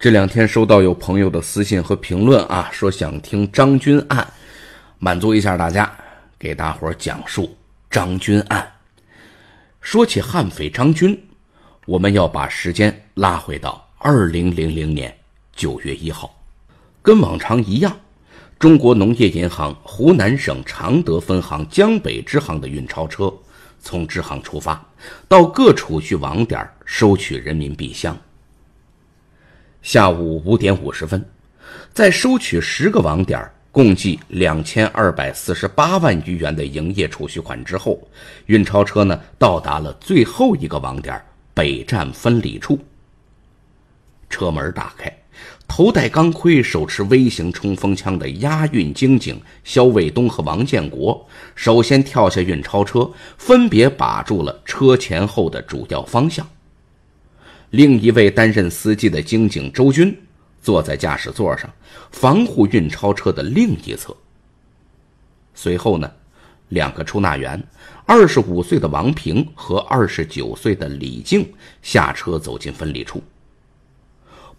这两天收到有朋友的私信和评论啊，说想听张军案，满足一下大家，给大伙儿讲述张军案。说起悍匪张军，我们要把时间拉回到二零零零年九月一号。跟往常一样，中国农业银行湖南省常德分行江北支行的运钞车从支行出发，到各储蓄网点收取人民币箱。下午五点五十分，在收取十个网点共计两千二百四十八万余元的营业储蓄款之后，运钞车呢到达了最后一个网点北站分理处。车门打开，头戴钢盔、手持微型冲锋枪的押运精警肖卫东和王建国首先跳下运钞车，分别把住了车前后的主要方向。另一位担任司机的经警周军坐在驾驶座上，防护运钞车的另一侧。随后呢，两个出纳员，二十五岁的王平和二十九岁的李静下车走进分理处。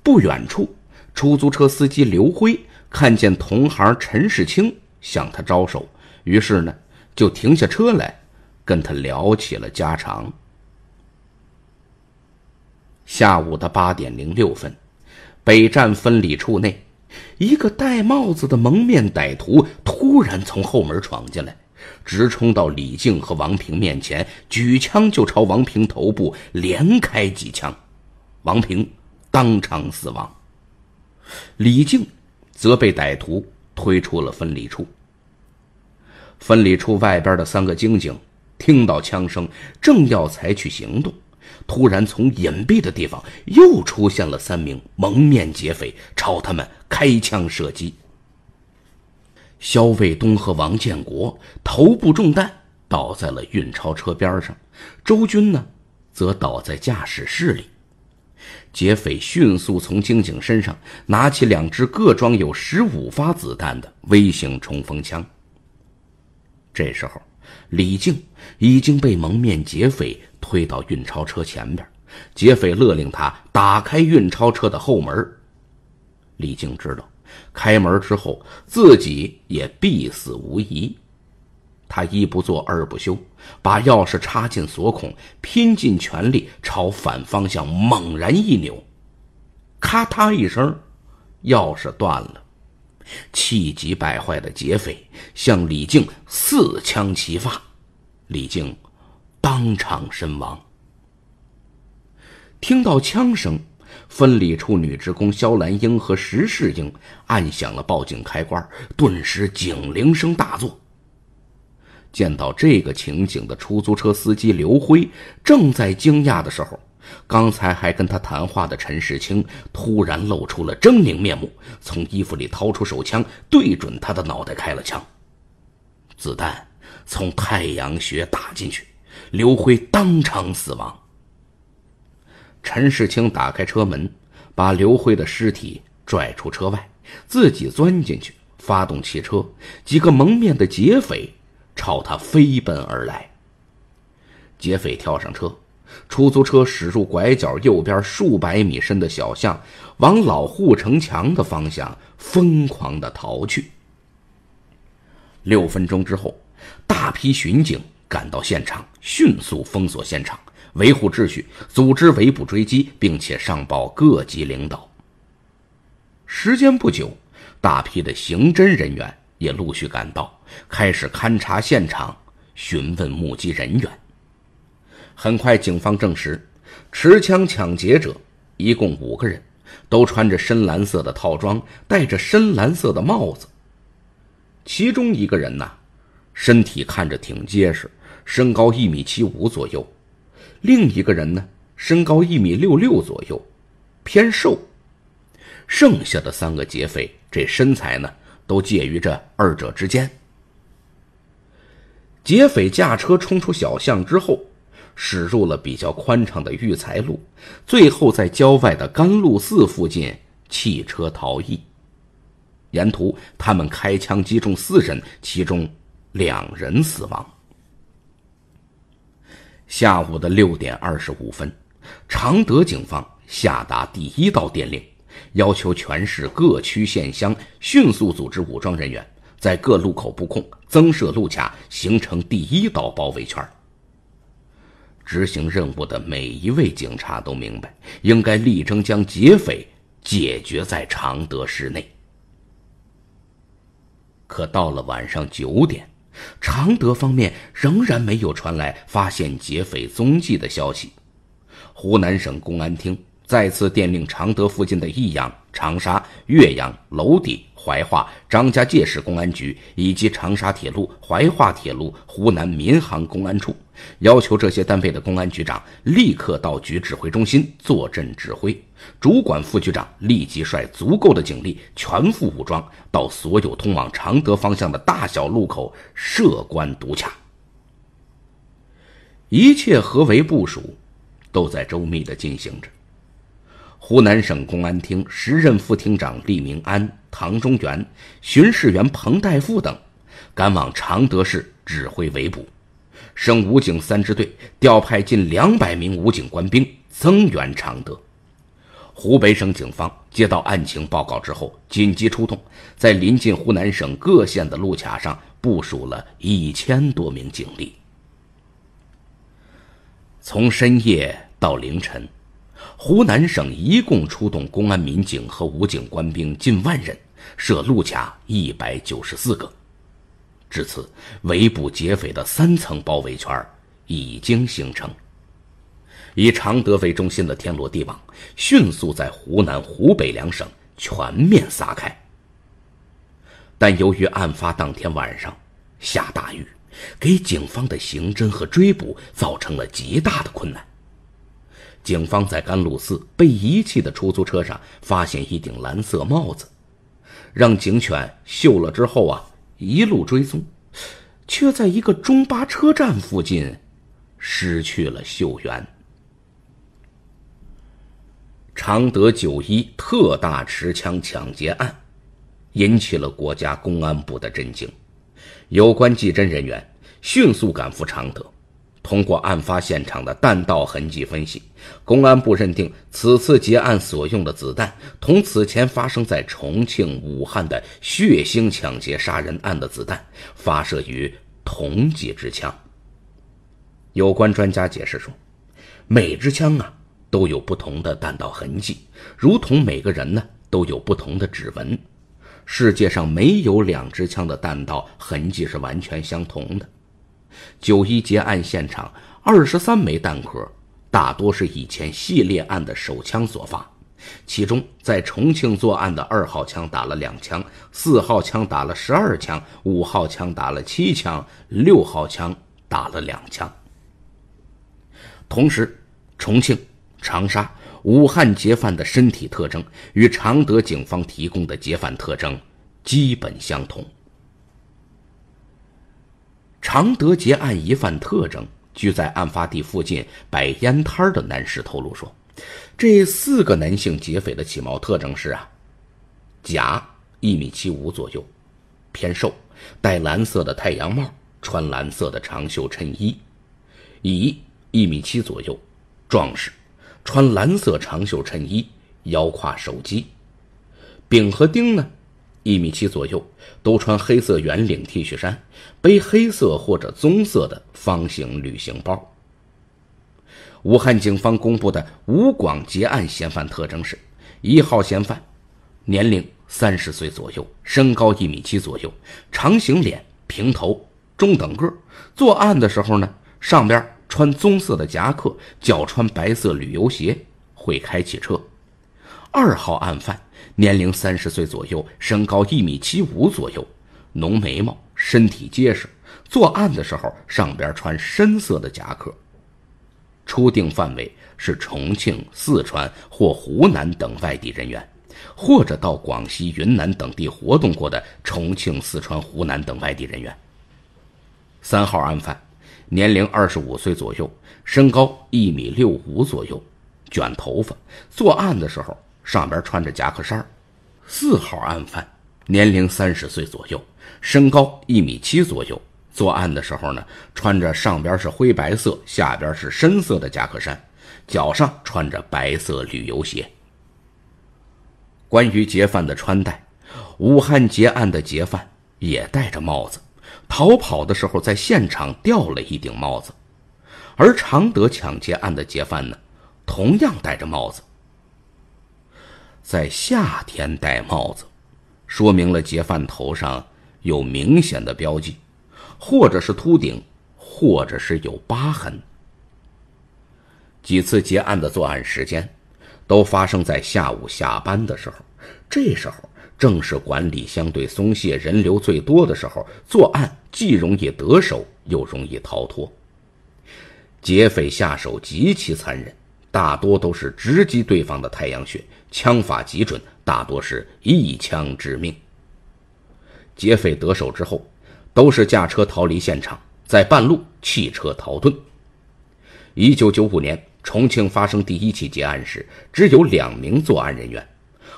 不远处，出租车司机刘辉看见同行陈世清向他招手，于是呢，就停下车来，跟他聊起了家常。下午的八点零六分，北站分理处内，一个戴帽子的蒙面歹徒突然从后门闯进来，直冲到李静和王平面前，举枪就朝王平头部连开几枪，王平当场死亡。李静则被歹徒推出了分理处。分理处外边的三个警警听到枪声，正要采取行动。突然，从隐蔽的地方又出现了三名蒙面劫匪，朝他们开枪射击。肖卫东和王建国头部中弹，倒在了运钞车边上；周军呢，则倒在驾驶室里。劫匪迅速从金警身上拿起两支各装有十五发子弹的微型冲锋枪。这时候，李静已经被蒙面劫匪。推到运钞车前边，劫匪勒令他打开运钞车的后门。李靖知道，开门之后自己也必死无疑。他一不做二不休，把钥匙插进锁孔，拼尽全力朝反方向猛然一扭，咔嗒一声，钥匙断了。气急败坏的劫匪向李靖四枪齐发，李靖。当场身亡。听到枪声，分理处女职工肖兰英和石世英按响了报警开关，顿时警铃声大作。见到这个情景的出租车司机刘辉正在惊讶的时候，刚才还跟他谈话的陈世清突然露出了狰狞面目，从衣服里掏出手枪，对准他的脑袋开了枪，子弹从太阳穴打进去。刘辉当场死亡。陈世清打开车门，把刘辉的尸体拽出车外，自己钻进去，发动汽车。几个蒙面的劫匪朝他飞奔而来。劫匪跳上车，出租车驶入拐角右边数百米深的小巷，往老护城墙的方向疯狂的逃去。六分钟之后，大批巡警。赶到现场，迅速封锁现场，维护秩序，组织围捕追击，并且上报各级领导。时间不久，大批的刑侦人员也陆续赶到，开始勘察现场，询问目击人员。很快，警方证实，持枪抢劫者一共五个人，都穿着深蓝色的套装，戴着深蓝色的帽子。其中一个人呢，身体看着挺结实。身高一米七五左右，另一个人呢，身高一米六六左右，偏瘦。剩下的三个劫匪，这身材呢，都介于这二者之间。劫匪驾车冲出小巷之后，驶入了比较宽敞的育才路，最后在郊外的甘露寺附近弃车逃逸。沿途他们开枪击中四人，其中两人死亡。下午的六点二十五分，常德警方下达第一道电令，要求全市各区县乡迅速组织武装人员，在各路口布控、增设路卡，形成第一道包围圈。执行任务的每一位警察都明白，应该力争将劫匪解决在常德市内。可到了晚上九点。常德方面仍然没有传来发现劫匪踪迹的消息，湖南省公安厅再次电令常德附近的益阳。长沙、岳阳、娄底、怀化、张家界市公安局，以及长沙铁路、怀化铁路、湖南民航公安处，要求这些单位的公安局长立刻到局指挥中心坐镇指挥，主管副局长立即率足够的警力，全副武装到所有通往常德方向的大小路口设关堵卡，一切合围部署都在周密的进行着。湖南省公安厅时任副厅长厉明安、唐中元、巡视员彭代富等，赶往常德市指挥围捕。省武警三支队调派近两百名武警官兵增援常德。湖北省警方接到案情报告之后，紧急出动，在临近湖南省各县的路卡上部署了一千多名警力。从深夜到凌晨。湖南省一共出动公安民警和武警官兵近万人，设路卡一百九十四个。至此，围捕劫匪的三层包围圈已经形成。以常德为中心的天罗地网迅速在湖南、湖北两省全面撒开。但由于案发当天晚上下大雨，给警方的刑侦和追捕造成了极大的困难。警方在甘露寺被遗弃的出租车上发现一顶蓝色帽子，让警犬嗅了之后啊，一路追踪，却在一个中巴车站附近失去了嗅源。常德九一特大持枪抢劫案引起了国家公安部的震惊，有关技侦人员迅速赶赴常德。通过案发现场的弹道痕迹分析，公安部认定此次劫案所用的子弹同此前发生在重庆、武汉的血腥抢劫杀人案的子弹发射于同几支枪。有关专家解释说，每支枪啊都有不同的弹道痕迹，如同每个人呢都有不同的指纹，世界上没有两支枪的弹道痕迹是完全相同的。九一劫案现场二十三枚弹壳，大多是以前系列案的手枪所发。其中，在重庆作案的二号枪打了两枪，四号枪打了十二枪，五号枪打了七枪，六号枪打了两枪。同时，重庆、长沙、武汉劫犯的身体特征与常德警方提供的劫犯特征基本相同。常德劫案疑犯特征，据在案发地附近摆烟摊的男士透露说，这四个男性劫匪的起貌特征是啊，甲一米七五左右，偏瘦，戴蓝色的太阳帽，穿蓝色的长袖衬衣；乙一米七左右，壮实，穿蓝色长袖衬衣，腰挎手机；丙和丁呢？一米七左右，都穿黑色圆领 T 恤衫，背黑色或者棕色的方形旅行包。武汉警方公布的吴广结案嫌犯特征是：一号嫌犯，年龄三十岁左右，身高一米七左右，长形脸，平头，中等个。作案的时候呢，上边穿棕色的夹克，脚穿白色旅游鞋，会开汽车。二号案犯。年龄三十岁左右，身高一米七五左右，浓眉毛，身体结实。作案的时候，上边穿深色的夹克。初定范围是重庆、四川或湖南等外地人员，或者到广西、云南等地活动过的重庆、四川、湖南等外地人员。三号案犯，年龄二十五岁左右，身高一米六五左右，卷头发。作案的时候。上边穿着夹克衫，四号案犯，年龄三十岁左右，身高一米七左右。作案的时候呢，穿着上边是灰白色，下边是深色的夹克衫，脚上穿着白色旅游鞋。关于劫犯的穿戴，武汉劫案的劫犯也戴着帽子，逃跑的时候在现场掉了一顶帽子，而常德抢劫案的劫犯呢，同样戴着帽子。在夏天戴帽子，说明了劫犯头上有明显的标记，或者是秃顶，或者是有疤痕。几次劫案的作案时间，都发生在下午下班的时候，这时候正是管理相对松懈、人流最多的时候，作案既容易得手，又容易逃脱。劫匪下手极其残忍，大多都是直击对方的太阳穴。枪法极准，大多是一枪致命。劫匪得手之后，都是驾车逃离现场，在半路弃车逃遁。一九九五年重庆发生第一起劫案时，只有两名作案人员，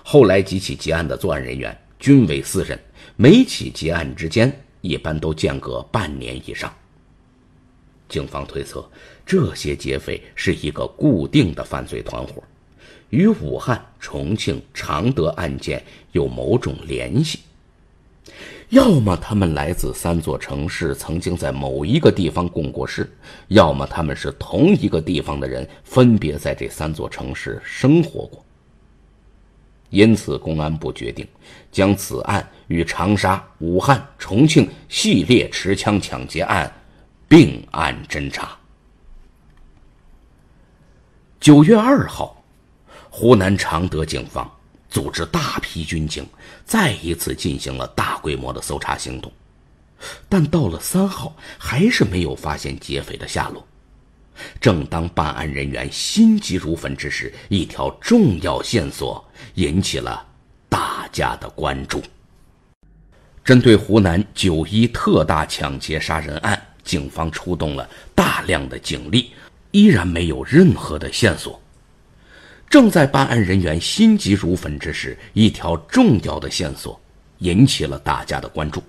后来几起劫案的作案人员均为四人，每起劫案之间一般都间隔半年以上。警方推测，这些劫匪是一个固定的犯罪团伙。与武汉、重庆、常德案件有某种联系，要么他们来自三座城市，曾经在某一个地方共过事；要么他们是同一个地方的人，分别在这三座城市生活过。因此，公安部决定将此案与长沙、武汉、重庆系列持枪抢劫案并案侦查。九月二号。湖南常德警方组织大批军警，再一次进行了大规模的搜查行动，但到了三号，还是没有发现劫匪的下落。正当办案人员心急如焚之时，一条重要线索引起了大家的关注。针对湖南九一特大抢劫杀人案，警方出动了大量的警力，依然没有任何的线索。正在办案人员心急如焚之时，一条重要的线索引起了大家的关注。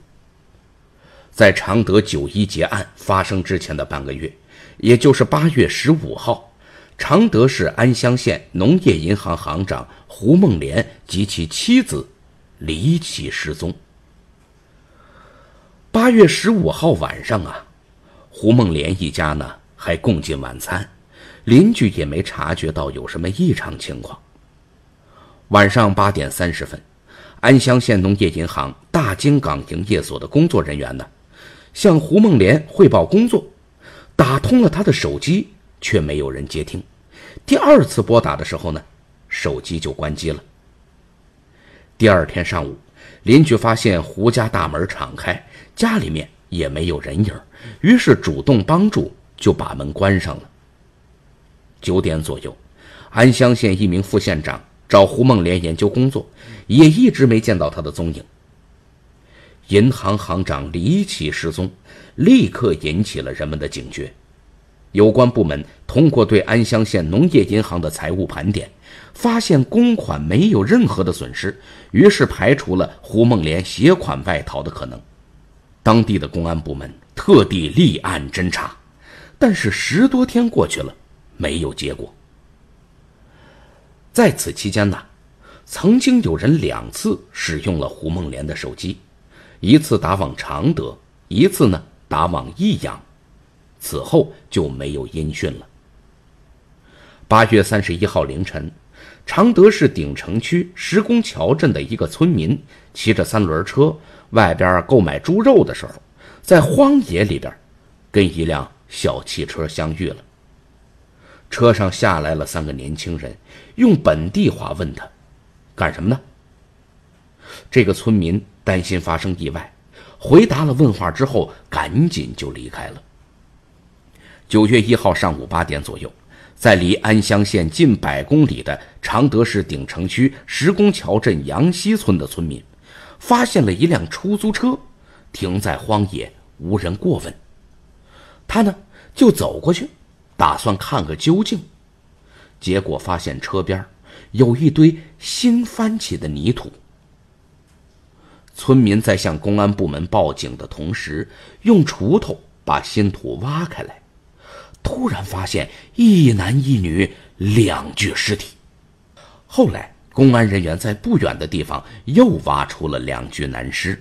在常德九一劫案发生之前的半个月，也就是八月十五号，常德市安乡县农业银行行长胡梦莲及其妻子离奇失踪。八月十五号晚上啊，胡梦莲一家呢还共进晚餐。邻居也没察觉到有什么异常情况。晚上八点三十分，安乡县农业银行大金港营业所的工作人员呢，向胡梦莲汇报工作，打通了他的手机，却没有人接听。第二次拨打的时候呢，手机就关机了。第二天上午，邻居发现胡家大门敞开，家里面也没有人影，于是主动帮助就把门关上了。九点左右，安乡县一名副县长找胡梦莲研究工作，也一直没见到她的踪影。银行行长离奇失踪，立刻引起了人们的警觉。有关部门通过对安乡县农业银行的财务盘点，发现公款没有任何的损失，于是排除了胡梦莲携款外逃的可能。当地的公安部门特地立案侦查，但是十多天过去了。没有结果。在此期间呢，曾经有人两次使用了胡梦莲的手机，一次打往常德，一次呢打往益阳，此后就没有音讯了。八月三十一号凌晨，常德市鼎城区石公桥镇的一个村民骑着三轮车外边购买猪肉的时候，在荒野里边跟一辆小汽车相遇了。车上下来了三个年轻人，用本地话问他：“干什么呢？”这个村民担心发生意外，回答了问话之后，赶紧就离开了。九月一号上午八点左右，在离安乡县近百公里的常德市鼎城区石公桥镇杨溪村的村民，发现了一辆出租车停在荒野，无人过问。他呢，就走过去。打算看个究竟，结果发现车边有一堆新翻起的泥土。村民在向公安部门报警的同时，用锄头把新土挖开来，突然发现一男一女两具尸体。后来，公安人员在不远的地方又挖出了两具男尸。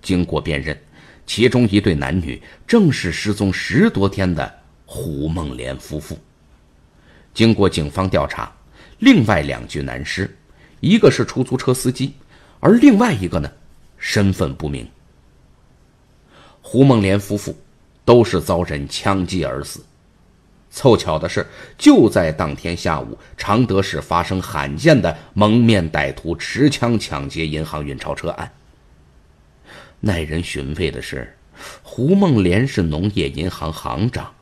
经过辨认，其中一对男女正是失踪十多天的。胡梦莲夫妇经过警方调查，另外两具男尸，一个是出租车司机，而另外一个呢，身份不明。胡梦莲夫妇都是遭人枪击而死。凑巧的是，就在当天下午，常德市发生罕见的蒙面歹徒持枪抢劫银行运钞车案。耐人寻味的是，胡梦莲是农业银行行长。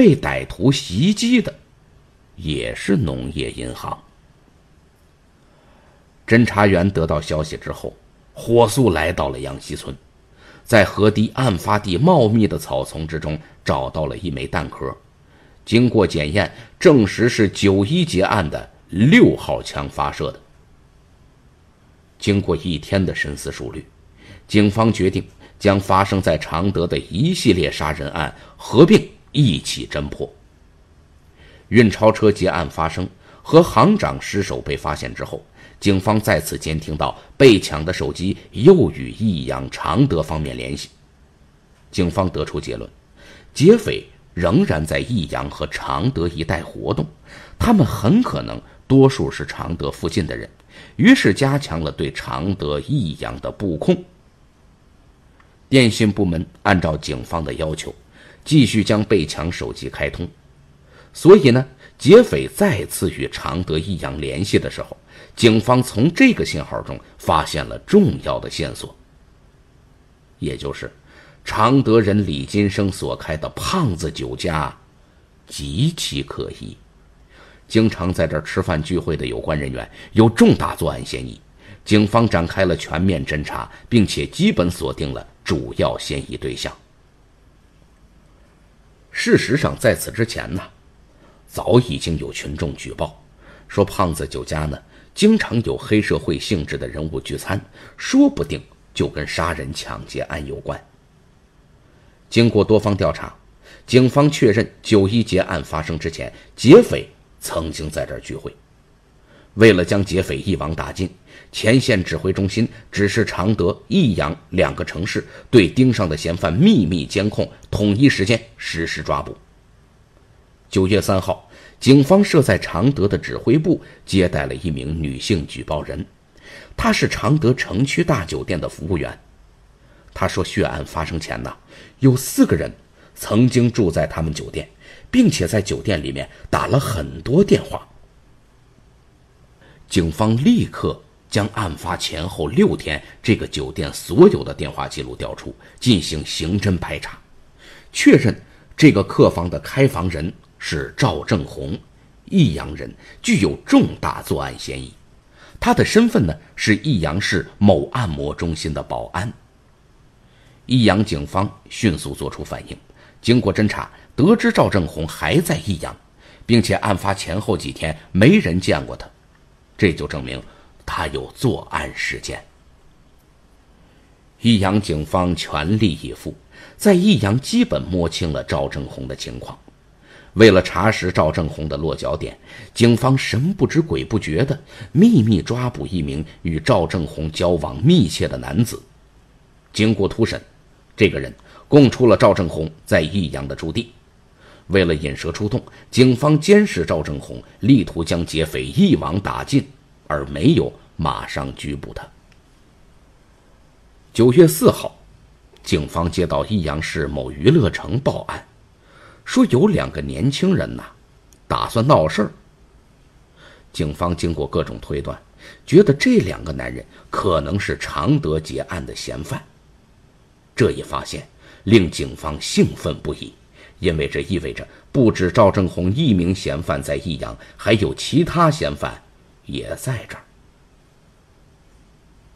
被歹徒袭击的也是农业银行。侦查员得到消息之后，火速来到了杨溪村，在河堤案发地茂密的草丛之中找到了一枚弹壳，经过检验，证实是九一劫案的六号枪发射的。经过一天的深思熟虑，警方决定将发生在常德的一系列杀人案合并。一起侦破。运钞车劫案发生和行长失手被发现之后，警方再次监听到被抢的手机又与益阳常德方面联系。警方得出结论，劫匪仍然在益阳和常德一带活动，他们很可能多数是常德附近的人，于是加强了对常德益阳的布控。电信部门按照警方的要求。继续将被抢手机开通，所以呢，劫匪再次与常德益阳联系的时候，警方从这个信号中发现了重要的线索，也就是常德人李金生所开的胖子酒家极其可疑，经常在这儿吃饭聚会的有关人员有重大作案嫌疑，警方展开了全面侦查，并且基本锁定了主要嫌疑对象。事实上，在此之前呢，早已经有群众举报，说胖子酒家呢经常有黑社会性质的人物聚餐，说不定就跟杀人抢劫案有关。经过多方调查，警方确认九一劫案发生之前，劫匪曾经在这儿聚会。为了将劫匪一网打尽。前线指挥中心指示常德、益阳两个城市对盯上的嫌犯秘密监控，统一时间实施抓捕。九月三号，警方设在常德的指挥部接待了一名女性举报人，她是常德城区大酒店的服务员。她说，血案发生前呢，有四个人曾经住在他们酒店，并且在酒店里面打了很多电话。警方立刻。将案发前后六天这个酒店所有的电话记录调出，进行刑侦排查，确认这个客房的开房人是赵正红，益阳人，具有重大作案嫌疑。他的身份呢是益阳市某按摩中心的保安。益阳警方迅速作出反应，经过侦查，得知赵正红还在益阳，并且案发前后几天没人见过他，这就证明。他有作案时间。益阳警方全力以赴，在益阳基本摸清了赵正红的情况。为了查实赵正红的落脚点，警方神不知鬼不觉地秘密抓捕一名与赵正红交往密切的男子。经过突审，这个人供出了赵正红在益阳的住地。为了引蛇出洞，警方监视赵正红，力图将劫匪一网打尽。而没有马上拘捕他。九月四号，警方接到益阳市某娱乐城报案，说有两个年轻人呐，打算闹事儿。警方经过各种推断，觉得这两个男人可能是常德劫案的嫌犯。这一发现令警方兴奋不已，因为这意味着不止赵正红一名嫌犯在益阳，还有其他嫌犯。也在这儿。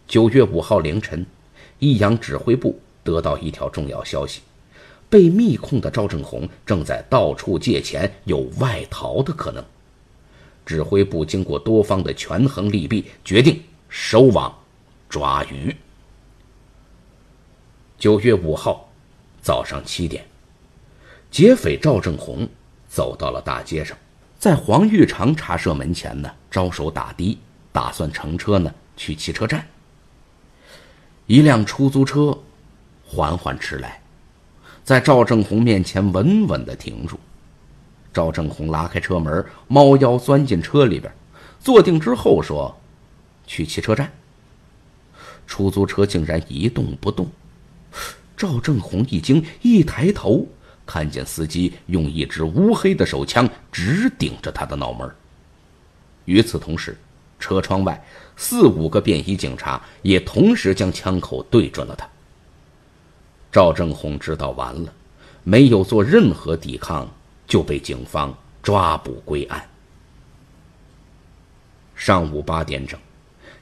九月五号凌晨，益阳指挥部得到一条重要消息：被密控的赵正红正在到处借钱，有外逃的可能。指挥部经过多方的权衡利弊，决定收网，抓鱼。九月五号早上七点，劫匪赵正红走到了大街上。在黄玉长茶社门前呢，招手打的，打算乘车呢去汽车站。一辆出租车缓缓驰来，在赵正红面前稳稳的停住。赵正红拉开车门，猫腰钻进车里边，坐定之后说：“去汽车站。”出租车竟然一动不动。赵正红一惊，一抬头。看见司机用一支乌黑的手枪直顶着他的脑门与此同时，车窗外四五个便衣警察也同时将枪口对准了他。赵正红知道完了，没有做任何抵抗，就被警方抓捕归案。上午八点整，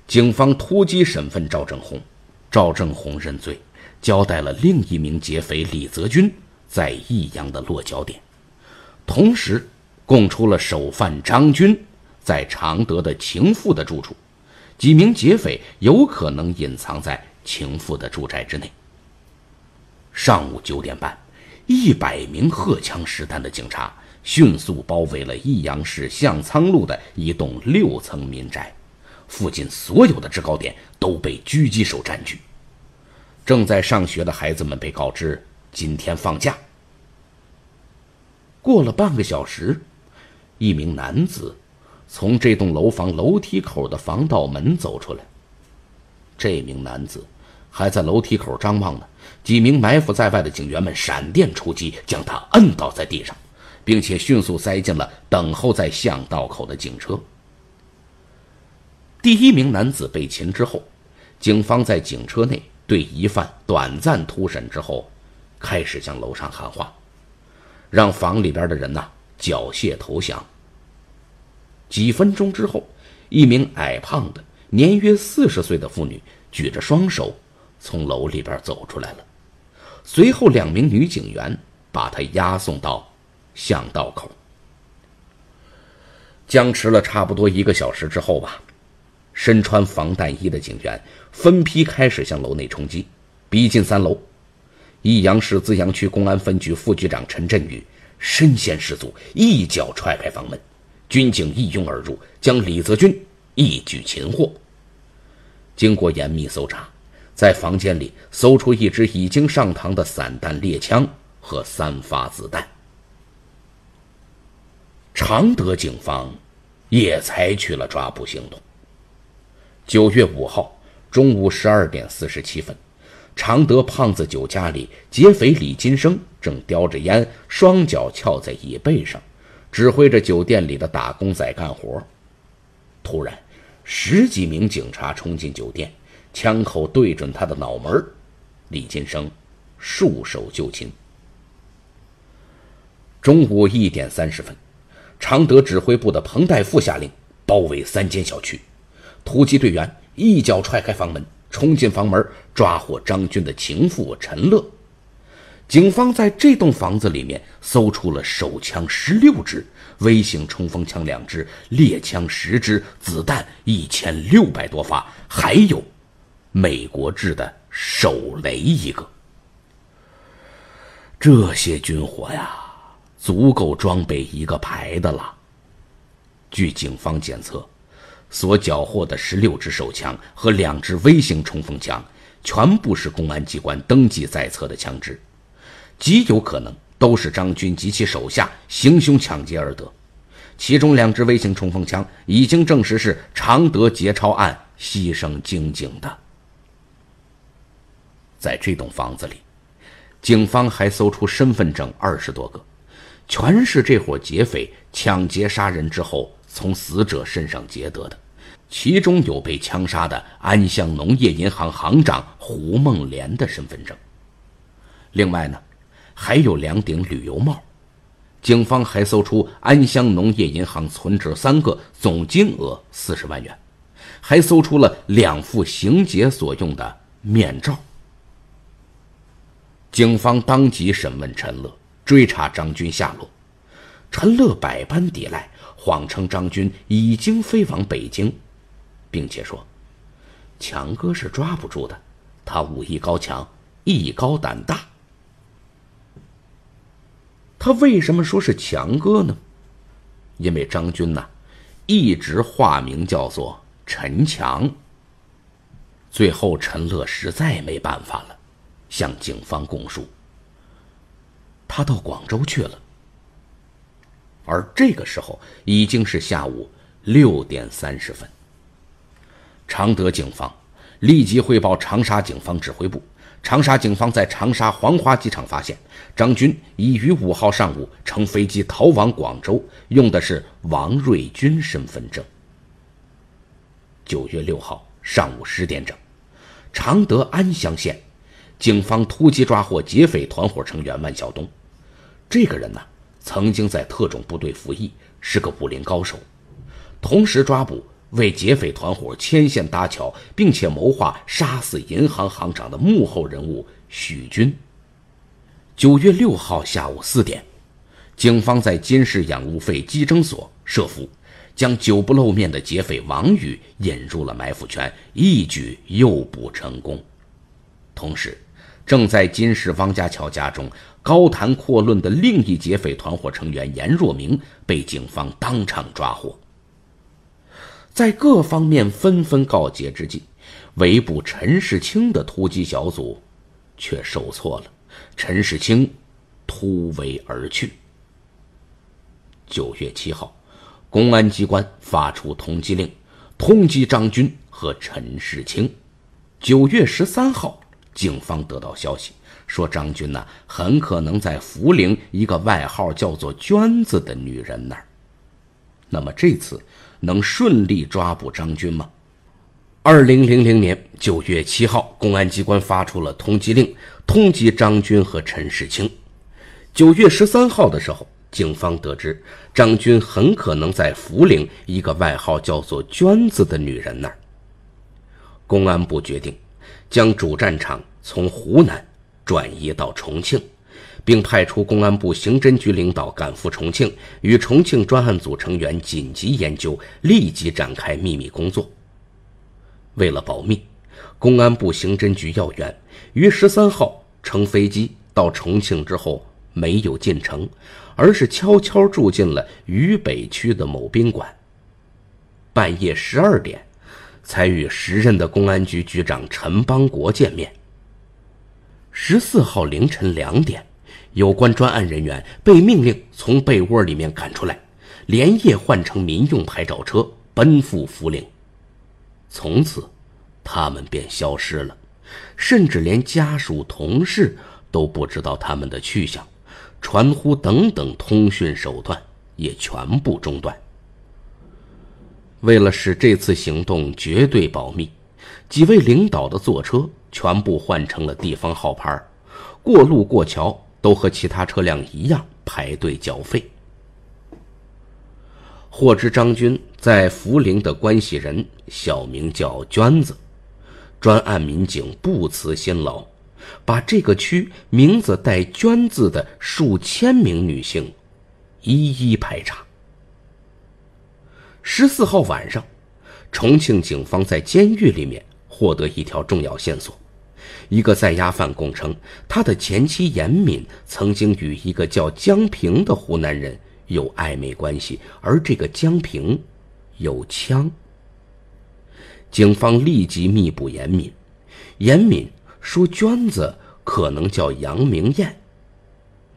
警方突击审问赵正红，赵正红认罪，交代了另一名劫匪李泽军。在益阳的落脚点，同时供出了首犯张军在常德的情妇的住处，几名劫匪有可能隐藏在情妇的住宅之内。上午九点半，一百名荷枪实弹的警察迅速包围了益阳市向仓路的一栋六层民宅，附近所有的制高点都被狙击手占据，正在上学的孩子们被告知。今天放假。过了半个小时，一名男子从这栋楼房楼梯口的防盗门走出来。这名男子还在楼梯口张望呢。几名埋伏在外的警员们闪电出击，将他摁倒在地上，并且迅速塞进了等候在巷道口的警车。第一名男子被擒之后，警方在警车内对疑犯短暂突审之后。开始向楼上喊话，让房里边的人呐缴械投降。几分钟之后，一名矮胖的、年约四十岁的妇女举着双手从楼里边走出来了。随后，两名女警员把她押送到巷道口。僵持了差不多一个小时之后吧，身穿防弹衣的警员分批开始向楼内冲击，逼近三楼。益阳市资阳区公安分局副局长陈振宇身先士卒，一脚踹开房门，军警一拥而入，将李泽军一举擒获。经过严密搜查，在房间里搜出一支已经上膛的散弹猎枪和三发子弹。常德警方也采取了抓捕行动。九月五号中午十二点四十七分。常德胖子酒家里，劫匪李金生正叼着烟，双脚翘在椅背上，指挥着酒店里的打工仔干活。突然，十几名警察冲进酒店，枪口对准他的脑门。李金生束手就擒。中午一点三十分，常德指挥部的彭代富下令包围三间小区，突击队员一脚踹开房门。冲进房门，抓获张军的情妇陈乐。警方在这栋房子里面搜出了手枪十六支、微型冲锋枪两支、猎枪十支、子弹一千六百多发，还有美国制的手雷一个。这些军火呀，足够装备一个排的了。据警方检测。所缴获的十六支手枪和两支微型冲锋枪，全部是公安机关登记在册的枪支，极有可能都是张军及其手下行凶抢劫而得。其中两支微型冲锋枪已经证实是常德劫钞案牺牲经警的。在这栋房子里，警方还搜出身份证二十多个，全是这伙劫匪抢劫杀人之后。从死者身上截得的，其中有被枪杀的安乡农业银行行长胡梦莲的身份证。另外呢，还有两顶旅游帽。警方还搜出安乡农业银行存折三个，总金额四十万元，还搜出了两副行劫所用的面罩。警方当即审问陈乐，追查张军下落。陈乐百般抵赖。谎称张军已经飞往北京，并且说：“强哥是抓不住的，他武艺高强，艺高胆大。”他为什么说是强哥呢？因为张军呢，一直化名叫做陈强。最后，陈乐实在没办法了，向警方供述：他到广州去了。而这个时候已经是下午六点三十分。常德警方立即汇报长沙警方指挥部。长沙警方在长沙黄花机场发现，张军已于五号上午乘飞机逃往广州，用的是王瑞军身份证。九月六号上午十点整，常德安乡县警方突击抓获劫匪团伙成员万晓东。这个人呢？曾经在特种部队服役，是个武林高手，同时抓捕为劫匪团伙牵线搭桥，并且谋划杀死银行行长的幕后人物许军。九月六号下午四点，警方在金市养路费稽征所设伏，将久不露面的劫匪王宇引入了埋伏圈，一举诱捕成功。同时，正在金市汪家桥家中。高谈阔论的另一劫匪团伙成员严若明被警方当场抓获。在各方面纷纷告捷之际，围捕陈世清的突击小组却受挫了，陈世清突围而去。九月七号，公安机关发出通缉令，通缉张军和陈世清。九月十三号，警方得到消息。说张军呢，很可能在涪陵一个外号叫做娟子的女人那儿。那么这次能顺利抓捕张军吗？二零零零年九月七号，公安机关发出了通缉令，通缉张军和陈世清。九月十三号的时候，警方得知张军很可能在涪陵一个外号叫做娟子的女人那儿。公安部决定，将主战场从湖南。转移到重庆，并派出公安部刑侦局领导赶赴重庆，与重庆专案组成员紧急研究，立即展开秘密工作。为了保密，公安部刑侦局要员于十三号乘飞机到重庆之后，没有进城，而是悄悄住进了渝北区的某宾馆。半夜十二点，才与时任的公安局局长陈邦国见面。十四号凌晨两点，有关专案人员被命令从被窝里面赶出来，连夜换乘民用牌照车奔赴涪陵。从此，他们便消失了，甚至连家属、同事都不知道他们的去向，传呼等等通讯手段也全部中断。为了使这次行动绝对保密，几位领导的坐车。全部换成了地方号牌，过路过桥都和其他车辆一样排队缴费。获知张军在涪陵的关系人，小名叫娟子，专案民警不辞辛劳，把这个区名字带“娟”字的数千名女性一一排查。十四号晚上，重庆警方在监狱里面获得一条重要线索。一个在押犯供称，他的前妻严敏曾经与一个叫江平的湖南人有暧昧关系，而这个江平有枪。警方立即密捕严敏。严敏说：“娟子可能叫杨明艳，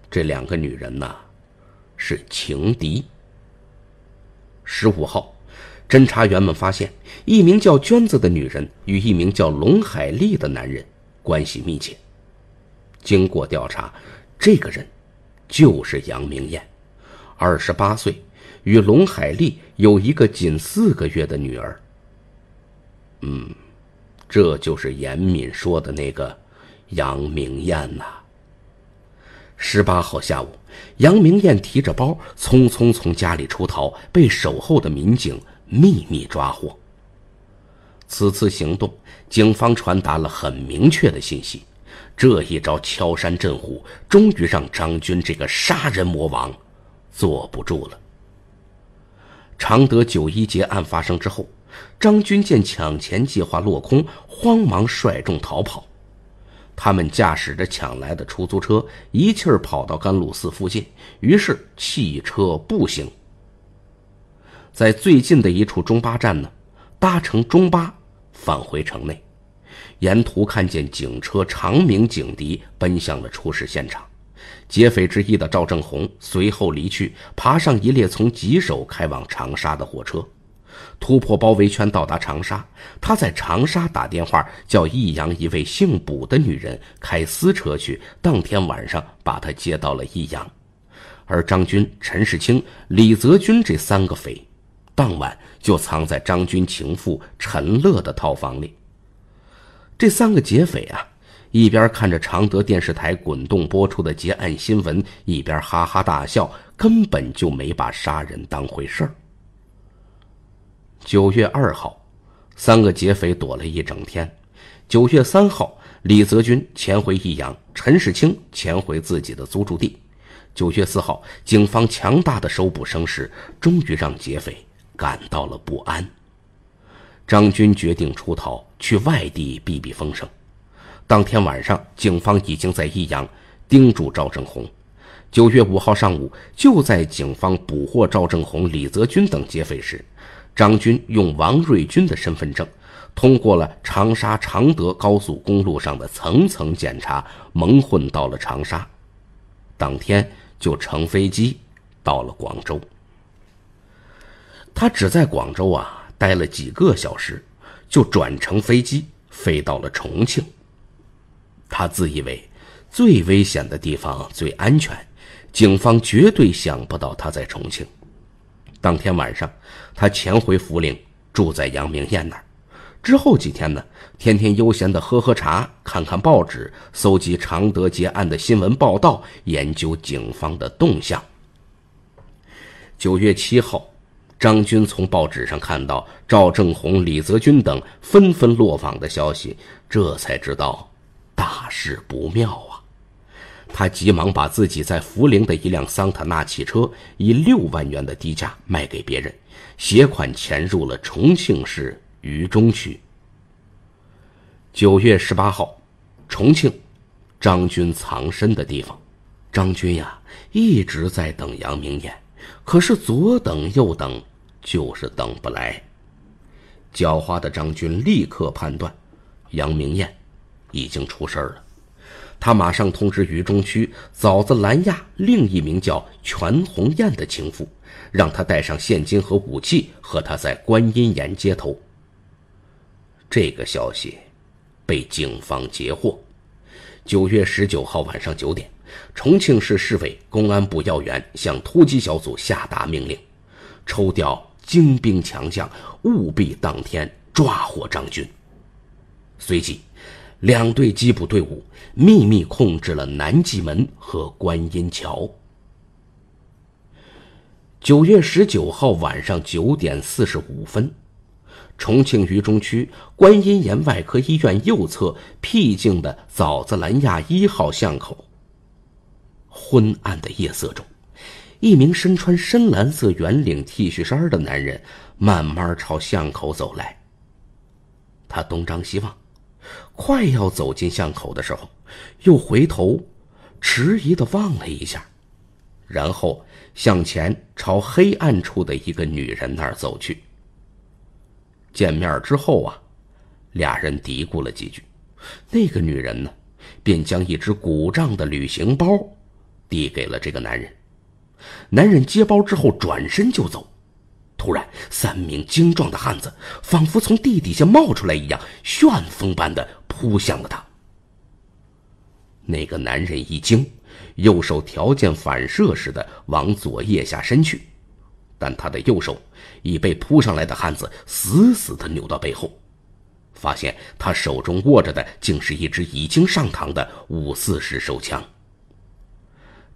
这两个女人呐，是情敌。”十五号，侦查员们发现一名叫娟子的女人与一名叫龙海丽的男人。关系密切。经过调查，这个人就是杨明艳，二十八岁，与龙海丽有一个仅四个月的女儿。嗯，这就是严敏说的那个杨明艳呐。十八号下午，杨明艳提着包，匆匆从家里出逃，被守候的民警秘密抓获。此次行动，警方传达了很明确的信息，这一招敲山震虎，终于让张军这个杀人魔王坐不住了。常德九一劫案发生之后，张军见抢钱计划落空，慌忙率众逃跑。他们驾驶着抢来的出租车，一气跑到甘露寺附近，于是弃车步行，在最近的一处中巴站呢。搭乘中巴返回城内，沿途看见警车长鸣警笛奔向了出事现场。劫匪之一的赵正红随后离去，爬上一列从吉首开往长沙的火车，突破包围圈到达长沙。他在长沙打电话叫益阳一位姓卜的女人开私车去，当天晚上把他接到了益阳。而张军、陈世清、李泽军这三个匪，当晚。就藏在张军情妇陈乐的套房里。这三个劫匪啊，一边看着常德电视台滚动播出的劫案新闻，一边哈哈大笑，根本就没把杀人当回事儿。九月二号，三个劫匪躲了一整天；九月三号，李泽军潜回益阳，陈世清潜回自己的租住地；九月四号，警方强大的搜捕声势，终于让劫匪。感到了不安，张军决定出逃去外地避避风声。当天晚上，警方已经在益阳盯住赵正红。九月五号上午，就在警方捕获赵正红、李泽军等劫匪时，张军用王瑞军的身份证通过了长沙、常德高速公路上的层层检查，蒙混到了长沙。当天就乘飞机到了广州。他只在广州啊待了几个小时，就转乘飞机飞到了重庆。他自以为最危险的地方最安全，警方绝对想不到他在重庆。当天晚上，他潜回涪陵，住在杨明艳那儿。之后几天呢，天天悠闲的喝喝茶，看看报纸，搜集常德劫案的新闻报道，研究警方的动向。九月七号。张军从报纸上看到赵正红、李泽军等纷纷落网的消息，这才知道大事不妙啊！他急忙把自己在涪陵的一辆桑塔纳汽车以六万元的低价卖给别人，携款潜入了重庆市渝中区。九月十八号，重庆，张军藏身的地方。张军呀，一直在等杨明艳。可是左等右等，就是等不来。狡猾的张军立刻判断，杨明艳已经出事儿了。他马上通知渝中区枣子兰亚，另一名叫全红艳的情妇，让她带上现金和武器，和他在观音岩接头。这个消息被警方截获。九月十九号晚上九点。重庆市市委、公安部要员向突击小组下达命令，抽调精兵强将，务必当天抓获张军。随即，两队缉捕队伍秘密控制了南纪门和观音桥。九月十九号晚上九点四十五分，重庆渝中区观音岩外科医院右侧僻静的枣子兰亚一号巷口。昏暗的夜色中，一名身穿深蓝色圆领 T 恤衫的男人慢慢朝巷口走来。他东张西望，快要走进巷口的时候，又回头迟疑的望了一下，然后向前朝黑暗处的一个女人那儿走去。见面之后啊，俩人嘀咕了几句，那个女人呢，便将一只鼓胀的旅行包。递给了这个男人，男人接包之后转身就走，突然，三名精壮的汉子仿佛从地底下冒出来一样，旋风般的扑向了他。那个男人一惊，右手条件反射似的往左腋下伸去，但他的右手已被扑上来的汉子死死的扭到背后，发现他手中握着的竟是一支已经上膛的五四式手枪。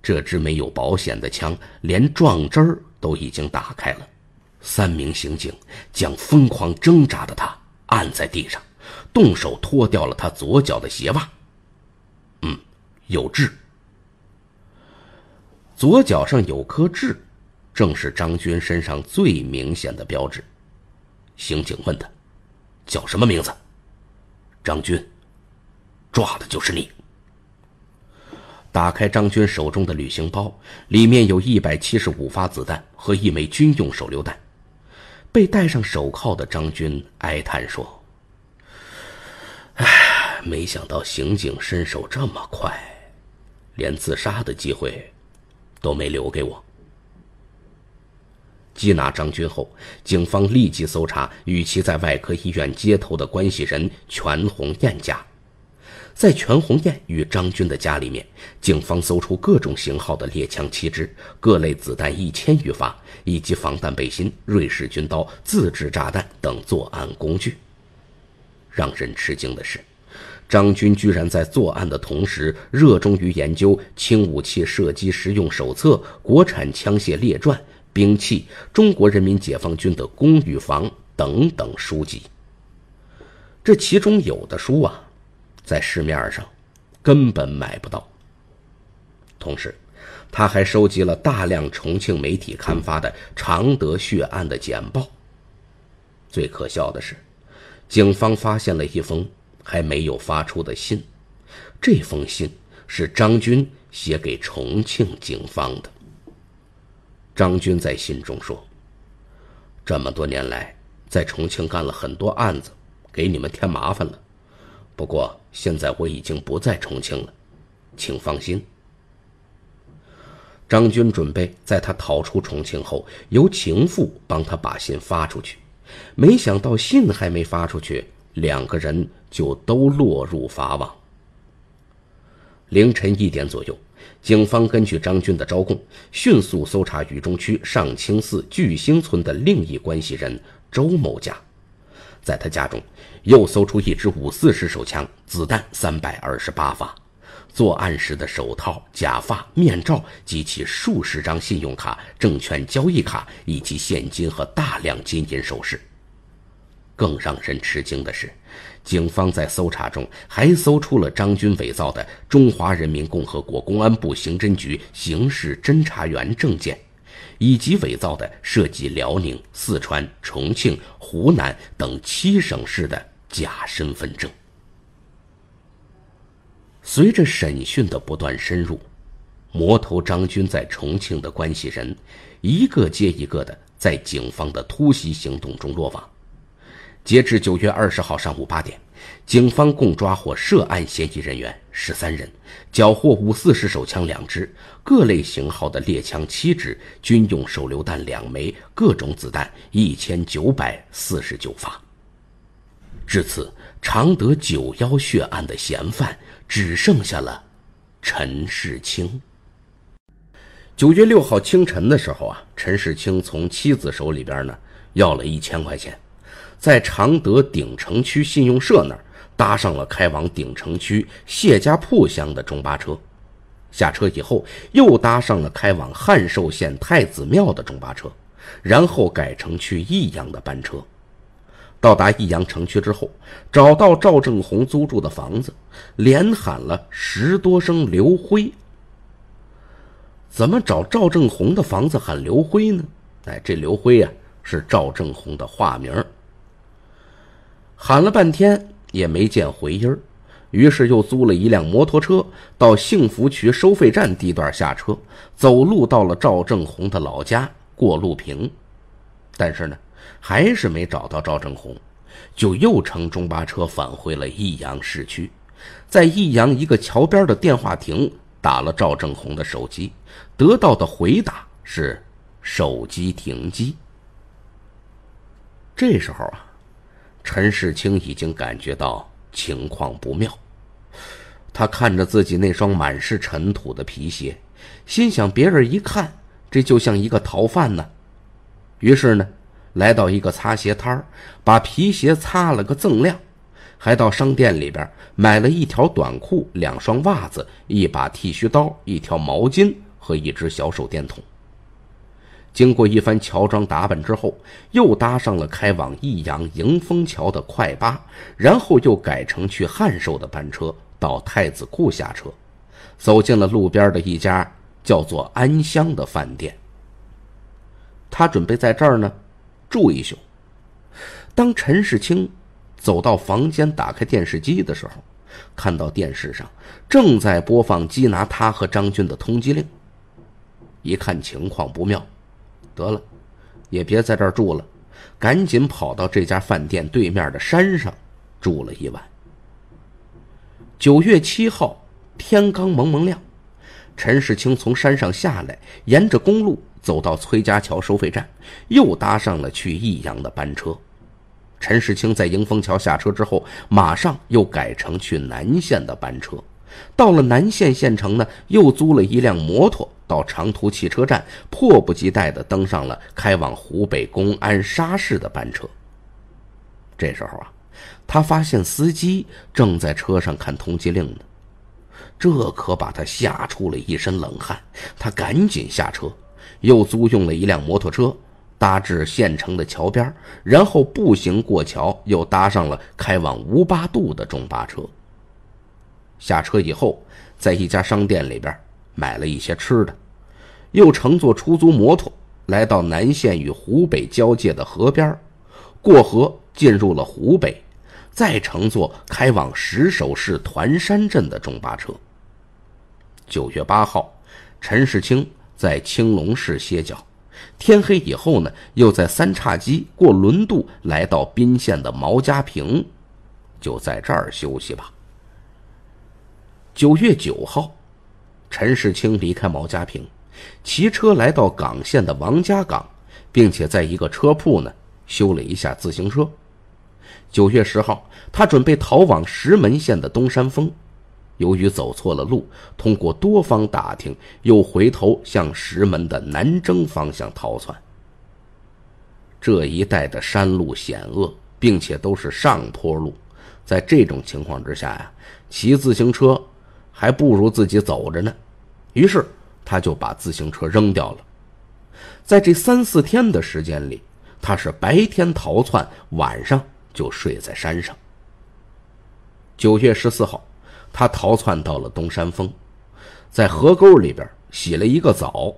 这支没有保险的枪，连撞针儿都已经打开了。三名刑警将疯狂挣扎的他按在地上，动手脱掉了他左脚的鞋袜。嗯，有痣。左脚上有颗痣，正是张军身上最明显的标志。刑警问他：“叫什么名字？”张军。抓的就是你。打开张军手中的旅行包，里面有一百七十五发子弹和一枚军用手榴弹。被戴上手铐的张军哀叹说：“唉，没想到刑警身手这么快，连自杀的机会都没留给我。”缉拿张军后，警方立即搜查与其在外科医院接头的关系人全红艳家。在全红雁与张军的家里面，警方搜出各种型号的猎枪七支、各类子弹一千余发，以及防弹背心、瑞士军刀、自制炸弹等作案工具。让人吃惊的是，张军居然在作案的同时，热衷于研究《轻武器射击实用手册》《国产枪械列传》《兵器》《中国人民解放军的攻与防》等等书籍。这其中有的书啊。在市面上根本买不到。同时，他还收集了大量重庆媒体刊发的常德血案的简报。最可笑的是，警方发现了一封还没有发出的信，这封信是张军写给重庆警方的。张军在信中说：“这么多年来，在重庆干了很多案子，给你们添麻烦了。”不过现在我已经不在重庆了，请放心。张军准备在他逃出重庆后，由情妇帮他把信发出去，没想到信还没发出去，两个人就都落入法网。凌晨一点左右，警方根据张军的招供，迅速搜查渝中区上清寺聚兴村的另一关系人周某家，在他家中。又搜出一支五四式手枪，子弹三百二十八发，作案时的手套、假发、面罩及其数十张信用卡、证券交易卡以及现金和大量金银首饰。更让人吃惊的是，警方在搜查中还搜出了张军伪造的中华人民共和国公安部刑侦局刑事侦查员证件。以及伪造的涉及辽宁、四川、重庆、湖南等七省市的假身份证。随着审讯的不断深入，魔头张军在重庆的关系人，一个接一个的在警方的突袭行动中落网。截至九月二十号上午八点。警方共抓获涉案嫌疑人员十三人，缴获五四式手枪两支，各类型号的猎枪七支，军用手榴弹两枚，各种子弹一千九百四十九发。至此，常德九幺血案的嫌犯只剩下了陈世清。九月六号清晨的时候啊，陈世清从妻子手里边呢要了一千块钱，在常德鼎城区信用社那儿。搭上了开往鼎城区谢家铺乡的中巴车，下车以后又搭上了开往汉寿县太子庙的中巴车，然后改成去益阳的班车。到达益阳城区之后，找到赵正红租住的房子，连喊了十多声刘辉。怎么找赵正红的房子喊刘辉呢？哎，这刘辉呀是赵正红的化名。喊了半天。也没见回音儿，于是又租了一辆摩托车到幸福渠收费站地段下车，走路到了赵正红的老家过路坪，但是呢，还是没找到赵正红，就又乘中巴车返回了益阳市区，在益阳一个桥边的电话亭打了赵正红的手机，得到的回答是手机停机。这时候啊。陈世清已经感觉到情况不妙，他看着自己那双满是尘土的皮鞋，心想：别人一看，这就像一个逃犯呢。于是呢，来到一个擦鞋摊儿，把皮鞋擦了个锃亮，还到商店里边买了一条短裤、两双袜子、一把剃须刀、一条毛巾和一只小手电筒。经过一番乔装打扮之后，又搭上了开往益阳迎风桥的快巴，然后又改成去汉寿的班车，到太子库下车，走进了路边的一家叫做安香的饭店。他准备在这儿呢住一宿。当陈世清走到房间打开电视机的时候，看到电视上正在播放缉拿他和张军的通缉令，一看情况不妙。得了，也别在这儿住了，赶紧跑到这家饭店对面的山上住了一晚。九月七号，天刚蒙蒙亮，陈世清从山上下来，沿着公路走到崔家桥收费站，又搭上了去益阳的班车。陈世清在迎风桥下车之后，马上又改成去南县的班车。到了南县县城呢，又租了一辆摩托。到长途汽车站，迫不及待的登上了开往湖北公安沙市的班车。这时候啊，他发现司机正在车上看通缉令呢，这可把他吓出了一身冷汗。他赶紧下车，又租用了一辆摩托车，搭至县城的桥边，然后步行过桥，又搭上了开往吴八渡的中巴车。下车以后，在一家商店里边买了一些吃的。又乘坐出租摩托来到南县与湖北交界的河边，过河进入了湖北，再乘坐开往石首市团山镇的中巴车。九月八号，陈世清在青龙市歇脚，天黑以后呢，又在三岔矶过轮渡来到宾县的毛家坪，就在这儿休息吧。九月九号，陈世清离开毛家坪。骑车来到港县的王家港，并且在一个车铺呢修了一下自行车。九月十号，他准备逃往石门县的东山峰，由于走错了路，通过多方打听，又回头向石门的南征方向逃窜。这一带的山路险恶，并且都是上坡路，在这种情况之下呀，骑自行车还不如自己走着呢。于是。他就把自行车扔掉了，在这三四天的时间里，他是白天逃窜，晚上就睡在山上。九月十四号，他逃窜到了东山峰，在河沟里边洗了一个澡，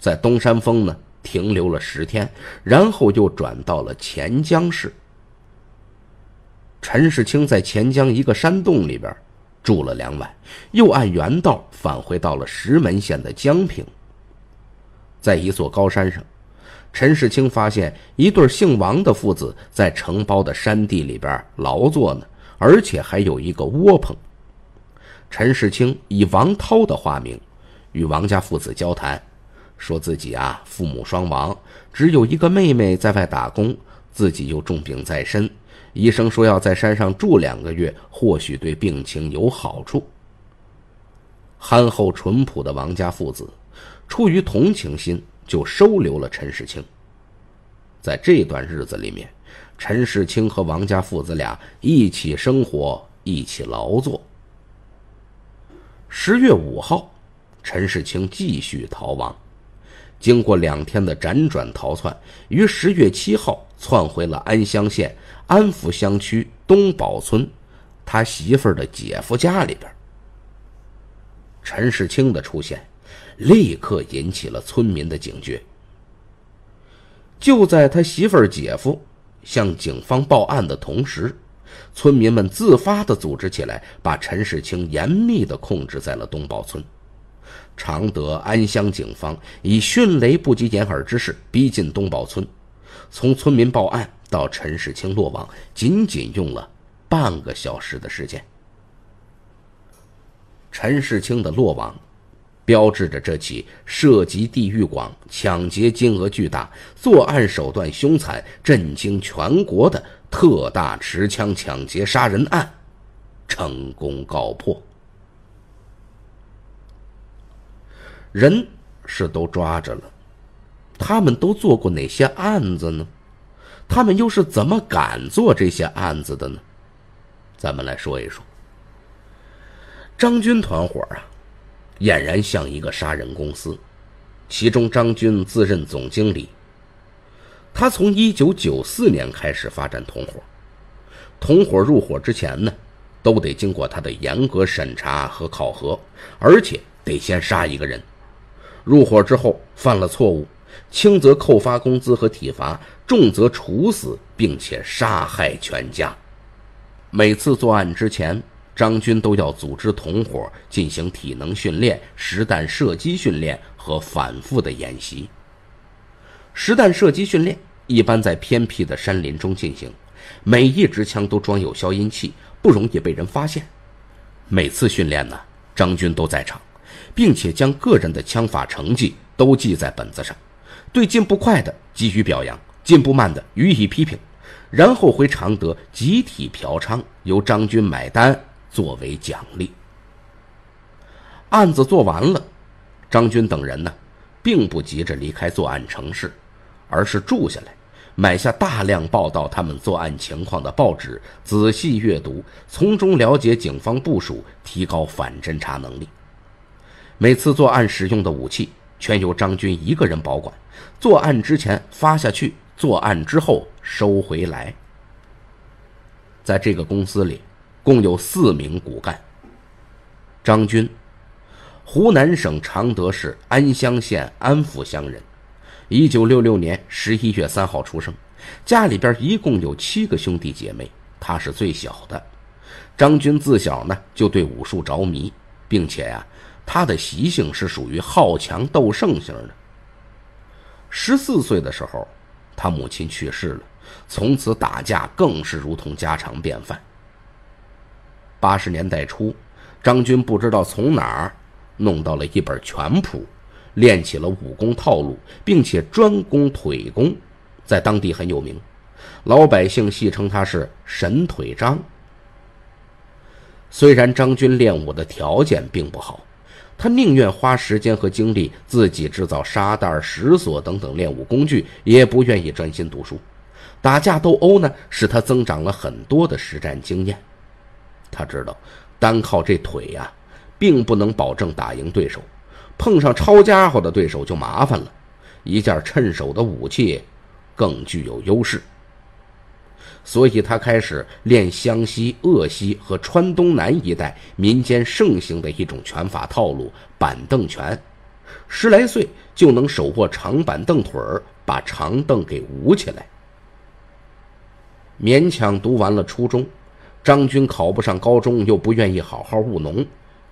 在东山峰呢停留了十天，然后又转到了钱江市。陈世清在钱江一个山洞里边。住了两晚，又按原道返回到了石门县的江平。在一座高山上，陈世清发现一对姓王的父子在承包的山地里边劳作呢，而且还有一个窝棚。陈世清以王涛的化名，与王家父子交谈，说自己啊父母双亡，只有一个妹妹在外打工，自己又重病在身。医生说要在山上住两个月，或许对病情有好处。憨厚淳朴的王家父子，出于同情心，就收留了陈世清。在这段日子里面，陈世清和王家父子俩一起生活，一起劳作。十月五号，陈世清继续逃亡，经过两天的辗转逃窜，于十月七号窜回了安乡县。安福乡区东堡村，他媳妇儿的姐夫家里边，陈世清的出现立刻引起了村民的警觉。就在他媳妇儿姐夫向警方报案的同时，村民们自发的组织起来，把陈世清严密的控制在了东堡村。常德安乡警方以迅雷不及掩耳之势逼近东堡村，从村民报案。到陈世清落网，仅仅用了半个小时的时间。陈世清的落网，标志着这起涉及地域广、抢劫金额巨大、作案手段凶残、震惊全国的特大持枪抢劫杀人案成功告破。人是都抓着了，他们都做过哪些案子呢？他们又是怎么敢做这些案子的呢？咱们来说一说。张军团伙啊，俨然像一个杀人公司。其中，张军自任总经理。他从一九九四年开始发展同伙，同伙入伙之前呢，都得经过他的严格审查和考核，而且得先杀一个人。入伙之后犯了错误，轻则扣发工资和体罚。重则处死，并且杀害全家。每次作案之前，张军都要组织同伙进行体能训练、实弹射击训练和反复的演习。实弹射击训练一般在偏僻的山林中进行，每一支枪都装有消音器，不容易被人发现。每次训练呢，张军都在场，并且将个人的枪法成绩都记在本子上，对进步快的给予表扬。进步慢的予以批评，然后回常德集体嫖娼，由张军买单作为奖励。案子做完了，张军等人呢，并不急着离开作案城市，而是住下来，买下大量报道他们作案情况的报纸，仔细阅读，从中了解警方部署，提高反侦查能力。每次作案使用的武器全由张军一个人保管，作案之前发下去。作案之后收回来，在这个公司里，共有四名骨干。张军，湖南省常德市安乡县安福乡人，一九六六年十一月三号出生，家里边一共有七个兄弟姐妹，他是最小的。张军自小呢就对武术着迷，并且啊，他的习性是属于好强斗胜型的。十四岁的时候。他母亲去世了，从此打架更是如同家常便饭。八十年代初，张军不知道从哪儿弄到了一本拳谱，练起了武功套路，并且专攻腿功，在当地很有名，老百姓戏称他是“神腿张”。虽然张军练武的条件并不好。他宁愿花时间和精力自己制造沙袋、石锁等等练武工具，也不愿意专心读书。打架斗殴呢，使他增长了很多的实战经验。他知道，单靠这腿呀，并不能保证打赢对手。碰上抄家伙的对手就麻烦了，一件趁手的武器，更具有优势。所以他开始练湘西、鄂西和川东南一带民间盛行的一种拳法套路——板凳拳，十来岁就能手握长板凳腿儿，把长凳给舞起来。勉强读完了初中，张军考不上高中，又不愿意好好务农，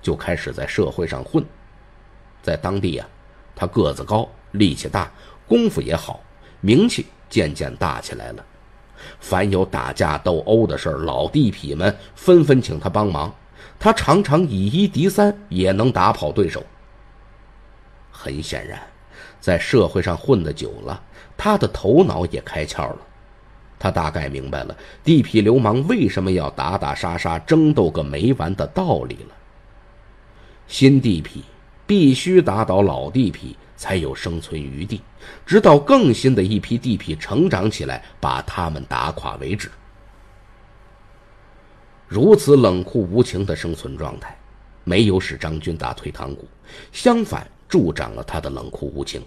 就开始在社会上混。在当地呀，他个子高，力气大，功夫也好，名气渐渐大起来了。凡有打架斗殴的事儿，老地痞们纷纷请他帮忙。他常常以一敌三，也能打跑对手。很显然，在社会上混得久了，他的头脑也开窍了。他大概明白了地痞流氓为什么要打打杀杀、争斗个没完的道理了。新地痞必须打倒老地痞。才有生存余地，直到更新的一批地痞成长起来，把他们打垮为止。如此冷酷无情的生存状态，没有使张军打退堂鼓，相反助长了他的冷酷无情。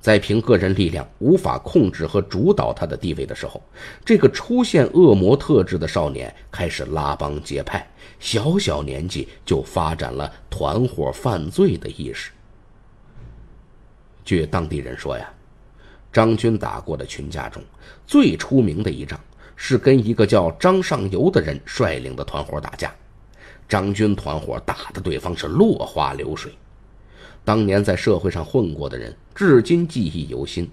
在凭个人力量无法控制和主导他的地位的时候，这个出现恶魔特质的少年开始拉帮结派，小小年纪就发展了团伙犯罪的意识。据当地人说呀，张军打过的群架中，最出名的一仗是跟一个叫张上游的人率领的团伙打架，张军团伙打的对方是落花流水。当年在社会上混过的人至今记忆犹新，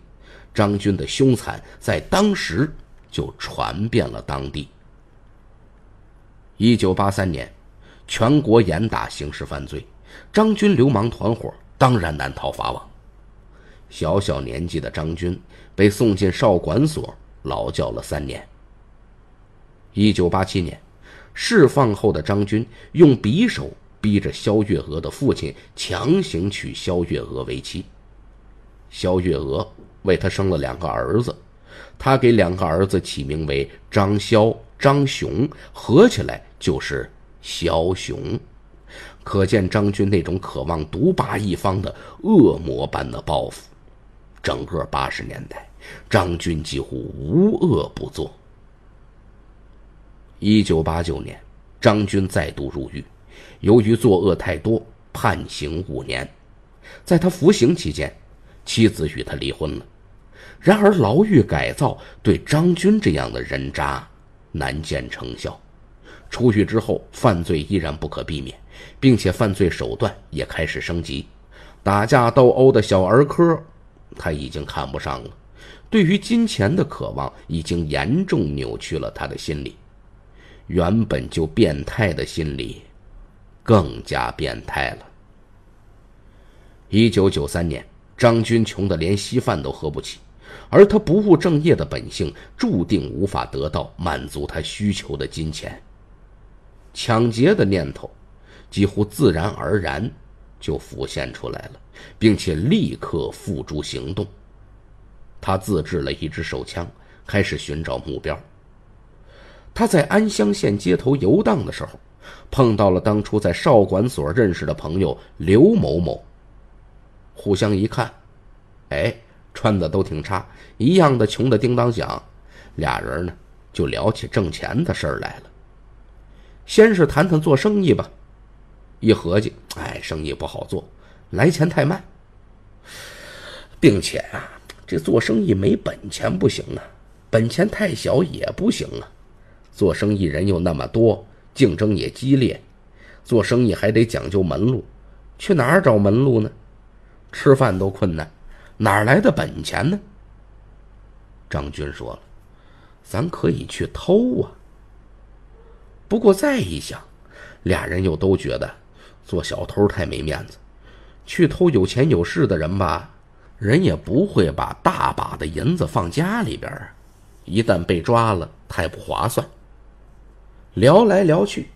张军的凶残在当时就传遍了当地。一九八三年，全国严打刑事犯罪，张军流氓团伙当然难逃法网。小小年纪的张军被送进少管所劳教了三年。一九八七年，释放后的张军用匕首逼着肖月娥的父亲强行娶肖月娥为妻。肖月娥为他生了两个儿子，他给两个儿子起名为张肖、张雄，合起来就是肖雄。可见张军那种渴望独霸一方的恶魔般的报复。整个八十年代，张军几乎无恶不作。一九八九年，张军再度入狱，由于作恶太多，判刑五年。在他服刑期间，妻子与他离婚了。然而，牢狱改造对张军这样的人渣难见成效。出狱之后，犯罪依然不可避免，并且犯罪手段也开始升级，打架斗殴的小儿科。他已经看不上了，对于金钱的渴望已经严重扭曲了他的心理，原本就变态的心理，更加变态了。一九九三年，张军穷得连稀饭都喝不起，而他不务正业的本性注定无法得到满足他需求的金钱，抢劫的念头，几乎自然而然。就浮现出来了，并且立刻付诸行动。他自制了一支手枪，开始寻找目标。他在安乡县街头游荡的时候，碰到了当初在少管所认识的朋友刘某某。互相一看，哎，穿的都挺差，一样的穷的叮当响，俩人呢就聊起挣钱的事儿来了。先是谈谈做生意吧。一合计，哎，生意不好做，来钱太慢，并且啊，这做生意没本钱不行啊，本钱太小也不行啊，做生意人又那么多，竞争也激烈，做生意还得讲究门路，去哪儿找门路呢？吃饭都困难，哪来的本钱呢？张军说了，咱可以去偷啊。不过再一想，俩人又都觉得。做小偷太没面子，去偷有钱有势的人吧，人也不会把大把的银子放家里边啊。一旦被抓了太不划算。聊来聊去，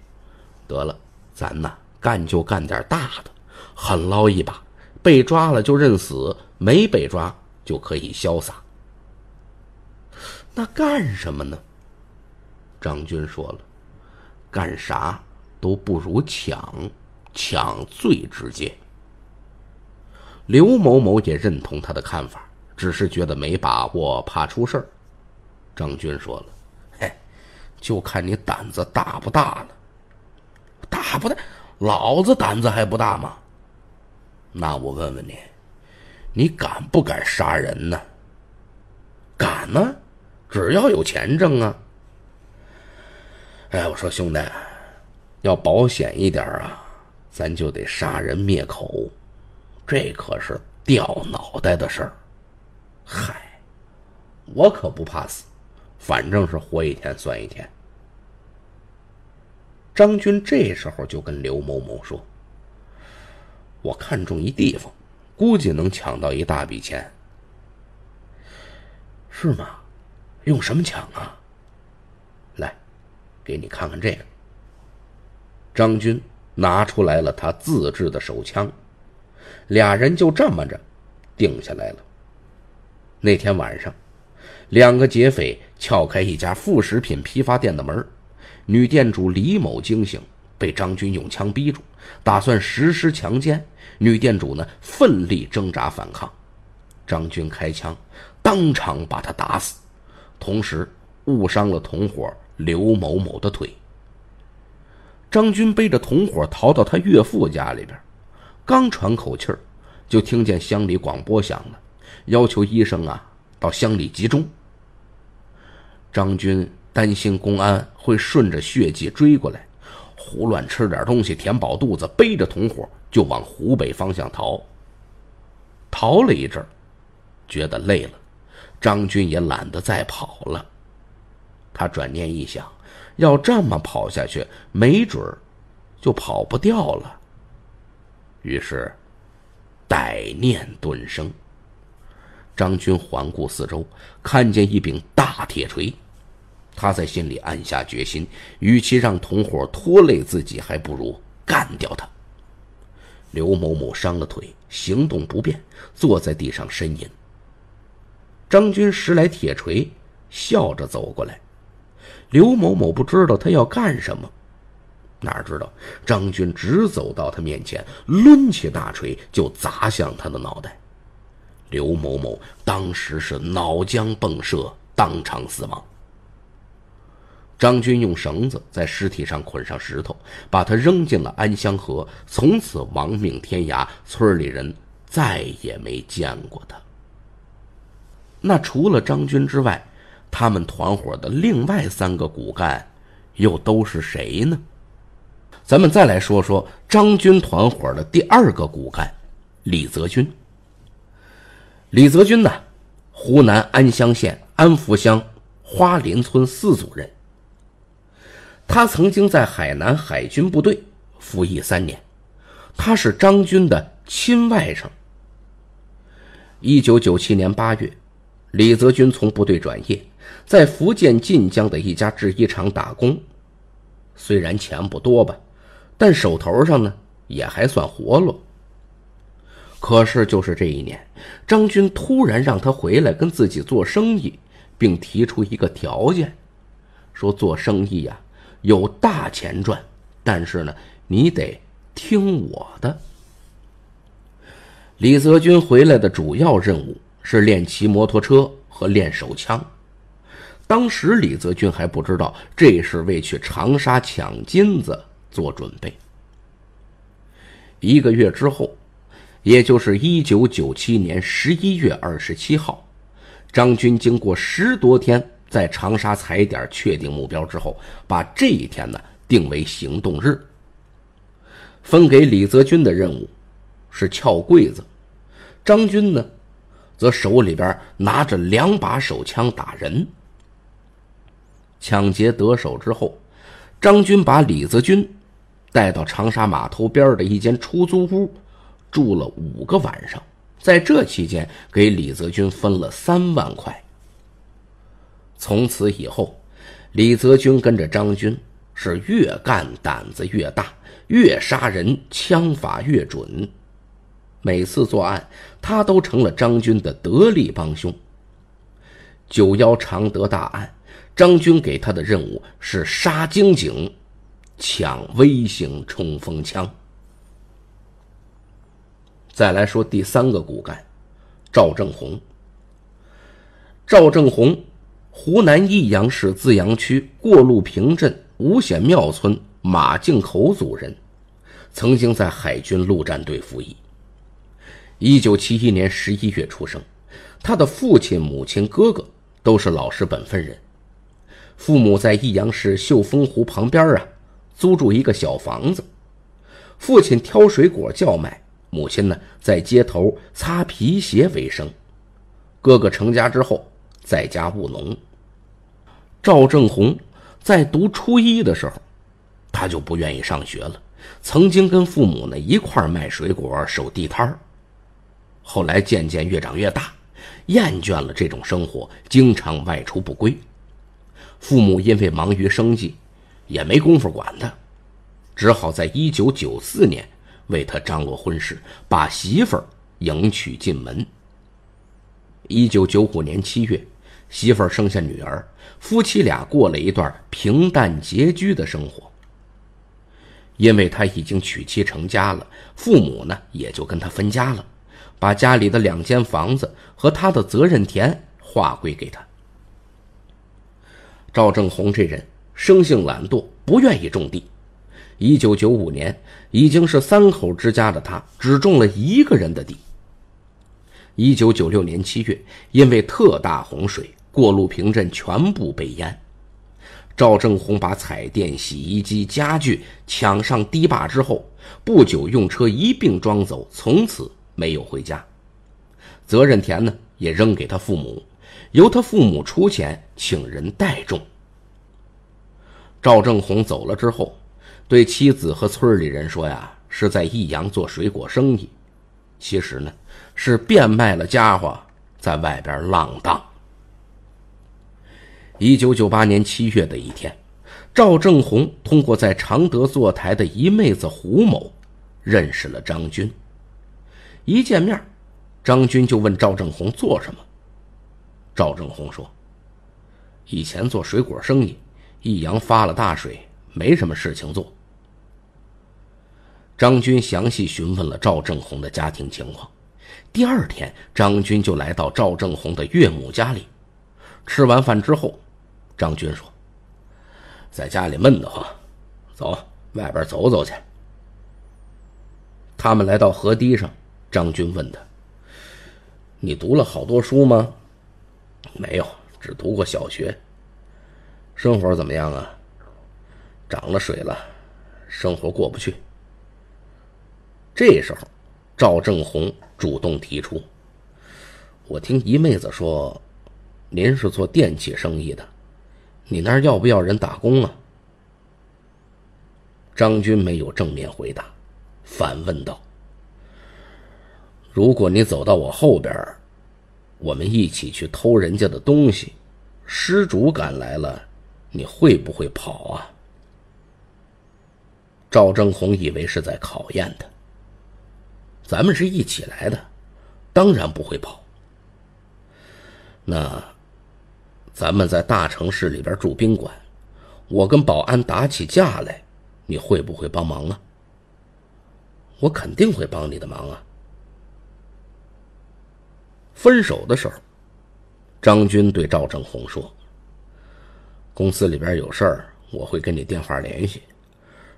得了，咱呐干就干点大的，狠捞一把，被抓了就认死，没被抓就可以潇洒。那干什么呢？张军说了，干啥都不如抢。抢最直接。刘某某也认同他的看法，只是觉得没把握，怕出事儿。张军说了：“嘿，就看你胆子大不大了。大不大？老子胆子还不大吗？那我问问你，你敢不敢杀人呢？敢呢，只要有钱挣啊。哎，我说兄弟，要保险一点啊。”咱就得杀人灭口，这可是掉脑袋的事儿。嗨，我可不怕死，反正是活一天算一天。张军这时候就跟刘某某说：“我看中一地方，估计能抢到一大笔钱。”是吗？用什么抢啊？来，给你看看这个，张军。拿出来了他自制的手枪，俩人就这么着定下来了。那天晚上，两个劫匪撬开一家副食品批发店的门，女店主李某惊醒，被张军用枪逼住，打算实施强奸。女店主呢，奋力挣扎反抗，张军开枪，当场把他打死，同时误伤了同伙刘某某的腿。张军背着同伙逃到他岳父家里边，刚喘口气儿，就听见乡里广播响了，要求医生啊到乡里集中。张军担心公安会顺着血迹追过来，胡乱吃点东西填饱肚子，背着同伙就往湖北方向逃。逃了一阵，觉得累了，张军也懒得再跑了。他转念一想。要这么跑下去，没准就跑不掉了。于是，歹念顿生。张军环顾四周，看见一柄大铁锤，他在心里暗下决心：，与其让同伙拖累自己，还不如干掉他。刘某某伤了腿，行动不便，坐在地上呻吟。张军拾来铁锤，笑着走过来。刘某某不知道他要干什么，哪知道张军直走到他面前，抡起大锤就砸向他的脑袋。刘某某当时是脑浆迸射，当场死亡。张军用绳子在尸体上捆上石头，把他扔进了安乡河，从此亡命天涯。村里人再也没见过他。那除了张军之外，他们团伙的另外三个骨干又都是谁呢？咱们再来说说张军团伙的第二个骨干，李泽军。李泽军呢，湖南安乡县安福乡花林村四组人。他曾经在海南海军部队服役三年，他是张军的亲外甥。一九九七年八月，李泽军从部队转业。在福建晋江的一家制衣厂打工，虽然钱不多吧，但手头上呢也还算活络。可是就是这一年，张军突然让他回来跟自己做生意，并提出一个条件：说做生意呀有大钱赚，但是呢你得听我的。李泽军回来的主要任务是练骑摩托车和练手枪。当时李泽军还不知道这是为去长沙抢金子做准备。一个月之后，也就是一九九七年十一月二十七号，张军经过十多天在长沙踩点、确定目标之后，把这一天呢定为行动日。分给李泽军的任务是撬柜子，张军呢，则手里边拿着两把手枪打人。抢劫得手之后，张军把李泽军带到长沙码头边的一间出租屋住了五个晚上，在这期间给李泽军分了三万块。从此以后，李泽军跟着张军是越干胆子越大，越杀人枪法越准，每次作案他都成了张军的得力帮凶。九幺常德大案。张军给他的任务是杀精警，抢微型冲锋枪。再来说第三个骨干赵正红。赵正红，湖南益阳市资阳区过路坪镇五显庙村马径口组人，曾经在海军陆战队服役。一九七一年十一月出生，他的父亲、母亲、哥哥都是老实本分人。父母在益阳市秀峰湖旁边啊，租住一个小房子。父亲挑水果叫卖，母亲呢在街头擦皮鞋为生。哥哥成家之后，在家务农。赵正红在读初一的时候，他就不愿意上学了，曾经跟父母呢一块卖水果、守地摊后来渐渐越长越大，厌倦了这种生活，经常外出不归。父母因为忙于生计，也没工夫管他，只好在一九九四年为他张罗婚事，把媳妇儿迎娶进门。一九九五年七月，媳妇儿生下女儿，夫妻俩过了一段平淡拮据的生活。因为他已经娶妻成家了，父母呢也就跟他分家了，把家里的两间房子和他的责任田划归给他。赵正红这人生性懒惰，不愿意种地。1995年，已经是三口之家的他，只种了一个人的地。1996年7月，因为特大洪水，过路坪镇全部被淹。赵正红把彩电、洗衣机、家具抢上堤坝之后，不久用车一并装走，从此没有回家。责任田呢，也扔给他父母。由他父母出钱请人代种。赵正红走了之后，对妻子和村里人说：“呀，是在益阳做水果生意，其实呢，是变卖了家伙，在外边浪荡。”一九九八年七月的一天，赵正红通过在常德坐台的一妹子胡某，认识了张军。一见面，张军就问赵正红做什么。赵正红说：“以前做水果生意，益阳发了大水，没什么事情做。”张军详细询问了赵正红的家庭情况。第二天，张军就来到赵正红的岳母家里。吃完饭之后，张军说：“在家里闷得慌，走，外边走走去。”他们来到河堤上，张军问他：“你读了好多书吗？”没有，只读过小学。生活怎么样啊？涨了水了，生活过不去。这时候，赵正红主动提出：“我听姨妹子说，您是做电器生意的，你那儿要不要人打工啊？”张军没有正面回答，反问道：“如果你走到我后边我们一起去偷人家的东西，失主赶来了，你会不会跑啊？赵正红以为是在考验他。咱们是一起来的，当然不会跑。那，咱们在大城市里边住宾馆，我跟保安打起架来，你会不会帮忙啊？我肯定会帮你的忙啊。分手的时候，张军对赵正红说：“公司里边有事儿，我会跟你电话联系，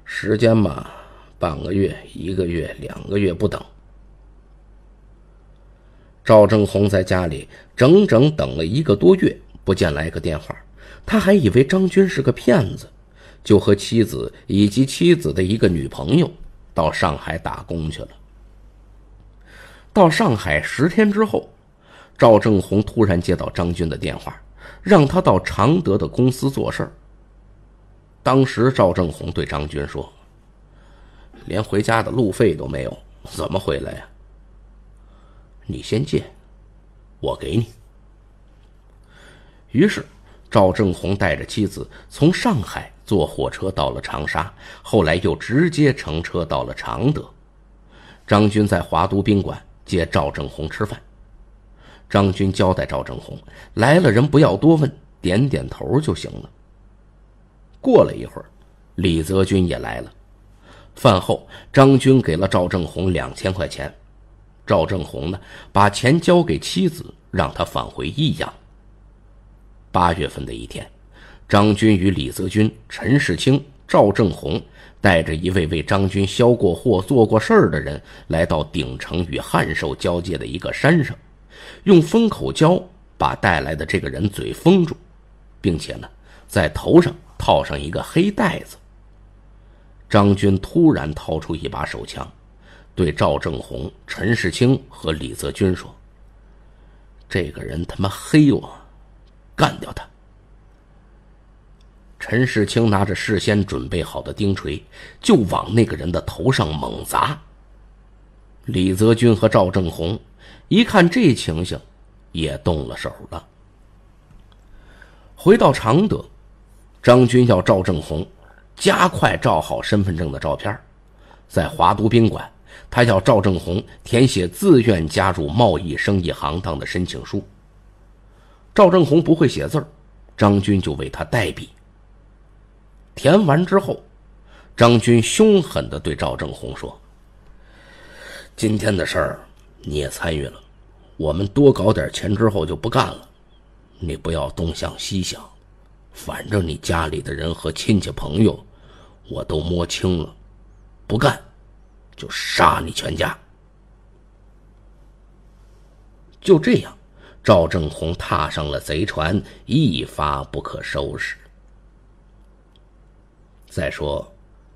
时间嘛，半个月、一个月、两个月不等。”赵正红在家里整整等了一个多月，不见来个电话，他还以为张军是个骗子，就和妻子以及妻子的一个女朋友到上海打工去了。到上海十天之后。赵正红突然接到张军的电话，让他到常德的公司做事。当时赵正红对张军说：“连回家的路费都没有，怎么回来呀？”你先借，我给你。于是，赵正红带着妻子从上海坐火车到了长沙，后来又直接乘车到了常德。张军在华都宾馆接赵正红吃饭。张军交代赵正红来了人不要多问点点头就行了。过了一会儿，李泽军也来了。饭后，张军给了赵正红两千块钱，赵正红呢把钱交给妻子，让他返回益阳。八月份的一天，张军与李泽军、陈世清、赵正红带着一位为张军销过货做过事儿的人，来到鼎城与汉寿交界的一个山上。用封口胶把带来的这个人嘴封住，并且呢，在头上套上一个黑袋子。张军突然掏出一把手枪，对赵正红、陈世清和李泽军说：“这个人他妈黑我，干掉他！”陈世清拿着事先准备好的钉锤，就往那个人的头上猛砸。李泽军和赵正红。一看这情形，也动了手了。回到常德，张军要赵正红加快照好身份证的照片，在华都宾馆，他叫赵正红填写自愿加入贸易生意行当的申请书。赵正红不会写字张军就为他代笔。填完之后，张军凶狠的对赵正红说：“今天的事儿。”你也参与了，我们多搞点钱之后就不干了。你不要东想西想，反正你家里的人和亲戚朋友，我都摸清了。不干，就杀你全家。就这样，赵正红踏上了贼船，一发不可收拾。再说，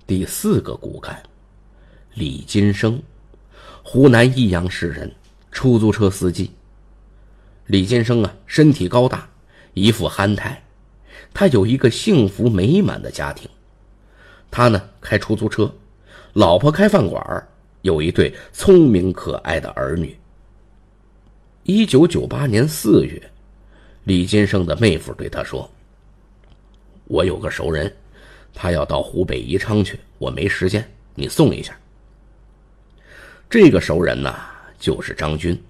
第四个骨干，李金生。湖南益阳市人，出租车司机李金生啊，身体高大，一副憨态。他有一个幸福美满的家庭，他呢开出租车，老婆开饭馆，有一对聪明可爱的儿女。一九九八年四月，李金生的妹夫对他说：“我有个熟人，他要到湖北宜昌去，我没时间，你送一下。”这个熟人呢，就是张军。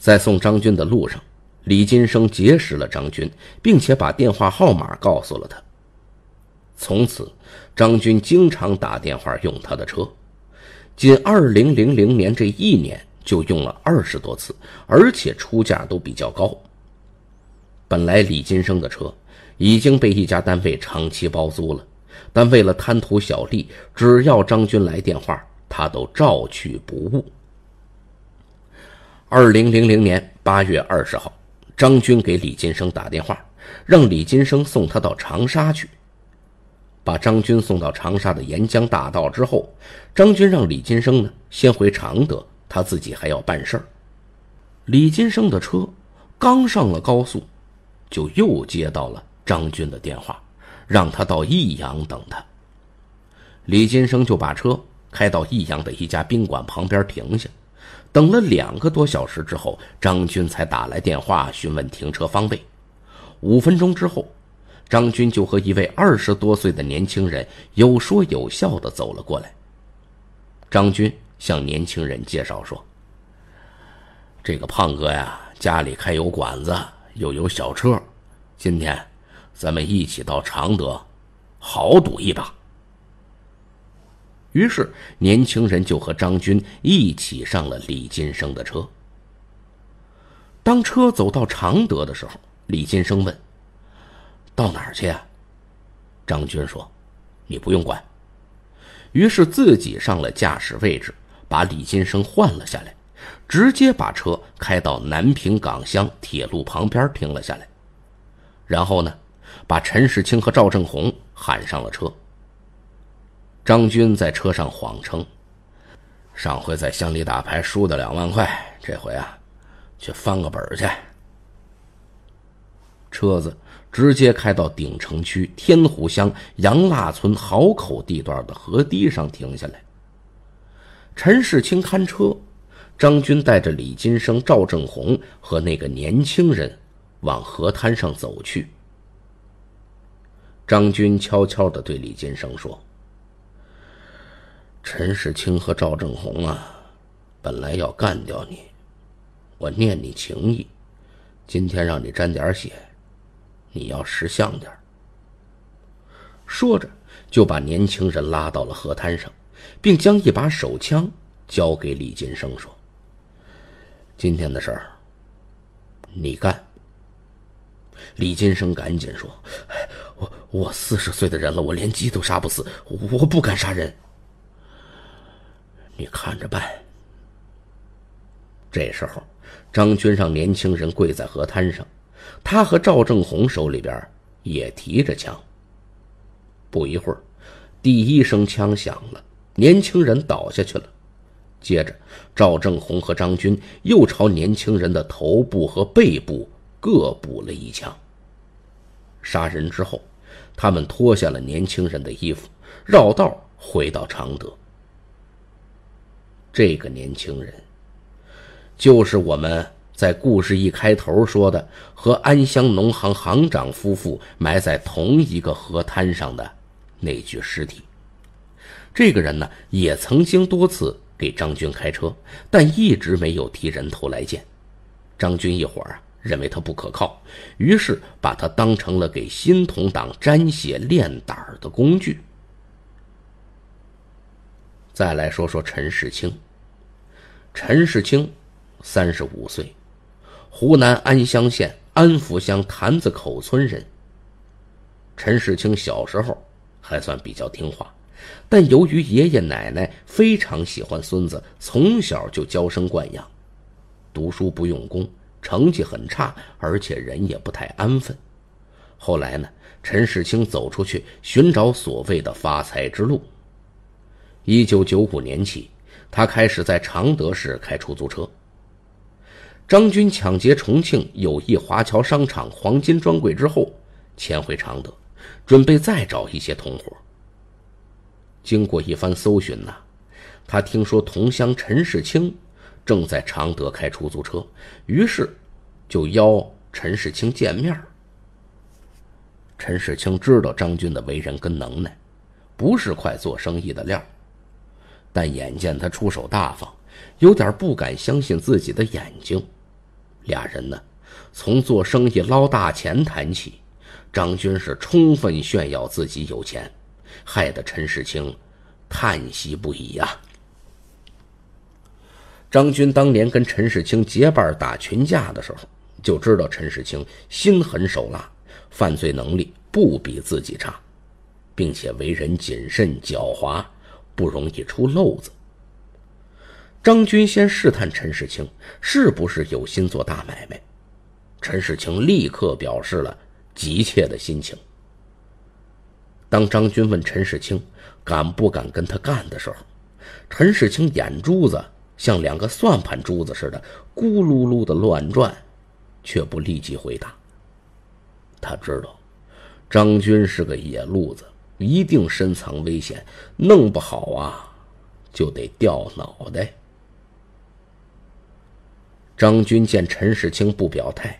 在送张军的路上，李金生结识了张军，并且把电话号码告诉了他。从此，张军经常打电话用他的车，仅二零零零年这一年就用了二十多次，而且出价都比较高。本来李金生的车已经被一家单位长期包租了，但为了贪图小利，只要张军来电话。他都照去不误。二零零零年八月二十号，张军给李金生打电话，让李金生送他到长沙去。把张军送到长沙的沿江大道之后，张军让李金生呢先回常德，他自己还要办事儿。李金生的车刚上了高速，就又接到了张军的电话，让他到益阳等他。李金生就把车。开到益阳的一家宾馆旁边停下，等了两个多小时之后，张军才打来电话询问停车方位。五分钟之后，张军就和一位二十多岁的年轻人有说有笑的走了过来。张军向年轻人介绍说：“这个胖哥呀，家里开油管子，又有小车，今天咱们一起到常德，豪赌一把。”于是，年轻人就和张军一起上了李金生的车。当车走到常德的时候，李金生问：“到哪儿去？”张军说：“你不用管。”于是自己上了驾驶位置，把李金生换了下来，直接把车开到南平港乡铁路旁边停了下来。然后呢，把陈世清和赵正红喊上了车。张军在车上谎称：“上回在乡里打牌输的两万块，这回啊，去翻个本去。”车子直接开到鼎城区天湖乡杨腊村壕口地段的河堤上停下来。陈世清看车，张军带着李金生、赵正红和那个年轻人往河滩上走去。张军悄悄的对李金生说。陈世清和赵正红啊，本来要干掉你，我念你情义，今天让你沾点血，你要识相点说着，就把年轻人拉到了河滩上，并将一把手枪交给李金生，说：“今天的事儿，你干。”李金生赶紧说：“我我四十岁的人了，我连鸡都杀不死，我不敢杀人。”你看着办。这时候，张军让年轻人跪在河滩上，他和赵正红手里边也提着枪。不一会儿，第一声枪响了，年轻人倒下去了。接着，赵正红和张军又朝年轻人的头部和背部各补了一枪。杀人之后，他们脱下了年轻人的衣服，绕道回到常德。这个年轻人，就是我们在故事一开头说的，和安乡农行行长夫妇埋在同一个河滩上的那具尸体。这个人呢，也曾经多次给张军开车，但一直没有提人头来见。张军一伙儿认为他不可靠，于是把他当成了给新同党沾血练胆儿的工具。再来说说陈世清。陈世清，三十五岁，湖南安乡县安福乡潭子口村人。陈世清小时候还算比较听话，但由于爷爷奶奶非常喜欢孙子，从小就娇生惯养，读书不用功，成绩很差，而且人也不太安分。后来呢，陈世清走出去寻找所谓的发财之路。一九九五年起，他开始在常德市开出租车。张军抢劫重庆友谊华侨商场黄金专柜之后，潜回常德，准备再找一些同伙。经过一番搜寻呢，他听说同乡陈世清正在常德开出租车，于是就邀陈世清见面。陈世清知道张军的为人跟能耐，不是块做生意的料。但眼见他出手大方，有点不敢相信自己的眼睛。俩人呢，从做生意捞大钱谈起，张军是充分炫耀自己有钱，害得陈世清叹息不已呀。张军当年跟陈世清结伴打群架的时候，就知道陈世清心狠手辣，犯罪能力不比自己差，并且为人谨慎狡猾。不容易出漏子。张军先试探陈世清是不是有心做大买卖，陈世清立刻表示了急切的心情。当张军问陈世清敢不敢跟他干的时候，陈世清眼珠子像两个算盘珠子似的咕噜噜的乱转，却不立即回答。他知道，张军是个野路子。一定深藏危险，弄不好啊，就得掉脑袋。张军见陈世清不表态，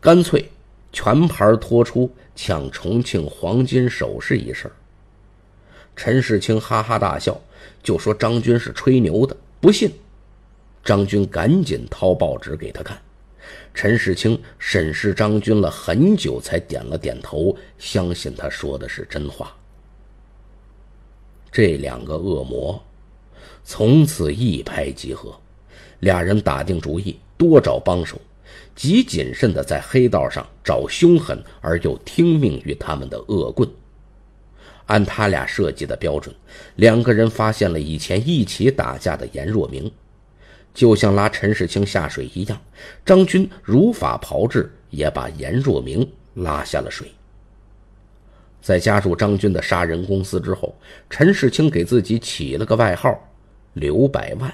干脆全盘托出抢重庆黄金首饰一事。陈世清哈哈大笑，就说张军是吹牛的，不信。张军赶紧掏报纸给他看，陈世清审视张军了很久，才点了点头，相信他说的是真话。这两个恶魔，从此一拍即合，俩人打定主意多找帮手，极谨慎的在黑道上找凶狠而又听命于他们的恶棍。按他俩设计的标准，两个人发现了以前一起打架的颜若明，就像拉陈世清下水一样，张军如法炮制，也把颜若明拉下了水。在加入张军的杀人公司之后，陈世清给自己起了个外号“刘百万”。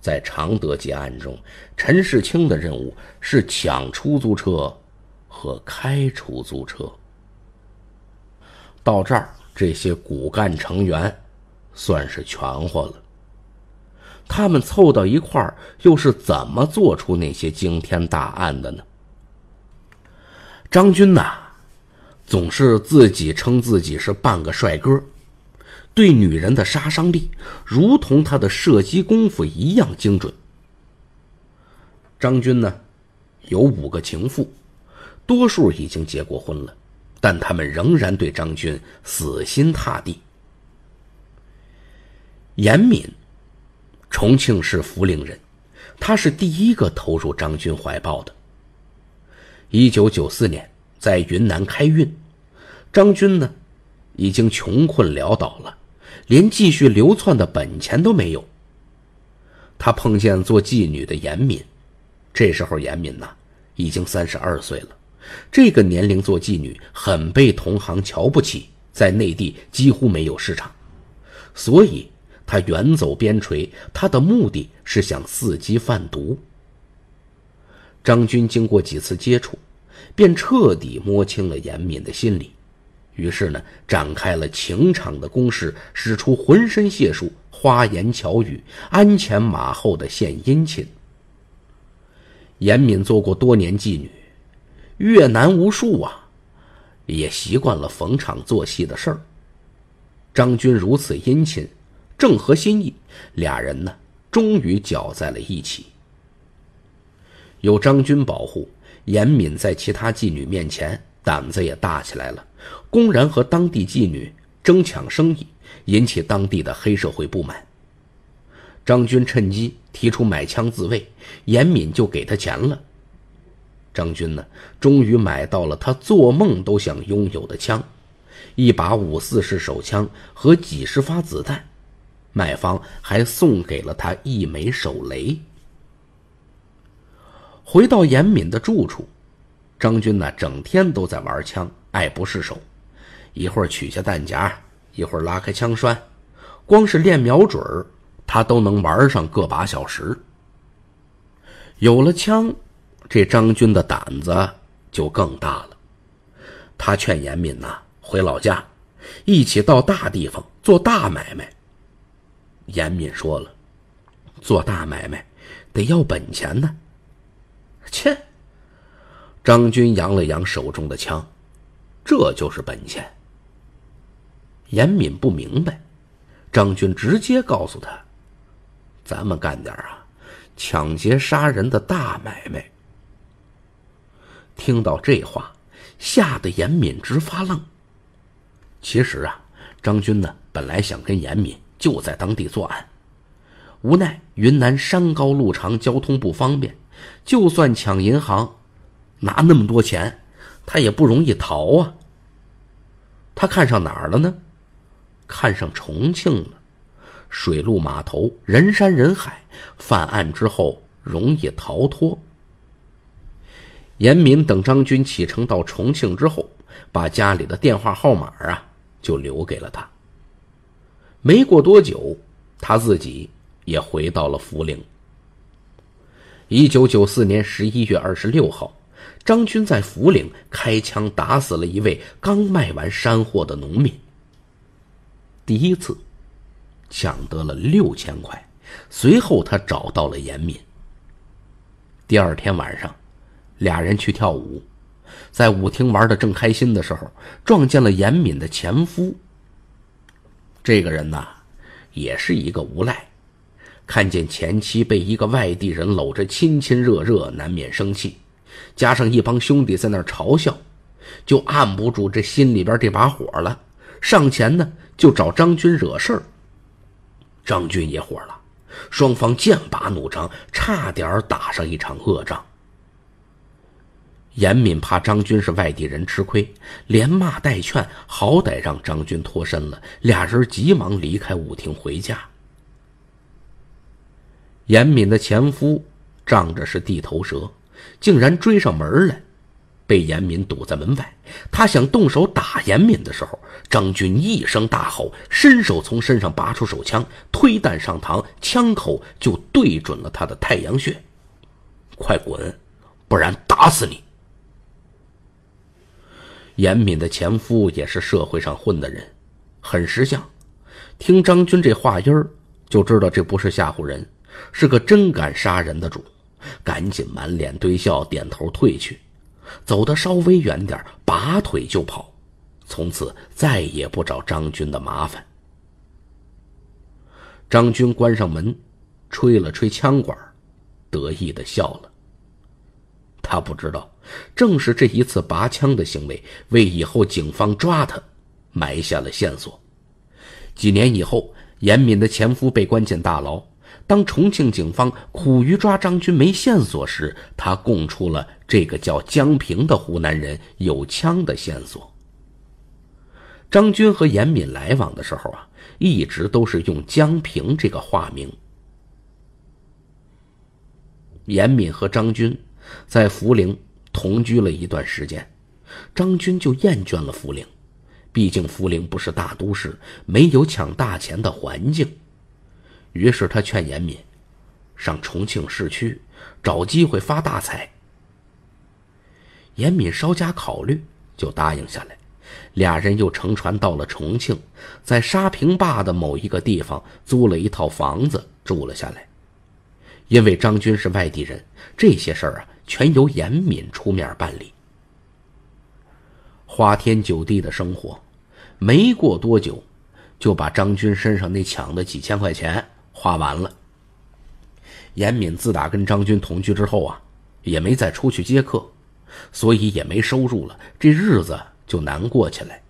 在常德劫案中，陈世清的任务是抢出租车和开出租车。到这儿，这些骨干成员算是全活了。他们凑到一块儿，又是怎么做出那些惊天大案的呢？张军呐。总是自己称自己是半个帅哥，对女人的杀伤力如同他的射击功夫一样精准。张军呢，有五个情妇，多数已经结过婚了，但他们仍然对张军死心塌地。严敏，重庆市涪陵人，他是第一个投入张军怀抱的。一九九四年。在云南开运，张军呢，已经穷困潦倒了，连继续流窜的本钱都没有。他碰见做妓女的严敏，这时候严敏呐，已经三十二岁了，这个年龄做妓女很被同行瞧不起，在内地几乎没有市场，所以他远走边陲。他的目的是想伺机贩毒。张军经过几次接触。便彻底摸清了严敏的心理，于是呢，展开了情场的攻势，使出浑身解数，花言巧语，鞍前马后的献殷勤。严敏做过多年妓女，阅男无数啊，也习惯了逢场作戏的事儿。张军如此殷勤，正合心意，俩人呢，终于搅在了一起。有张军保护。严敏在其他妓女面前胆子也大起来了，公然和当地妓女争抢生意，引起当地的黑社会不满。张军趁机提出买枪自卫，严敏就给他钱了。张军呢，终于买到了他做梦都想拥有的枪，一把五四式手枪和几十发子弹，卖方还送给了他一枚手雷。回到严敏的住处，张军呢整天都在玩枪，爱不释手。一会儿取下弹夹，一会儿拉开枪栓，光是练瞄准儿，他都能玩上个把小时。有了枪，这张军的胆子就更大了。他劝严敏呐回老家，一起到大地方做大买卖。严敏说了：“做大买卖，得要本钱呢。” 切！张军扬了扬手中的枪，这就是本钱。严敏不明白，张军直接告诉他：“咱们干点啊，抢劫杀人的大买卖。”听到这话，吓得严敏直发愣。其实啊，张军呢本来想跟严敏就在当地作案，无奈云南山高路长，交通不方便。就算抢银行，拿那么多钱，他也不容易逃啊。他看上哪儿了呢？看上重庆了，水陆码头人山人海，犯案之后容易逃脱。严敏等张军启程到重庆之后，把家里的电话号码啊就留给了他。没过多久，他自己也回到了涪陵。一九九四年十一月二十六号，张军在涪陵开枪打死了一位刚卖完山货的农民。第一次，抢得了六千块。随后他找到了严敏。第二天晚上，俩人去跳舞，在舞厅玩的正开心的时候，撞见了严敏的前夫。这个人呢，也是一个无赖。看见前妻被一个外地人搂着亲亲热热，难免生气，加上一帮兄弟在那儿嘲笑，就按不住这心里边这把火了，上前呢就找张军惹事儿。张军也火了，双方剑拔弩张，差点打上一场恶仗。严敏怕张军是外地人吃亏，连骂带劝，好歹让张军脱身了，俩人急忙离开舞厅回家。严敏的前夫仗着是地头蛇，竟然追上门来，被严敏堵在门外。他想动手打严敏的时候，张军一声大吼，伸手从身上拔出手枪，推弹上膛，枪口就对准了他的太阳穴：“快滚，不然打死你！”严敏的前夫也是社会上混的人，很识相，听张军这话音儿，就知道这不是吓唬人。是个真敢杀人的主，赶紧满脸堆笑，点头退去，走得稍微远点，拔腿就跑，从此再也不找张军的麻烦。张军关上门，吹了吹枪管，得意的笑了。他不知道，正是这一次拔枪的行为，为以后警方抓他埋下了线索。几年以后，严敏的前夫被关进大牢。当重庆警方苦于抓张军没线索时，他供出了这个叫江平的湖南人有枪的线索。张军和严敏来往的时候啊，一直都是用江平这个化名。严敏和张军在涪陵同居了一段时间，张军就厌倦了涪陵，毕竟涪陵不是大都市，没有抢大钱的环境。于是他劝严敏上重庆市区找机会发大财。严敏稍加考虑就答应下来，俩人又乘船到了重庆，在沙坪坝的某一个地方租了一套房子住了下来。因为张军是外地人，这些事儿啊全由严敏出面办理。花天酒地的生活，没过多久，就把张军身上那抢的几千块钱。花完了。严敏自打跟张军同居之后啊，也没再出去接客，所以也没收入了，这日子就难过起来。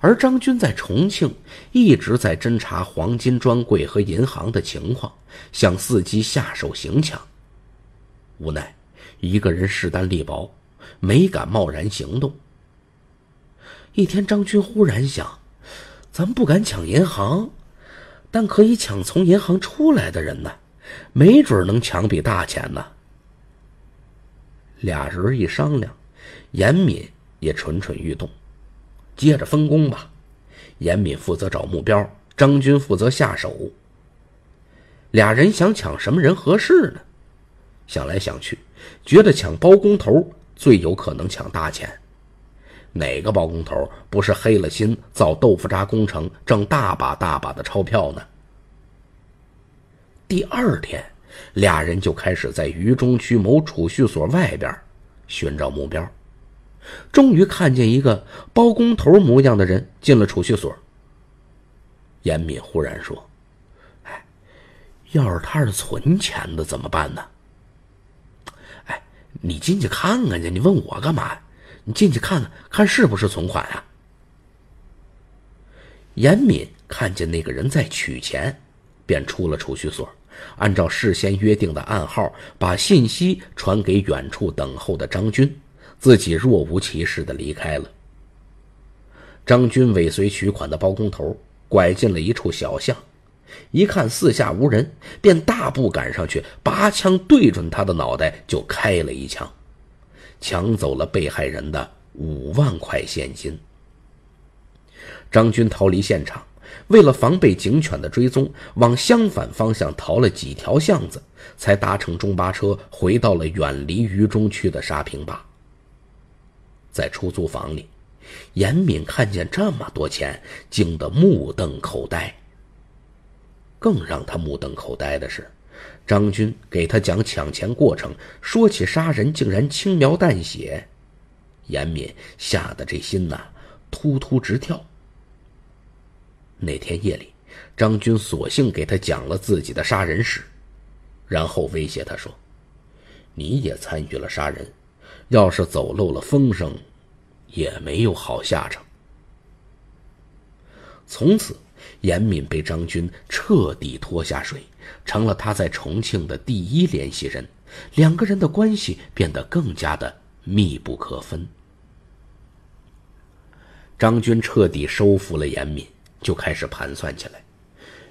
而张军在重庆一直在侦查黄金专柜和银行的情况，想伺机下手行抢，无奈一个人势单力薄，没敢贸然行动。一天，张军忽然想，咱不敢抢银行。但可以抢从银行出来的人呢，没准能抢笔大钱呢。俩人一商量，严敏也蠢蠢欲动，接着分工吧。严敏负责找目标，张军负责下手。俩人想抢什么人合适呢？想来想去，觉得抢包工头最有可能抢大钱。哪个包工头不是黑了心造豆腐渣工程，挣大把大把的钞票呢？第二天，俩人就开始在渝中区某储蓄所外边寻找目标，终于看见一个包工头模样的人进了储蓄所。严敏忽然说：“哎，要是他是存钱的怎么办呢？”“哎，你进去看看去，你问我干嘛？”你进去看看，看是不是存款啊？严敏看见那个人在取钱，便出了储蓄所，按照事先约定的暗号把信息传给远处等候的张军，自己若无其事的离开了。张军尾随取款的包工头，拐进了一处小巷，一看四下无人，便大步赶上去，拔枪对准他的脑袋就开了一枪。抢走了被害人的五万块现金。张军逃离现场，为了防备警犬的追踪，往相反方向逃了几条巷子，才搭乘中巴车回到了远离渝中区的沙坪坝。在出租房里，严敏看见这么多钱，惊得目瞪口呆。更让他目瞪口呆的是。张军给他讲抢钱过程，说起杀人竟然轻描淡写，严敏吓得这心呐突突直跳。那天夜里，张军索性给他讲了自己的杀人史，然后威胁他说：“你也参与了杀人，要是走漏了风声，也没有好下场。”从此，严敏被张军彻底拖下水。成了他在重庆的第一联系人，两个人的关系变得更加的密不可分。张军彻底收服了严敏，就开始盘算起来。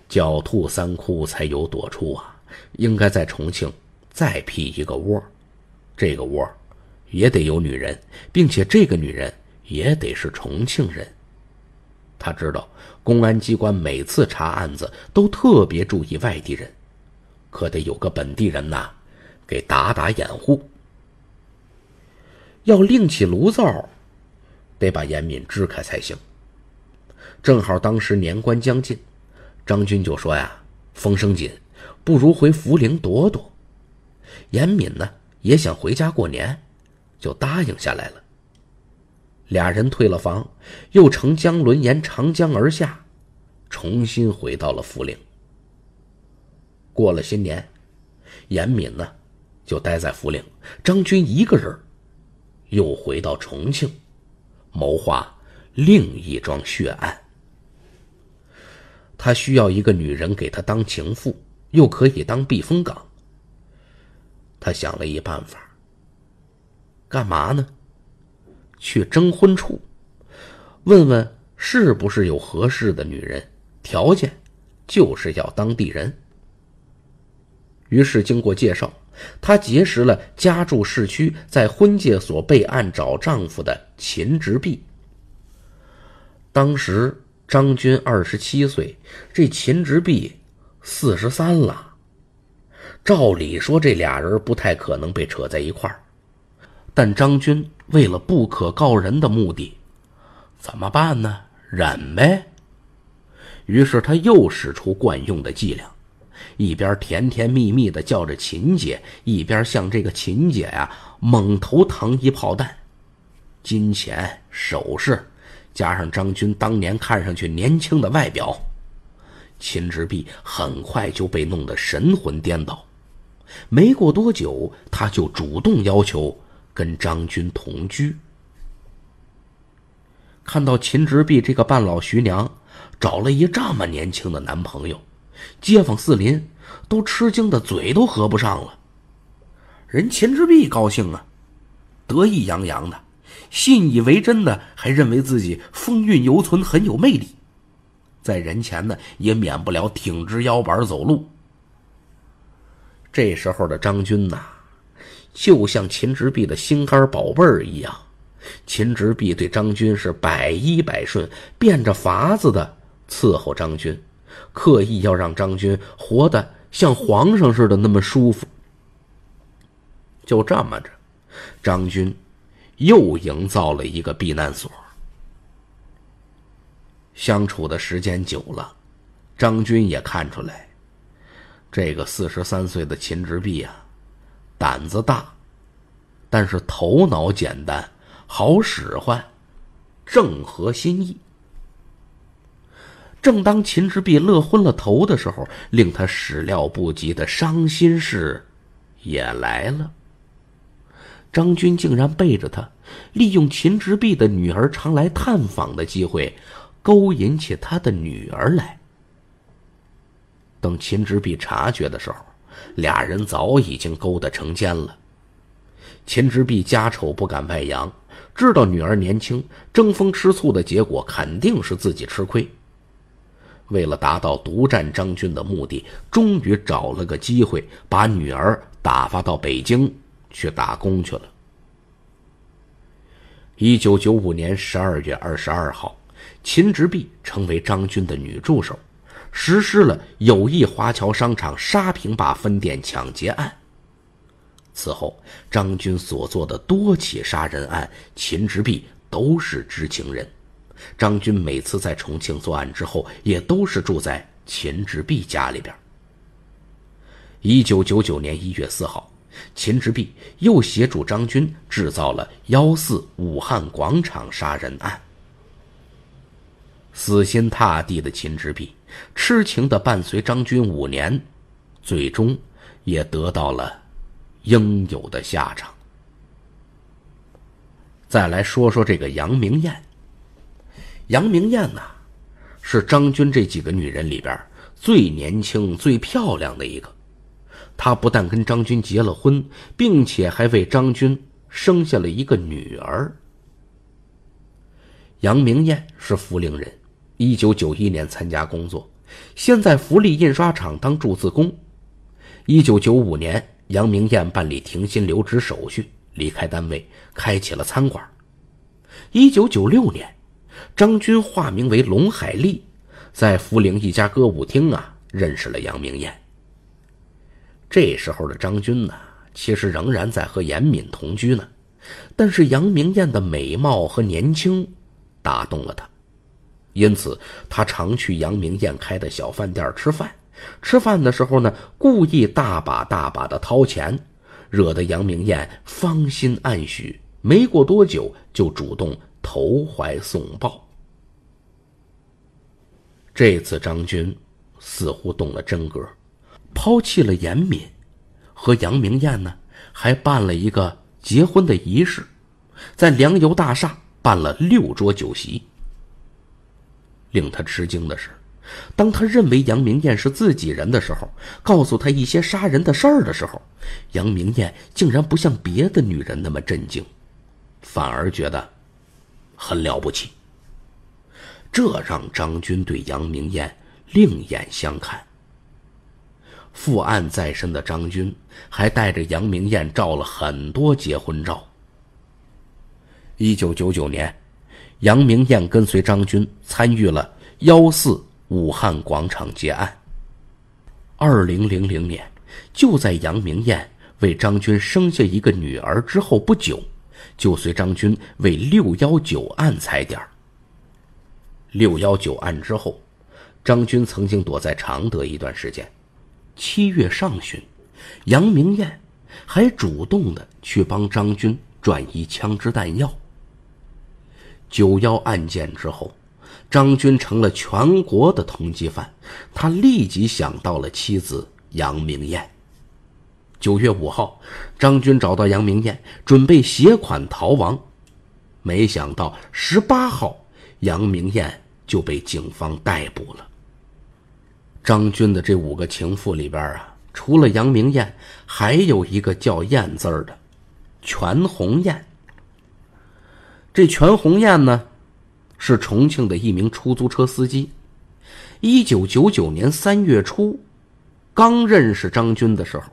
狡兔三窟才有躲处啊！应该在重庆再辟一个窝这个窝也得有女人，并且这个女人也得是重庆人。他知道公安机关每次查案子都特别注意外地人。可得有个本地人呐，给打打掩护。要另起炉灶，得把严敏支开才行。正好当时年关将近，张军就说呀：“风声紧，不如回涪陵躲躲。”严敏呢也想回家过年，就答应下来了。俩人退了房，又乘江轮沿长江而下，重新回到了涪陵。过了些年，严敏呢就待在涪陵，张军一个人又回到重庆，谋划另一桩血案。他需要一个女人给他当情妇，又可以当避风港。他想了一办法，干嘛呢？去征婚处问问，是不是有合适的女人？条件就是要当地人。于是，经过介绍，他结识了家住市区、在婚介所备案找丈夫的秦直弼。当时张军二十七岁，这秦直弼四十三了。照理说，这俩人不太可能被扯在一块儿。但张军为了不可告人的目的，怎么办呢？忍呗。于是他又使出惯用的伎俩。一边甜甜蜜蜜的叫着秦姐，一边向这个秦姐呀猛投糖衣炮弹，金钱、首饰，加上张军当年看上去年轻的外表，秦直碧很快就被弄得神魂颠倒。没过多久，他就主动要求跟张军同居。看到秦直碧这个半老徐娘，找了一这么年轻的男朋友。街坊四邻都吃惊的嘴都合不上了，人秦之碧高兴啊，得意洋洋的，信以为真的，还认为自己风韵犹存，很有魅力，在人前呢也免不了挺直腰板走路。这时候的张军呐，就像秦直碧的心肝宝贝儿一样，秦直碧对张军是百依百顺，变着法子的伺候张军。刻意要让张军活得像皇上似的那么舒服。就这么着，张军又营造了一个避难所。相处的时间久了，张军也看出来，这个四十三岁的秦直弼啊，胆子大，但是头脑简单，好使唤，正合心意。正当秦之璧乐昏了头的时候，令他始料不及的伤心事也来了。张军竟然背着他，利用秦之璧的女儿常来探访的机会，勾引起他的女儿来。等秦之璧察觉的时候，俩人早已经勾搭成奸了。秦之璧家丑不敢外扬，知道女儿年轻，争风吃醋的结果肯定是自己吃亏。为了达到独占张军的目的，终于找了个机会，把女儿打发到北京去打工去了。一九九五年十二月二十二号，秦直碧成为张军的女助手，实施了友谊华侨商场沙坪坝分店抢劫案。此后，张军所做的多起杀人案，秦直碧都是知情人。张军每次在重庆作案之后，也都是住在秦志碧家里边。一九九九年一月四号，秦志碧又协助张军制造了幺四武汉广场杀人案。死心塌地的秦志碧，痴情的伴随张军五年，最终也得到了应有的下场。再来说说这个杨明艳。杨明艳呐，是张军这几个女人里边最年轻、最漂亮的一个。她不但跟张军结了婚，并且还为张军生下了一个女儿。杨明艳是涪陵人，一九九一年参加工作，先在福利印刷厂当注字工。一九九五年，杨明艳办理停薪留职手续，离开单位，开起了餐馆。一九九六年。张军化名为龙海丽，在涪陵一家歌舞厅啊，认识了杨明艳。这时候的张军呢，其实仍然在和严敏同居呢，但是杨明艳的美貌和年轻打动了他，因此他常去杨明艳开的小饭店吃饭。吃饭的时候呢，故意大把大把的掏钱，惹得杨明艳芳心暗许。没过多久，就主动投怀送抱。这次张军似乎动了真格，抛弃了严敏，和杨明艳呢，还办了一个结婚的仪式，在粮油大厦办了六桌酒席。令他吃惊的是，当他认为杨明艳是自己人的时候，告诉他一些杀人的事儿的时候，杨明艳竟然不像别的女人那么震惊，反而觉得很了不起。这让张军对杨明艳另眼相看。负案在身的张军还带着杨明艳照了很多结婚照。一九九九年，杨明艳跟随张军参与了“幺四武汉广场劫案”。二零零零年，就在杨明艳为张军生下一个女儿之后不久，就随张军为“六幺九案”踩点。六幺九案之后，张军曾经躲在常德一段时间。七月上旬，杨明艳还主动的去帮张军转移枪支弹药。九幺案件之后，张军成了全国的通缉犯，他立即想到了妻子杨明艳。九月五号，张军找到杨明艳，准备携款逃亡，没想到十八号，杨明艳。就被警方逮捕了。张军的这五个情妇里边啊，除了杨明艳，还有一个叫“艳字的全红艳。这全红艳呢，是重庆的一名出租车司机。一九九九年三月初，刚认识张军的时候，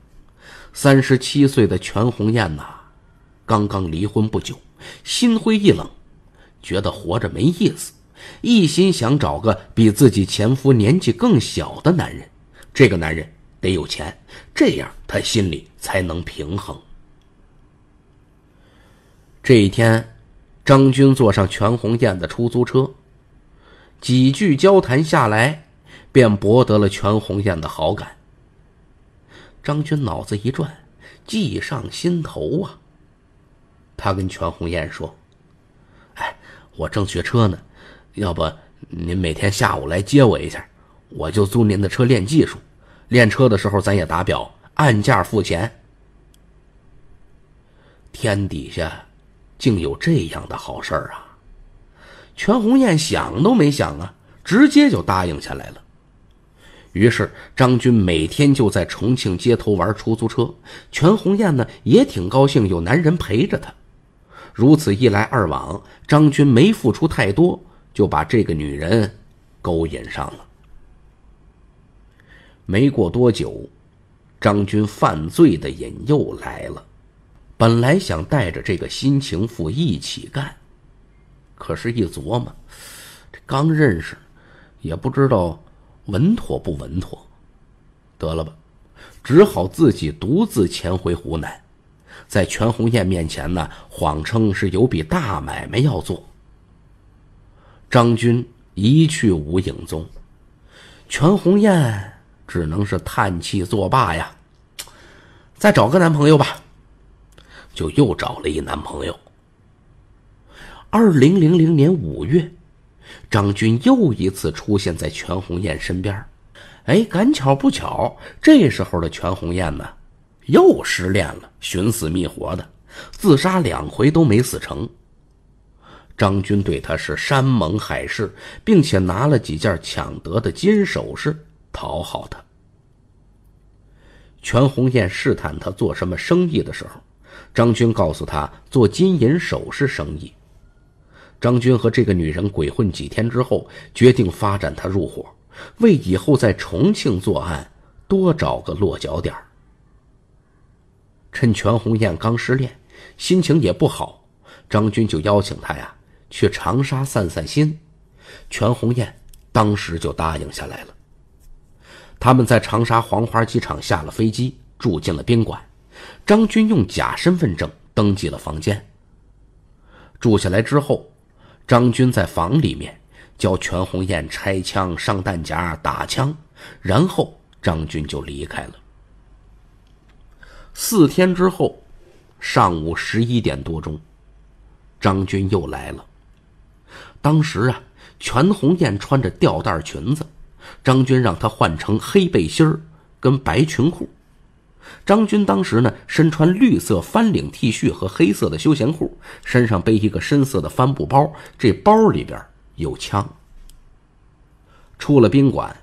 三十七岁的全红艳呐，刚刚离婚不久，心灰意冷，觉得活着没意思。一心想找个比自己前夫年纪更小的男人，这个男人得有钱，这样他心里才能平衡。这一天，张军坐上全红艳的出租车，几句交谈下来，便博得了全红艳的好感。张军脑子一转，计上心头啊，他跟全红艳说：“哎，我正学车呢。”要不您每天下午来接我一下，我就租您的车练技术，练车的时候咱也打表，按价付钱。天底下竟有这样的好事儿啊！全红雁想都没想啊，直接就答应下来了。于是张军每天就在重庆街头玩出租车，全红雁呢也挺高兴，有男人陪着他。如此一来二往，张军没付出太多。就把这个女人勾引上了。没过多久，张军犯罪的瘾又来了。本来想带着这个新情妇一起干，可是，一琢磨，这刚认识，也不知道稳妥不稳妥，得了吧，只好自己独自潜回湖南，在全红艳面前呢，谎称是有笔大买卖要做。张军一去无影踪，全红艳只能是叹气作罢呀。再找个男朋友吧，就又找了一男朋友。二零零零年五月，张军又一次出现在全红艳身边。哎，赶巧不巧，这时候的全红艳呢，又失恋了，寻死觅活的，自杀两回都没死成。张军对他是山盟海誓，并且拿了几件抢得的金首饰讨好他。全红雁试探他做什么生意的时候，张军告诉他做金银首饰生意。张军和这个女人鬼混几天之后，决定发展他入伙，为以后在重庆作案多找个落脚点。趁全红雁刚失恋，心情也不好，张军就邀请他呀。去长沙散散心，全红雁当时就答应下来了。他们在长沙黄花机场下了飞机，住进了宾馆。张军用假身份证登记了房间。住下来之后，张军在房里面教全红雁拆枪、上弹夹、打枪，然后张军就离开了。四天之后，上午十一点多钟，张军又来了。当时啊，全红艳穿着吊带裙子，张军让她换成黑背心儿跟白裙裤。张军当时呢，身穿绿色翻领 T 恤和黑色的休闲裤，身上背一个深色的帆布包，这包里边有枪。出了宾馆，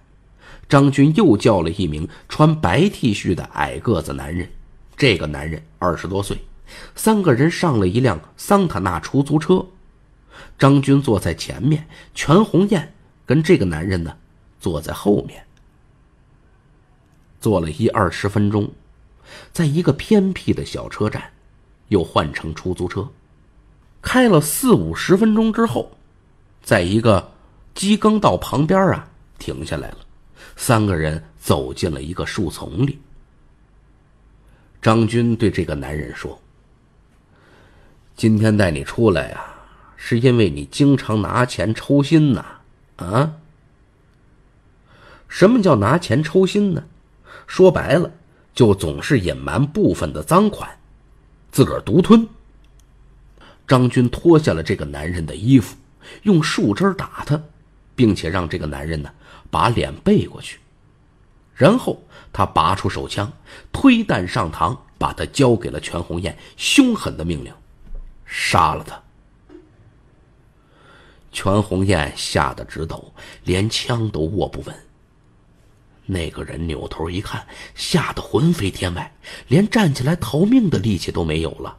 张军又叫了一名穿白 T 恤的矮个子男人，这个男人二十多岁，三个人上了一辆桑塔纳出租车。张军坐在前面，全红艳跟这个男人呢，坐在后面。坐了一二十分钟，在一个偏僻的小车站，又换成出租车，开了四五十分钟之后，在一个机耕道旁边啊，停下来了。三个人走进了一个树丛里。张军对这个男人说：“今天带你出来呀。”是因为你经常拿钱抽薪呐，啊？什么叫拿钱抽薪呢？说白了，就总是隐瞒部分的赃款，自个儿独吞。张军脱下了这个男人的衣服，用树枝打他，并且让这个男人呢把脸背过去，然后他拔出手枪，推弹上膛，把他交给了全红艳，凶狠的命令：“杀了他。”全红雁吓得直抖，连枪都握不稳。那个人扭头一看，吓得魂飞天外，连站起来逃命的力气都没有了，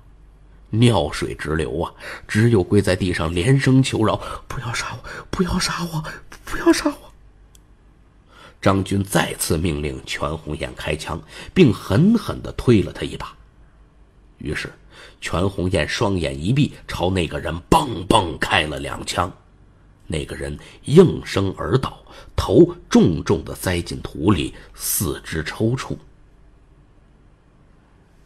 尿水直流啊！只有跪在地上，连声求饶：“不要杀我，不要杀我，不要杀我！”张军再次命令全红雁开枪，并狠狠地推了他一把。于是，全红雁双眼一闭，朝那个人“嘣嘣”开了两枪。那个人应声而倒，头重重的栽进土里，四肢抽搐。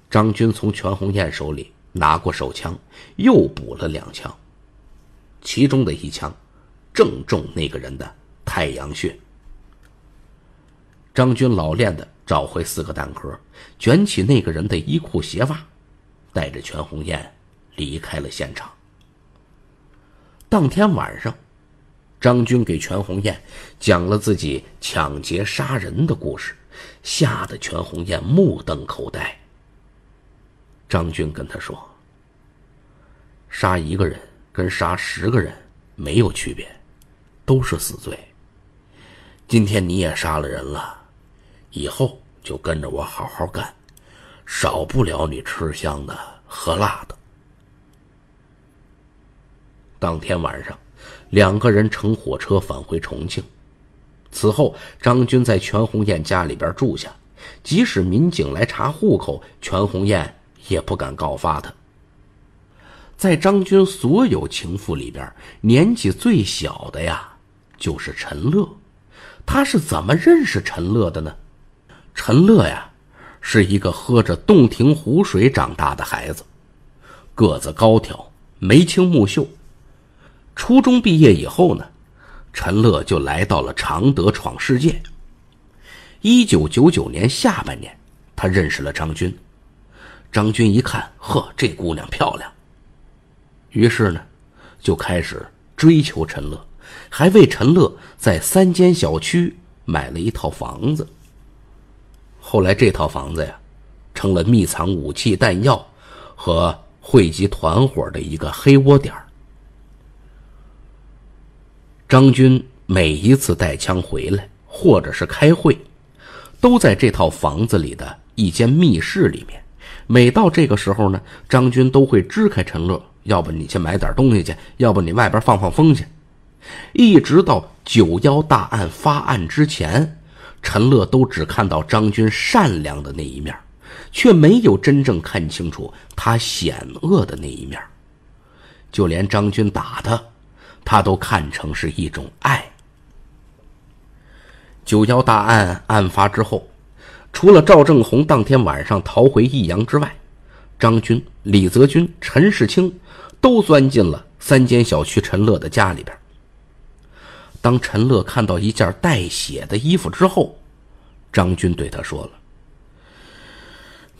张军从全红雁手里拿过手枪，又补了两枪，其中的一枪正中那个人的太阳穴。张军老练的找回四个弹壳，卷起那个人的衣裤鞋袜，带着全红雁离开了现场。当天晚上。张军给全红雁讲了自己抢劫杀人的故事，吓得全红雁目瞪口呆。张军跟他说：“杀一个人跟杀十个人没有区别，都是死罪。今天你也杀了人了，以后就跟着我好好干，少不了你吃香的喝辣的。”当天晚上。两个人乘火车返回重庆。此后，张军在全红艳家里边住下，即使民警来查户口，全红艳也不敢告发他。在张军所有情妇里边，年纪最小的呀，就是陈乐。他是怎么认识陈乐的呢？陈乐呀，是一个喝着洞庭湖水长大的孩子，个子高挑，眉清目秀。初中毕业以后呢，陈乐就来到了常德闯世界。一九九九年下半年，他认识了张军。张军一看，呵，这姑娘漂亮，于是呢，就开始追求陈乐，还为陈乐在三间小区买了一套房子。后来这套房子呀，成了密藏武器弹药和汇集团伙的一个黑窝点儿。张军每一次带枪回来，或者是开会，都在这套房子里的一间密室里面。每到这个时候呢，张军都会支开陈乐，要不你去买点东西去，要不你外边放放风去。一直到九幺大案发案之前，陈乐都只看到张军善良的那一面，却没有真正看清楚他险恶的那一面。就连张军打他。他都看成是一种爱。九幺大案案发之后，除了赵正红当天晚上逃回益阳之外，张军、李泽军、陈世清都钻进了三间小区陈乐的家里边。当陈乐看到一件带血的衣服之后，张军对他说了：“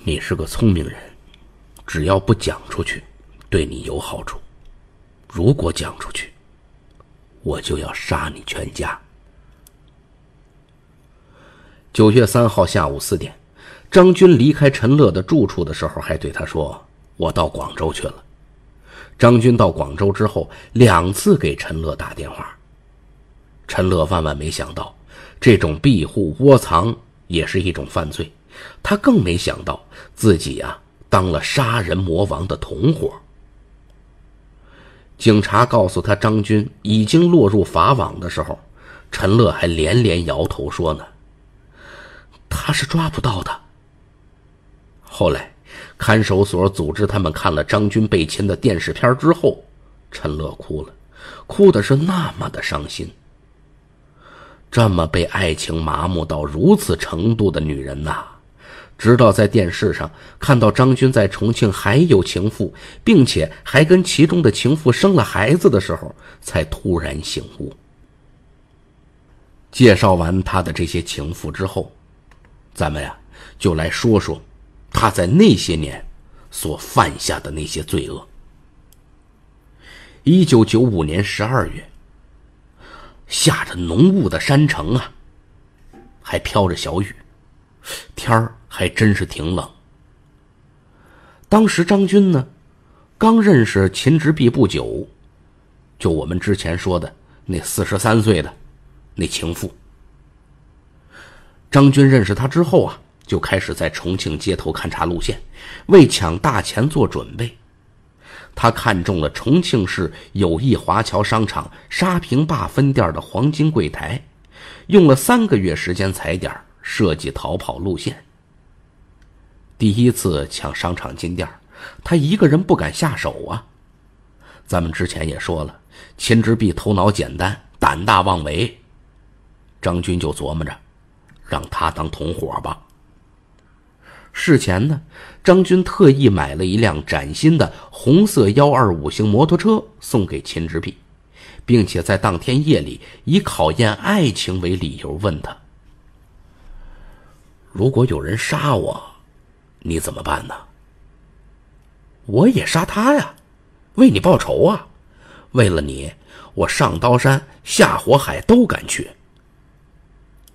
你是个聪明人，只要不讲出去，对你有好处；如果讲出去，”我就要杀你全家。九月三号下午四点，张军离开陈乐的住处的时候，还对他说：“我到广州去了。”张军到广州之后，两次给陈乐打电话。陈乐万万没想到，这种庇护窝藏也是一种犯罪，他更没想到自己啊当了杀人魔王的同伙。警察告诉他张军已经落入法网的时候，陈乐还连连摇头说呢：“他是抓不到的。”后来，看守所组织他们看了张军被擒的电视片之后，陈乐哭了，哭的是那么的伤心。这么被爱情麻木到如此程度的女人呐！直到在电视上看到张军在重庆还有情妇，并且还跟其中的情妇生了孩子的时候，才突然醒悟。介绍完他的这些情妇之后，咱们呀就来说说他在那些年所犯下的那些罪恶。一九九五年十二月，下着浓雾的山城啊，还飘着小雨。天儿还真是挺冷。当时张军呢，刚认识秦直弼不久，就我们之前说的那四十三岁的那情妇。张军认识她之后啊，就开始在重庆街头勘察路线，为抢大钱做准备。他看中了重庆市友谊华侨商场沙坪坝分店的黄金柜台，用了三个月时间踩点儿。设计逃跑路线。第一次抢商场金店，他一个人不敢下手啊。咱们之前也说了，秦之璧头脑简单，胆大妄为。张军就琢磨着，让他当同伙吧。事前呢，张军特意买了一辆崭新的红色幺二五型摩托车送给秦之璧，并且在当天夜里以考验爱情为理由问他。如果有人杀我，你怎么办呢？我也杀他呀，为你报仇啊！为了你，我上刀山下火海都敢去。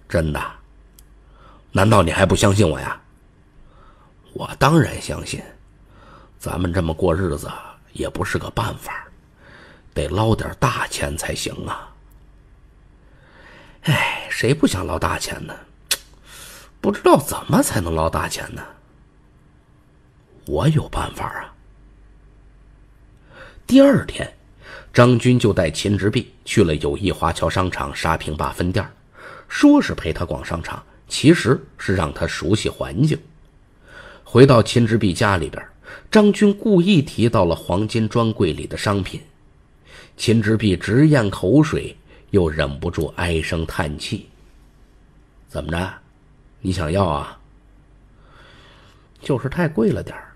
真的？难道你还不相信我呀？我当然相信。咱们这么过日子也不是个办法，得捞点大钱才行啊！哎，谁不想捞大钱呢？不知道怎么才能捞大钱呢？我有办法啊！第二天，张军就带秦之弼去了友谊华侨商场沙坪坝分店，说是陪他逛商场，其实是让他熟悉环境。回到秦之弼家里边，张军故意提到了黄金专柜里的商品，秦之弼直咽口水，又忍不住唉声叹气。怎么着？你想要啊？就是太贵了点儿。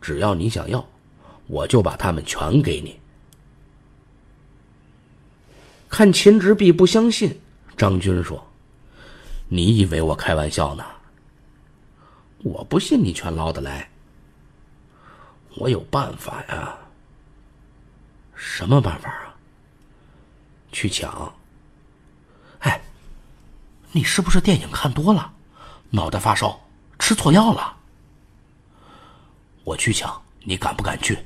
只要你想要，我就把他们全给你。看秦直壁不相信，张军说：“你以为我开玩笑呢？我不信你全捞得来。我有办法呀。什么办法啊？去抢。”你是不是电影看多了，脑袋发烧，吃错药了？我去抢，你敢不敢去？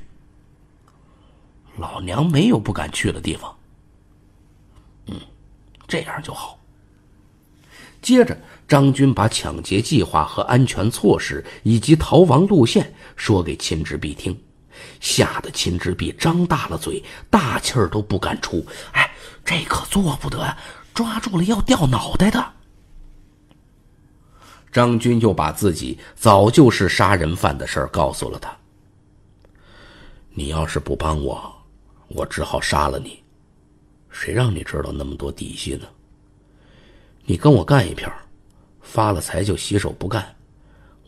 老娘没有不敢去的地方。嗯，这样就好。接着，张军把抢劫计划和安全措施以及逃亡路线说给秦志碧听，吓得秦志碧张大了嘴，大气儿都不敢出。哎，这可做不得抓住了要掉脑袋的。张军又把自己早就是杀人犯的事儿告诉了他。你要是不帮我，我只好杀了你。谁让你知道那么多底细呢？你跟我干一片，发了财就洗手不干，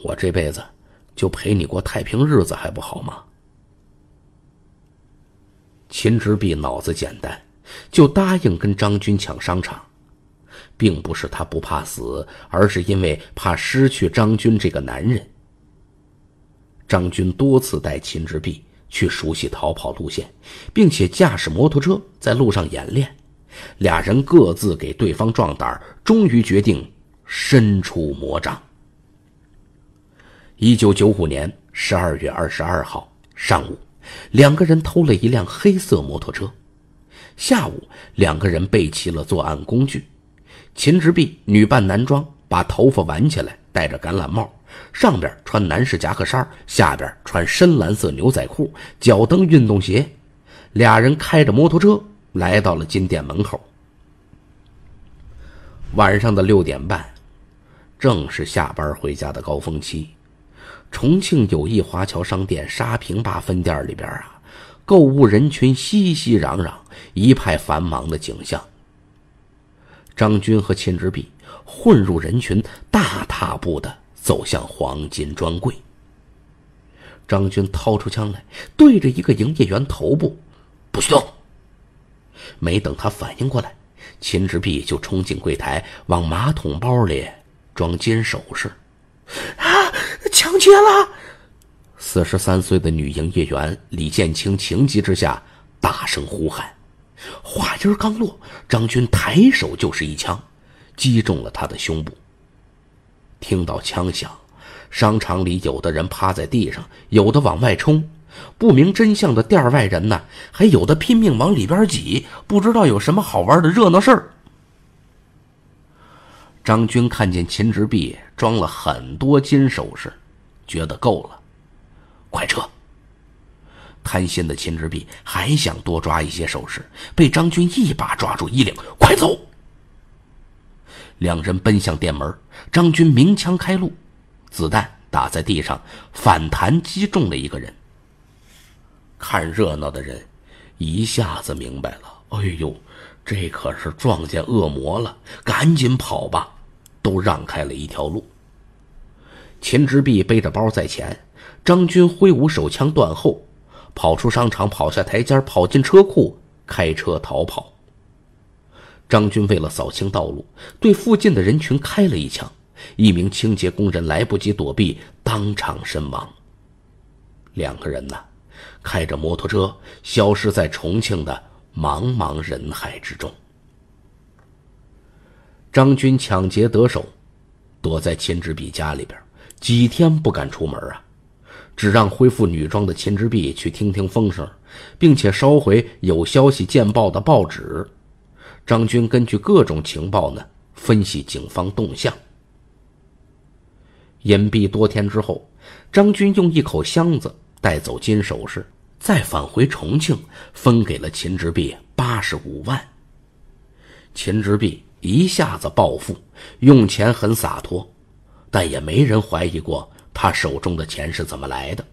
我这辈子就陪你过太平日子，还不好吗？秦直弼脑子简单，就答应跟张军抢商场。并不是他不怕死，而是因为怕失去张军这个男人。张军多次带秦志碧去熟悉逃跑路线，并且驾驶摩托车在路上演练，俩人各自给对方壮胆儿，终于决定伸出魔掌。一九九五年十二月二十二号上午，两个人偷了一辆黑色摩托车；下午，两个人备齐了作案工具。秦之弼女扮男装，把头发挽起来，戴着橄榄帽，上边穿男士夹克衫，下边穿深蓝色牛仔裤，脚蹬运动鞋。俩人开着摩托车来到了金店门口。晚上的六点半，正是下班回家的高峰期，重庆友谊华侨商店沙坪坝分店里边啊，购物人群熙熙攘攘，一派繁忙的景象。张军和秦志碧混入人群，大踏步的走向黄金专柜。张军掏出枪来，对着一个营业员头部，不许动。没等他反应过来，秦志碧就冲进柜台，往马桶包里装金首饰。啊！抢劫了！四十三岁的女营业员李建清情急之下大声呼喊。话音刚落，张军抬手就是一枪，击中了他的胸部。听到枪响，商场里有的人趴在地上，有的往外冲；不明真相的店外人呢，还有的拼命往里边挤，不知道有什么好玩的热闹事儿。张军看见秦直弼装了很多金首饰，觉得够了，快撤。贪心的秦之璧还想多抓一些首饰，被张军一把抓住衣领：“快走！”两人奔向店门，张军鸣枪开路，子弹打在地上反弹，击中了一个人。看热闹的人一下子明白了：“哎呦，这可是撞见恶魔了！赶紧跑吧！”都让开了一条路。秦之璧背着包在前，张军挥舞手枪断后。跑出商场，跑下台阶，跑进车库，开车逃跑。张军为了扫清道路，对附近的人群开了一枪，一名清洁工人来不及躲避，当场身亡。两个人呢，开着摩托车消失在重庆的茫茫人海之中。张军抢劫得手，躲在秦志比家里边，几天不敢出门啊。只让恢复女装的秦之璧去听听风声，并且烧毁有消息见报的报纸。张军根据各种情报呢，分析警方动向。隐蔽多天之后，张军用一口箱子带走金首饰，再返回重庆，分给了秦之璧八十五万。秦之璧一下子暴富，用钱很洒脱，但也没人怀疑过。他手中的钱是怎么来的？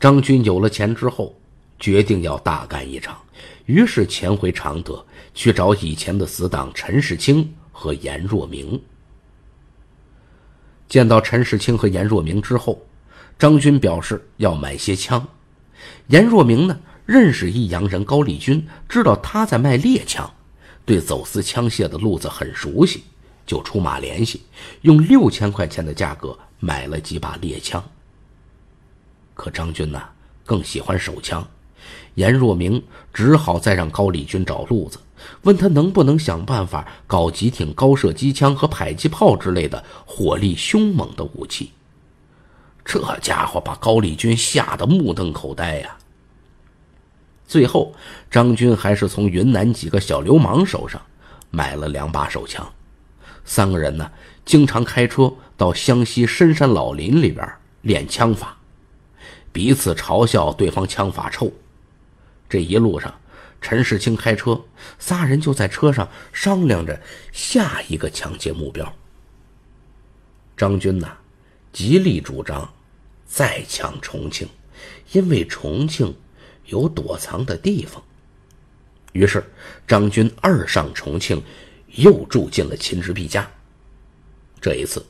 张军有了钱之后，决定要大干一场，于是潜回常德去找以前的死党陈世清和严若明。见到陈世清和严若明之后，张军表示要买些枪。严若明呢，认识益阳人高丽军，知道他在卖猎枪，对走私枪械的路子很熟悉。就出马联系，用六千块钱的价格买了几把猎枪。可张军呢更喜欢手枪，严若明只好再让高丽军找路子，问他能不能想办法搞几挺高射机枪和迫击炮之类的火力凶猛的武器。这家伙把高丽军吓得目瞪口呆呀！最后，张军还是从云南几个小流氓手上买了两把手枪。三个人呢，经常开车到湘西深山老林里边练枪法，彼此嘲笑对方枪法臭。这一路上，陈世清开车，仨人就在车上商量着下一个抢劫目标。张军呢，极力主张再抢重庆，因为重庆有躲藏的地方。于是，张军二上重庆。又住进了秦之碧家。这一次，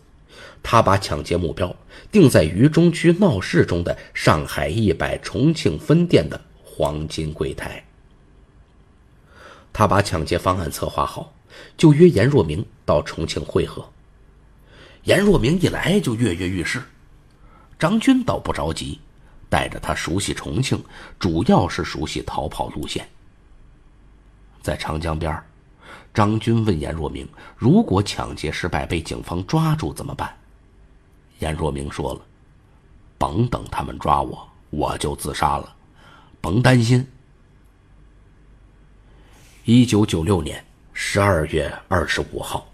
他把抢劫目标定在渝中区闹市中的上海一百重庆分店的黄金柜台。他把抢劫方案策划好，就约严若明到重庆会合。严若明一来就跃跃欲试，张军倒不着急，带着他熟悉重庆，主要是熟悉逃跑路线。在长江边儿。张军问严若明：“如果抢劫失败，被警方抓住怎么办？”严若明说了：“甭等他们抓我，我就自杀了，甭担心。”一九九六年十二月二十五号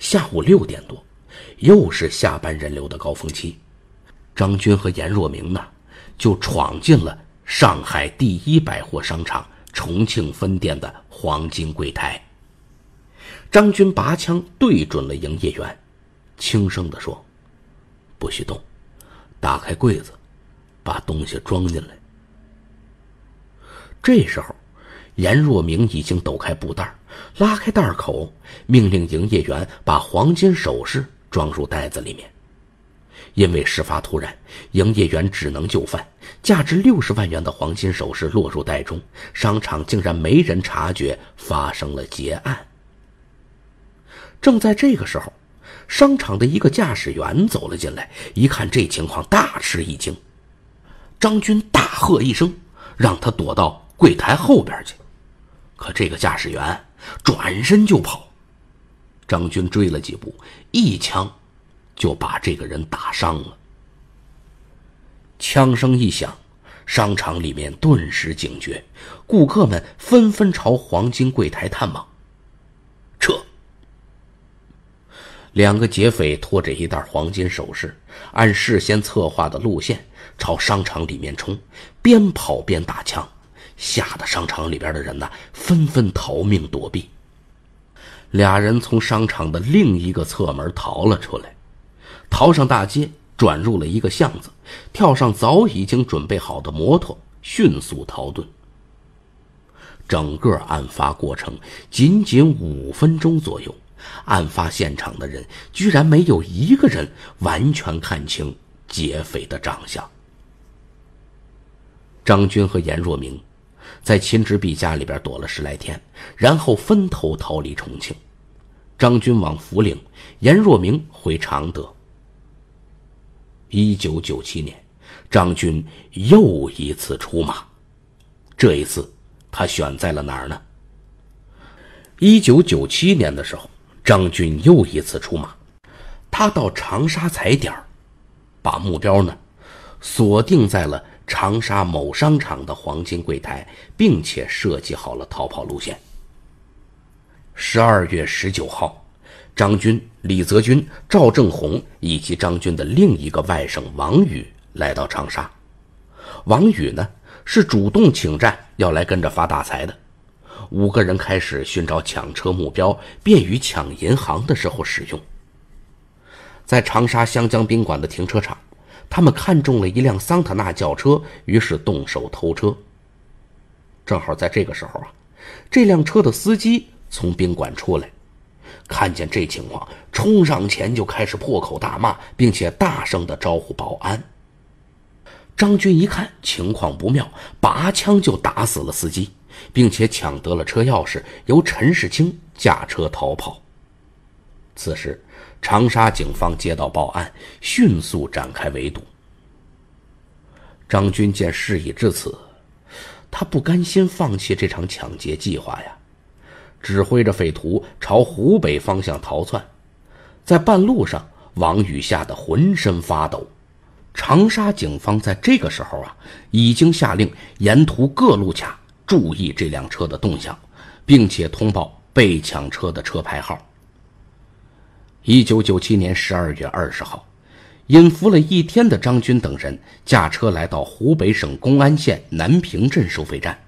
下午六点多，又是下班人流的高峰期，张军和严若明呢，就闯进了上海第一百货商场重庆分店的黄金柜台。张军拔枪对准了营业员，轻声地说：“不许动，打开柜子，把东西装进来。”这时候，严若明已经抖开布袋，拉开袋口，命令营业员把黄金首饰装入袋子里面。因为事发突然，营业员只能就范，价值六十万元的黄金首饰落入袋中，商场竟然没人察觉发生了劫案。正在这个时候，商场的一个驾驶员走了进来，一看这情况，大吃一惊。张军大喝一声，让他躲到柜台后边去。可这个驾驶员转身就跑，张军追了几步，一枪就把这个人打伤了。枪声一响，商场里面顿时警觉，顾客们纷纷朝黄金柜台探望，撤。两个劫匪拖着一袋黄金首饰，按事先策划的路线朝商场里面冲，边跑边打枪，吓得商场里边的人呢纷纷逃命躲避。俩人从商场的另一个侧门逃了出来，逃上大街，转入了一个巷子，跳上早已经准备好的摩托，迅速逃遁。整个案发过程仅仅五分钟左右。案发现场的人居然没有一个人完全看清劫匪的长相。张军和颜若明在秦直璧家里边躲了十来天，然后分头逃离重庆。张军往涪陵，颜若明回常德。一九九七年，张军又一次出马，这一次他选在了哪儿呢？一九九七年的时候。张军又一次出马，他到长沙踩点儿，把目标呢锁定在了长沙某商场的黄金柜台，并且设计好了逃跑路线。十二月十九号，张军、李泽军、赵正红以及张军的另一个外甥王宇来到长沙，王宇呢是主动请战，要来跟着发大财的。五个人开始寻找抢车目标，便于抢银行的时候使用。在长沙湘江宾馆的停车场，他们看中了一辆桑塔纳轿车，于是动手偷车。正好在这个时候啊，这辆车的司机从宾馆出来，看见这情况，冲上前就开始破口大骂，并且大声的招呼保安。张军一看情况不妙，拔枪就打死了司机。并且抢得了车钥匙，由陈世清驾车逃跑。此时，长沙警方接到报案，迅速展开围堵。张军见事已至此，他不甘心放弃这场抢劫计划呀，指挥着匪徒朝湖北方向逃窜。在半路上，王宇吓得浑身发抖。长沙警方在这个时候啊，已经下令沿途各路卡。注意这辆车的动向，并且通报被抢车的车牌号。一九九七年十二月二十号，隐伏了一天的张军等人驾车来到湖北省公安县南平镇收费站。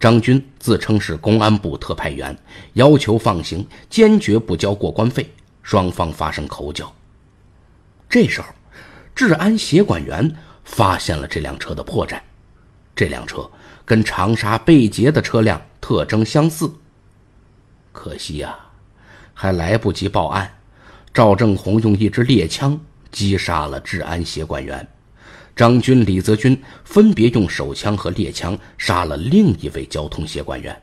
张军自称是公安部特派员，要求放行，坚决不交过关费。双方发生口角。这时候，治安协管员发现了这辆车的破绽，这辆车。跟长沙被劫的车辆特征相似，可惜呀，还来不及报案，赵正红用一支猎枪击杀了治安协管员，张军、李泽军分别用手枪和猎枪杀了另一位交通协管员，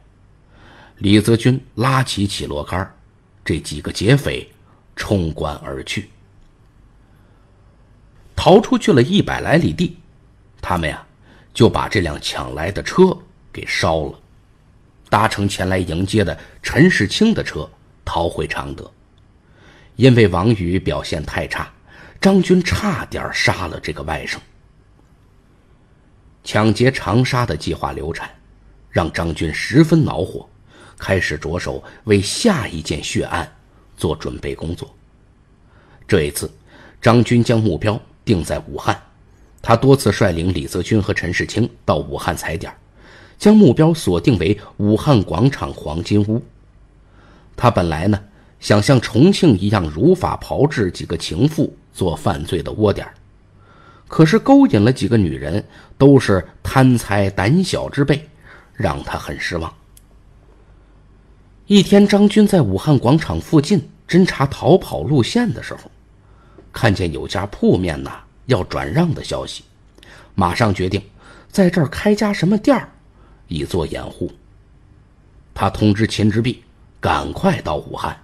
李泽军拉起起落杆，这几个劫匪冲关而去，逃出去了一百来里地，他们呀。就把这辆抢来的车给烧了，搭乘前来迎接的陈世清的车逃回常德。因为王宇表现太差，张军差点杀了这个外甥。抢劫长沙的计划流产，让张军十分恼火，开始着手为下一件血案做准备工作。这一次，张军将目标定在武汉。他多次率领李泽军和陈世清到武汉踩点，将目标锁定为武汉广场黄金屋。他本来呢，想像重庆一样如法炮制几个情妇做犯罪的窝点，可是勾引了几个女人都是贪财胆小之辈，让他很失望。一天，张军在武汉广场附近侦查逃跑路线的时候，看见有家铺面呢。要转让的消息，马上决定，在这儿开家什么店儿，以作掩护。他通知秦之璧，赶快到武汉。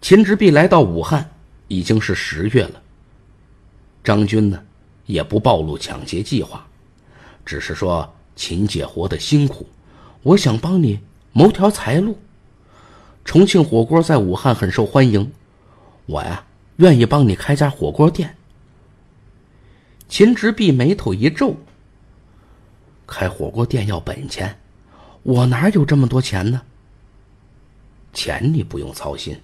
秦之璧来到武汉，已经是十月了。张军呢，也不暴露抢劫计划，只是说：“秦姐活得辛苦，我想帮你谋条财路。重庆火锅在武汉很受欢迎，我呀，愿意帮你开家火锅店。”秦直弼眉头一皱：“开火锅店要本钱，我哪有这么多钱呢？钱你不用操心，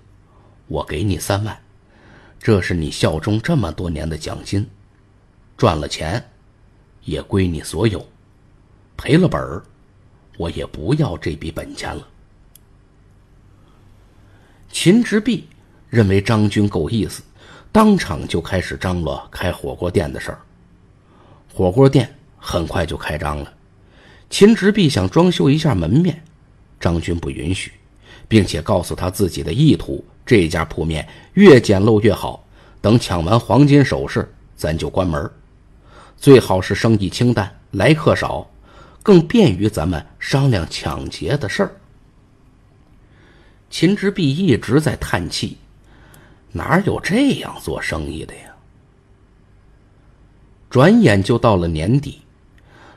我给你三万，这是你效忠这么多年的奖金，赚了钱也归你所有，赔了本儿我也不要这笔本钱了。”秦直弼认为张军够意思，当场就开始张罗开火锅店的事儿。火锅店很快就开张了，秦直弼想装修一下门面，张军不允许，并且告诉他自己的意图：这家铺面越简陋越好，等抢完黄金首饰，咱就关门，最好是生意清淡，来客少，更便于咱们商量抢劫的事儿。秦直弼一直在叹气，哪有这样做生意的呀？转眼就到了年底，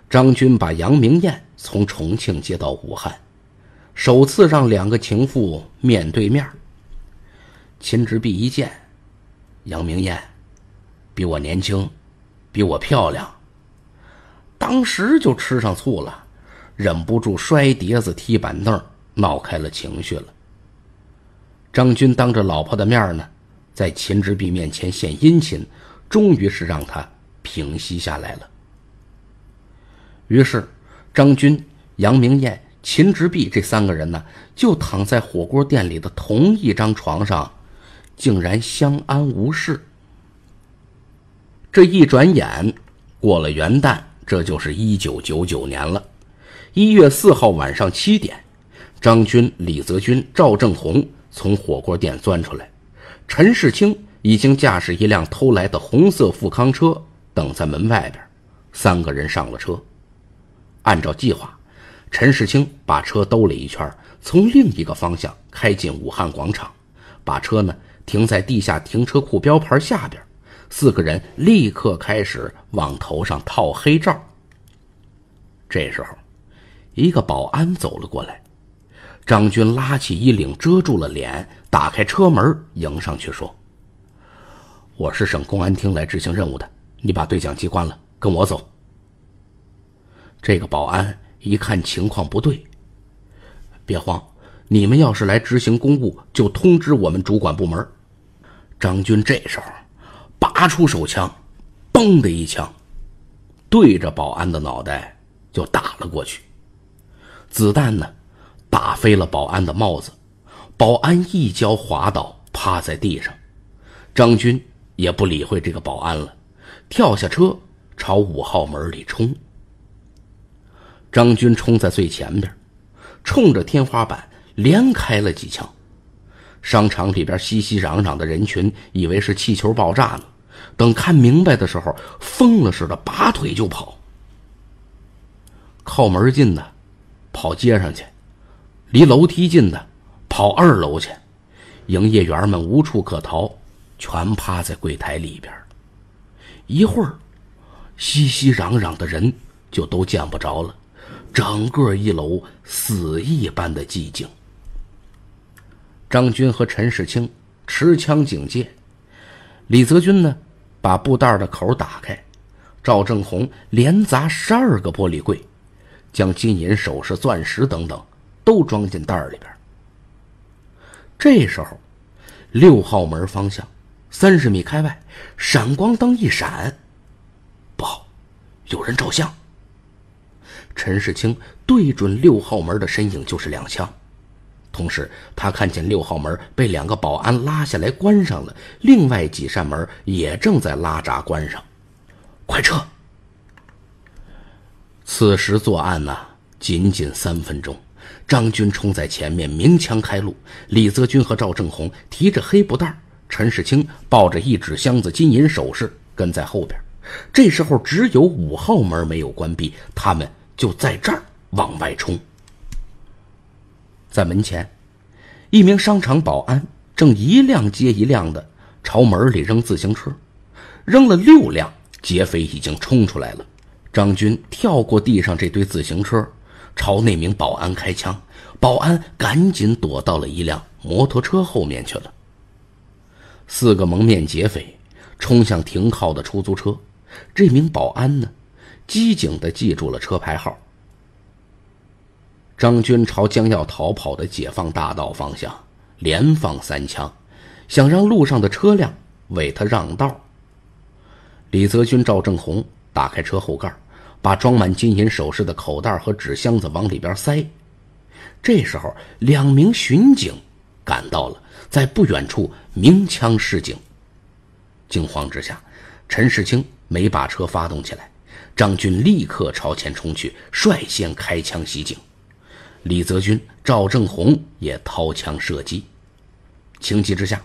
张军把杨明艳从重庆接到武汉，首次让两个情妇面对面。秦之璧一见，杨明艳比我年轻，比我漂亮，当时就吃上醋了，忍不住摔碟子、踢板凳，闹开了情绪了。张军当着老婆的面呢，在秦之璧面前献殷勤，终于是让他。平息下来了。于是，张军、杨明艳、秦直弼这三个人呢，就躺在火锅店里的同一张床上，竟然相安无事。这一转眼，过了元旦，这就是一九九九年了。一月四号晚上七点，张军、李泽军、赵正红从火锅店钻出来，陈世清已经驾驶一辆偷来的红色富康车。等在门外边，三个人上了车。按照计划，陈世清把车兜了一圈，从另一个方向开进武汉广场，把车呢停在地下停车库标牌下边。四个人立刻开始往头上套黑罩。这时候，一个保安走了过来，张军拉起衣领遮住了脸，打开车门迎上去说：“我是省公安厅来执行任务的。”你把对讲机关了，跟我走。这个保安一看情况不对，别慌，你们要是来执行公务，就通知我们主管部门。张军这时候拔出手枪，嘣的一枪，对着保安的脑袋就打了过去。子弹呢，打飞了保安的帽子，保安一跤滑倒，趴在地上。张军也不理会这个保安了。跳下车，朝五号门里冲。张军冲在最前边，冲着天花板连开了几枪。商场里边熙熙攘攘的人群以为是气球爆炸呢，等看明白的时候，疯了似的拔腿就跑。靠门近的，跑街上去；离楼梯近的，跑二楼去。营业员们无处可逃，全趴在柜台里边。一会儿，熙熙攘攘的人就都见不着了，整个一楼死一般的寂静。张军和陈世清持枪警戒，李泽军呢，把布袋的口打开，赵正红连砸十二个玻璃柜，将金银首饰、钻石等等都装进袋里边。这时候，六号门方向三十米开外。闪光灯一闪，不好，有人照相。陈世清对准六号门的身影就是两枪，同时他看见六号门被两个保安拉下来关上了，另外几扇门也正在拉闸关上，快撤！此时作案呢，仅仅三分钟，张军冲在前面鸣枪开路，李泽军和赵正红提着黑布袋陈世清抱着一纸箱子金银首饰跟在后边，这时候只有五号门没有关闭，他们就在这儿往外冲。在门前，一名商场保安正一辆接一辆的朝门里扔自行车，扔了六辆，劫匪已经冲出来了。张军跳过地上这堆自行车，朝那名保安开枪，保安赶紧躲到了一辆摩托车后面去了。四个蒙面劫匪冲向停靠的出租车，这名保安呢，机警的记住了车牌号。张军朝将要逃跑的解放大道方向连放三枪，想让路上的车辆为他让道。李泽军、赵正红打开车后盖，把装满金银首饰的口袋和纸箱子往里边塞。这时候，两名巡警赶到了。在不远处鸣枪示警，惊慌之下，陈世清没把车发动起来，张军立刻朝前冲去，率先开枪袭警。李泽军、赵正红也掏枪射击。情急之下，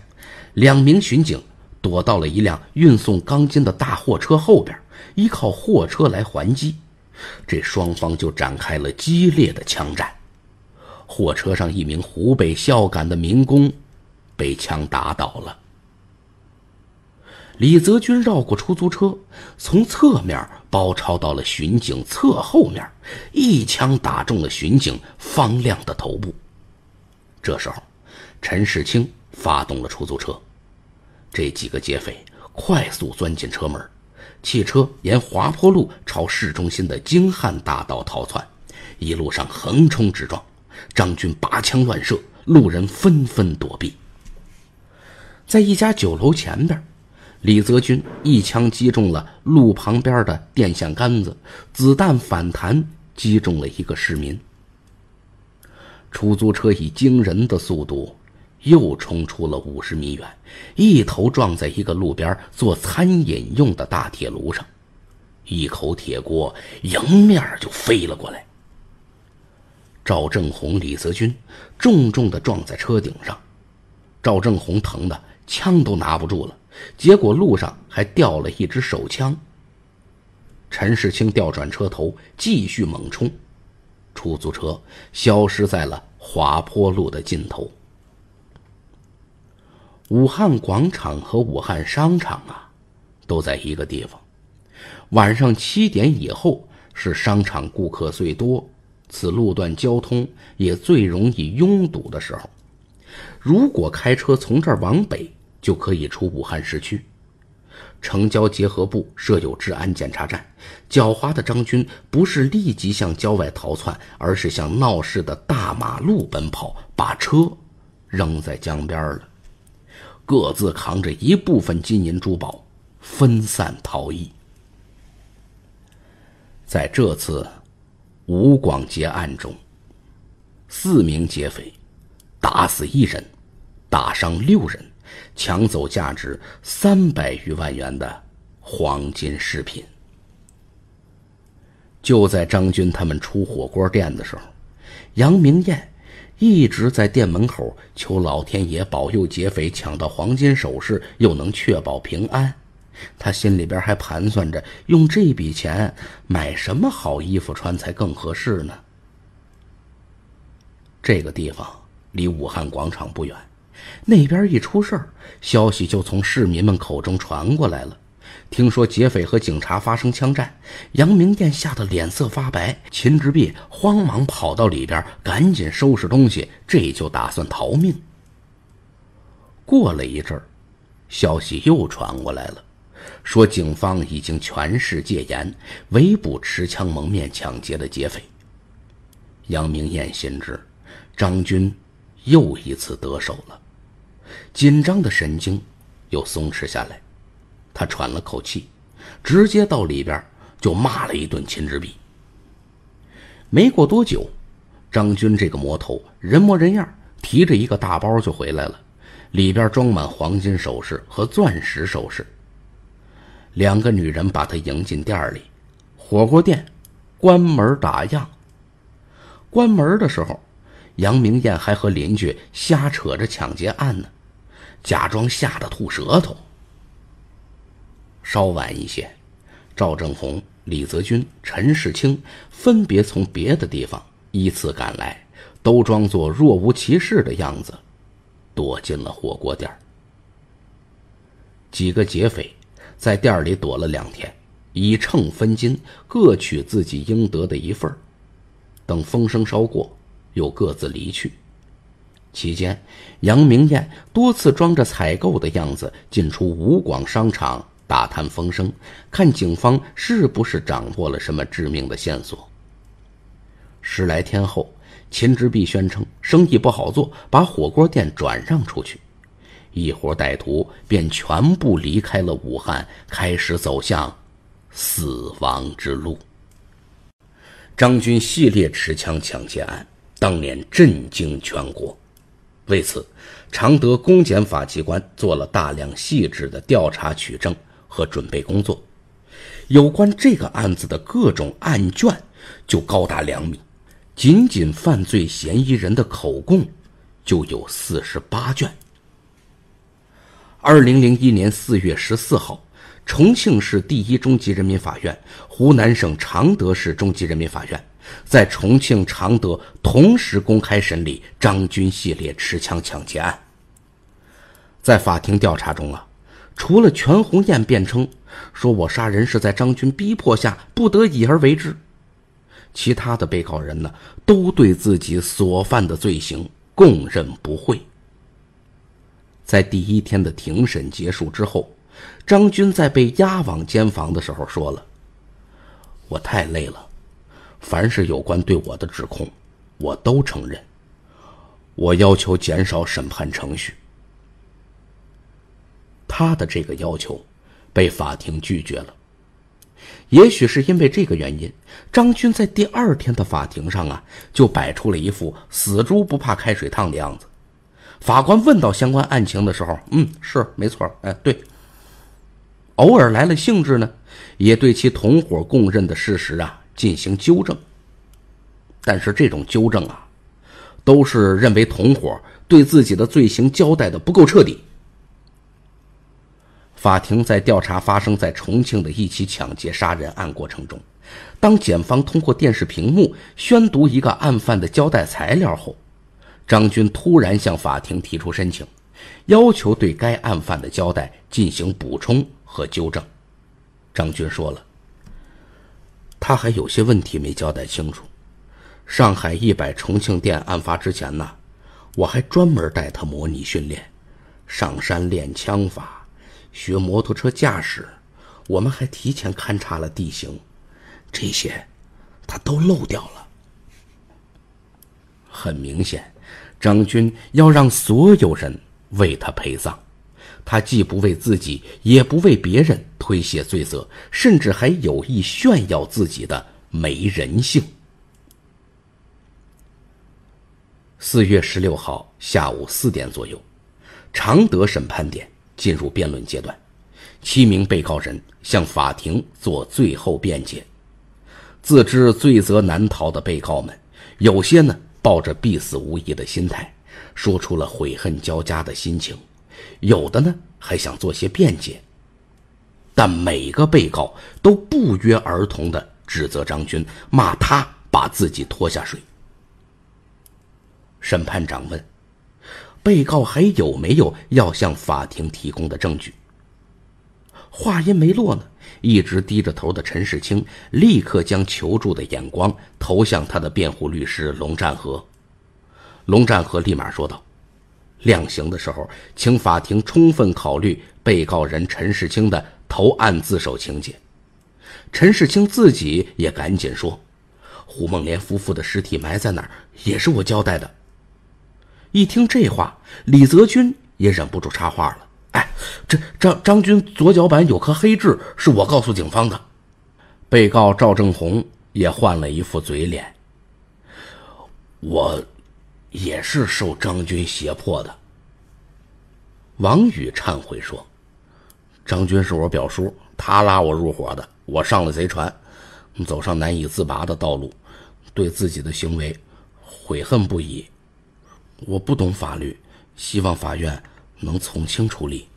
两名巡警躲到了一辆运送钢筋的大货车后边，依靠货车来还击。这双方就展开了激烈的枪战。货车上一名湖北孝感的民工。被枪打倒了。李泽军绕过出租车，从侧面包抄到了巡警侧后面，一枪打中了巡警方亮的头部。这时候，陈世清发动了出租车，这几个劫匪快速钻进车门，汽车沿滑坡路朝市中心的京汉大道逃窜，一路上横冲直撞。张军拔枪乱射，路人纷纷躲避。在一家酒楼前边，李泽军一枪击中了路旁边的电线杆子，子弹反弹击中了一个市民。出租车以惊人的速度又冲出了五十米远，一头撞在一个路边做餐饮用的大铁炉上，一口铁锅迎面就飞了过来。赵正红、李泽军重重的撞在车顶上，赵正红疼的。枪都拿不住了，结果路上还掉了一支手枪。陈世清调转车头，继续猛冲，出租车消失在了滑坡路的尽头。武汉广场和武汉商场啊，都在一个地方。晚上七点以后是商场顾客最多，此路段交通也最容易拥堵的时候。如果开车从这儿往北，就可以出武汉市区。城郊结合部设有治安检查站。狡猾的张军不是立即向郊外逃窜，而是向闹市的大马路奔跑，把车扔在江边了。各自扛着一部分金银珠宝，分散逃逸。在这次吴广杰案中，四名劫匪打死一人。打伤六人，抢走价值三百余万元的黄金饰品。就在张军他们出火锅店的时候，杨明艳一直在店门口求老天爷保佑劫匪抢到黄金首饰，又能确保平安。他心里边还盘算着用这笔钱买什么好衣服穿才更合适呢。这个地方离武汉广场不远。那边一出事儿，消息就从市民们口中传过来了。听说劫匪和警察发生枪战，杨明艳吓得脸色发白，秦之璧慌忙跑到里边，赶紧收拾东西，这就打算逃命。过了一阵儿，消息又传过来了，说警方已经全市戒严，围捕持枪蒙面抢劫的劫匪。杨明艳心知，张军又一次得手了。紧张的神经又松弛下来，他喘了口气，直接到里边就骂了一顿秦志碧。没过多久，张军这个魔头人模人样，提着一个大包就回来了，里边装满黄金首饰和钻石首饰。两个女人把他迎进店里，火锅店关门打烊。关门的时候，杨明艳还和邻居瞎扯着抢劫案呢。假装吓得吐舌头。稍晚一些，赵正红、李泽军、陈世清分别从别的地方依次赶来，都装作若无其事的样子，躲进了火锅店。几个劫匪在店儿里躲了两天，以秤分金，各取自己应得的一份儿。等风声稍过，又各自离去。期间，杨明艳多次装着采购的样子进出武广商场打探风声，看警方是不是掌握了什么致命的线索。十来天后，秦之璧宣称生意不好做，把火锅店转让出去，一伙歹徒便全部离开了武汉，开始走向死亡之路。张军系列持枪抢劫案当年震惊全国。为此，常德公检法机关做了大量细致的调查取证和准备工作。有关这个案子的各种案卷就高达两米，仅仅犯罪嫌疑人的口供就有四十八卷。二零零一年四月十四号，重庆市第一中级人民法院、湖南省常德市中级人民法院。在重庆、常德同时公开审理张军系列持枪抢劫案。在法庭调查中啊，除了全红艳辩称说“我杀人是在张军逼迫下不得已而为之”，其他的被告人呢都对自己所犯的罪行供认不讳。在第一天的庭审结束之后，张军在被押往监房的时候说了：“我太累了。”凡是有关对我的指控，我都承认。我要求减少审判程序。他的这个要求被法庭拒绝了。也许是因为这个原因，张军在第二天的法庭上啊，就摆出了一副死猪不怕开水烫的样子。法官问到相关案情的时候，嗯，是没错，哎，对。偶尔来了兴致呢，也对其同伙供认的事实啊。进行纠正，但是这种纠正啊，都是认为同伙对自己的罪行交代的不够彻底。法庭在调查发生在重庆的一起抢劫杀人案过程中，当检方通过电视屏幕宣读一个案犯的交代材料后，张军突然向法庭提出申请，要求对该案犯的交代进行补充和纠正。张军说了。他还有些问题没交代清楚。上海一百重庆店案发之前呢，我还专门带他模拟训练，上山练枪法，学摩托车驾驶，我们还提前勘察了地形，这些，他都漏掉了。很明显，张军要让所有人为他陪葬。他既不为自己，也不为别人推卸罪责，甚至还有意炫耀自己的没人性。四月十六号下午四点左右，常德审判点进入辩论阶段，七名被告人向法庭做最后辩解。自知罪责难逃的被告们，有些呢抱着必死无疑的心态，说出了悔恨交加的心情。有的呢还想做些辩解，但每个被告都不约而同的指责张军，骂他把自己拖下水。审判长问：“被告还有没有要向法庭提供的证据？”话音没落呢，一直低着头的陈世清立刻将求助的眼光投向他的辩护律师龙占和。龙占和立马说道。量刑的时候，请法庭充分考虑被告人陈世清的投案自首情节。陈世清自己也赶紧说：“胡梦莲夫妇的尸体埋在哪儿，也是我交代的。”一听这话，李泽军也忍不住插话了：“哎，这张张军左脚板有颗黑痣，是我告诉警方的。”被告赵正红也换了一副嘴脸：“我。”也是受张军胁迫的。王宇忏悔说：“张军是我表叔，他拉我入伙的，我上了贼船，走上难以自拔的道路，对自己的行为悔恨不已。我不懂法律，希望法院能从轻处理。”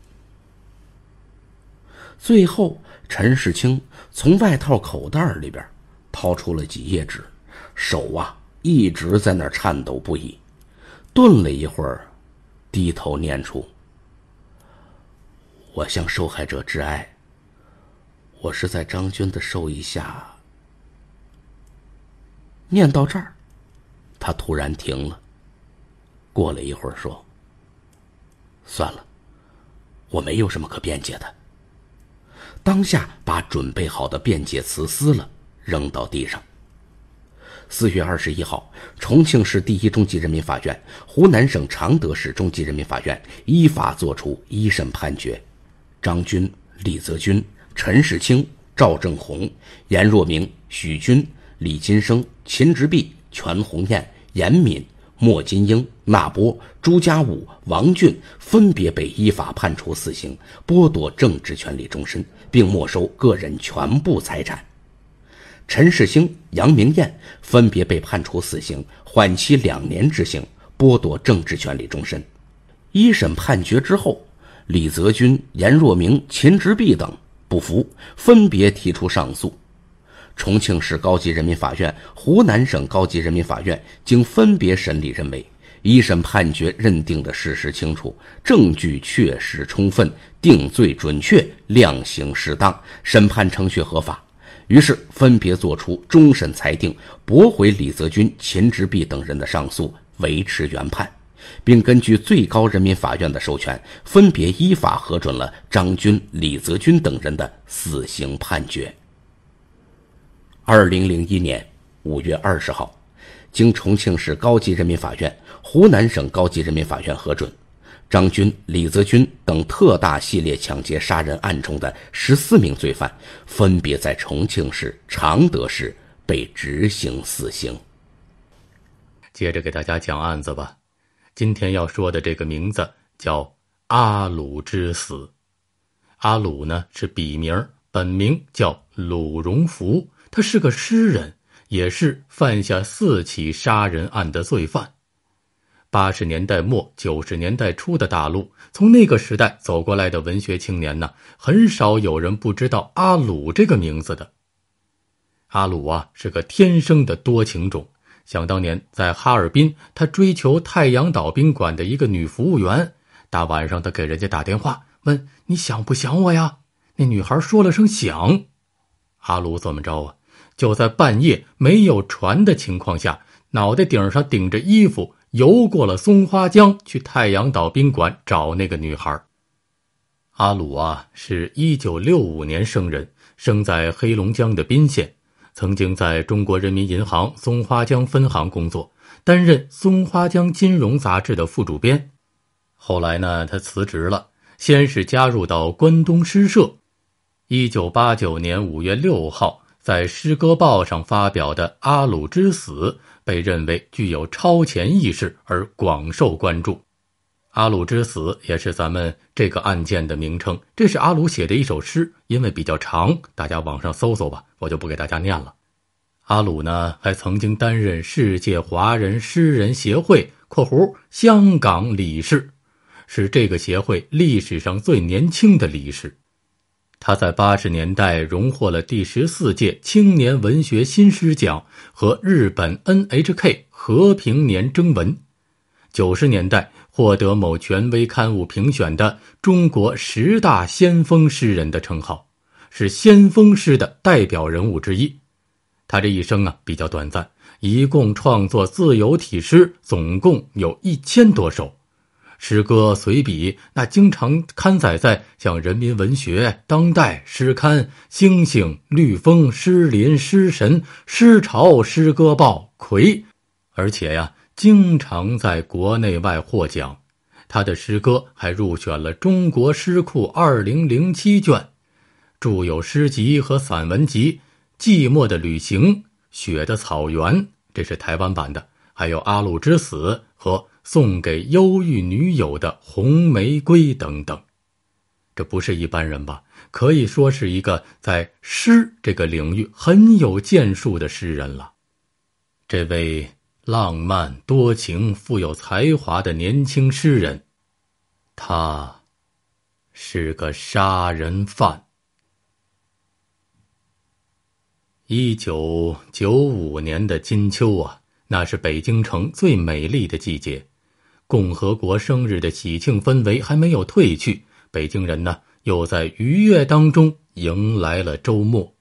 最后，陈世清从外套口袋里边掏出了几页纸，手啊一直在那颤抖不已。顿了一会儿，低头念出：“我向受害者致哀。我是在张军的授意下。”念到这儿，他突然停了。过了一会儿，说：“算了，我没有什么可辩解的。”当下把准备好的辩解词撕了，扔到地上。四月二十一号，重庆市第一中级人民法院、湖南省常德市中级人民法院依法作出一审判决，张军、李泽军、陈世清、赵正红、严若明、许军、李金生、秦直碧、全红艳、严敏、莫金英、那波、朱家武、王俊分别被依法判处死刑，剥夺政治权利终身，并没收个人全部财产。陈世兴、杨明艳分别被判处死刑，缓期两年执行，剥夺政治权利终身。一审判决之后，李泽军、严若明、秦直碧等不服，分别提出上诉。重庆市高级人民法院、湖南省高级人民法院经分别审理，认为一审判决认定的事实清楚，证据确实充分，定罪准确，量刑适当，审判程序合法。于是分别作出终审裁定，驳回李泽军、秦直弼等人的上诉，维持原判，并根据最高人民法院的授权，分别依法核准了张军、李泽军等人的死刑判决。二零零一年五月二十号，经重庆市高级人民法院、湖南省高级人民法院核准。张军、李泽军等特大系列抢劫杀人案中的十四名罪犯，分别在重庆市、常德市被执行死刑。接着给大家讲案子吧。今天要说的这个名字叫阿鲁之死。阿鲁呢是笔名，本名叫鲁荣福，他是个诗人，也是犯下四起杀人案的罪犯。八十年代末九十年代初的大陆，从那个时代走过来的文学青年呢，很少有人不知道阿鲁这个名字的。阿鲁啊，是个天生的多情种。想当年在哈尔滨，他追求太阳岛宾馆的一个女服务员，大晚上的给人家打电话，问你想不想我呀？那女孩说了声想。阿鲁怎么着啊？就在半夜没有船的情况下，脑袋顶上顶着衣服。游过了松花江，去太阳岛宾馆找那个女孩。阿鲁啊，是一九六五年生人，生在黑龙江的宾县，曾经在中国人民银行松花江分行工作，担任《松花江金融》杂志的副主编。后来呢，他辞职了，先是加入到关东诗社。一九八九年五月六号，在《诗歌报》上发表的《阿鲁之死》。被认为具有超前意识而广受关注，阿鲁之死也是咱们这个案件的名称。这是阿鲁写的一首诗，因为比较长，大家网上搜搜吧，我就不给大家念了。阿鲁呢，还曾经担任世界华人诗人协会（括弧香港）理事，是这个协会历史上最年轻的理事。他在八十年代荣获了第十四届青年文学新诗奖和日本 NHK 和平年征文，九十年代获得某权威刊物评选的中国十大先锋诗人的称号，是先锋诗的代表人物之一。他这一生啊比较短暂，一共创作自由体诗总共有一千多首。诗歌随笔那经常刊载在像《人民文学》《当代诗刊》《星星》《绿风》《诗林》《诗神》《诗潮》《诗歌报》《葵》，而且呀，经常在国内外获奖。他的诗歌还入选了《中国诗库》二零零七卷，著有诗集和散文集《寂寞的旅行》《雪的草原》，这是台湾版的，还有《阿鲁之死》和。送给忧郁女友的红玫瑰等等，这不是一般人吧？可以说是一个在诗这个领域很有建树的诗人了。这位浪漫多情、富有才华的年轻诗人，他是个杀人犯。一九九五年的金秋啊，那是北京城最美丽的季节。共和国生日的喜庆氛围还没有褪去，北京人呢又在愉悦当中迎来了周末。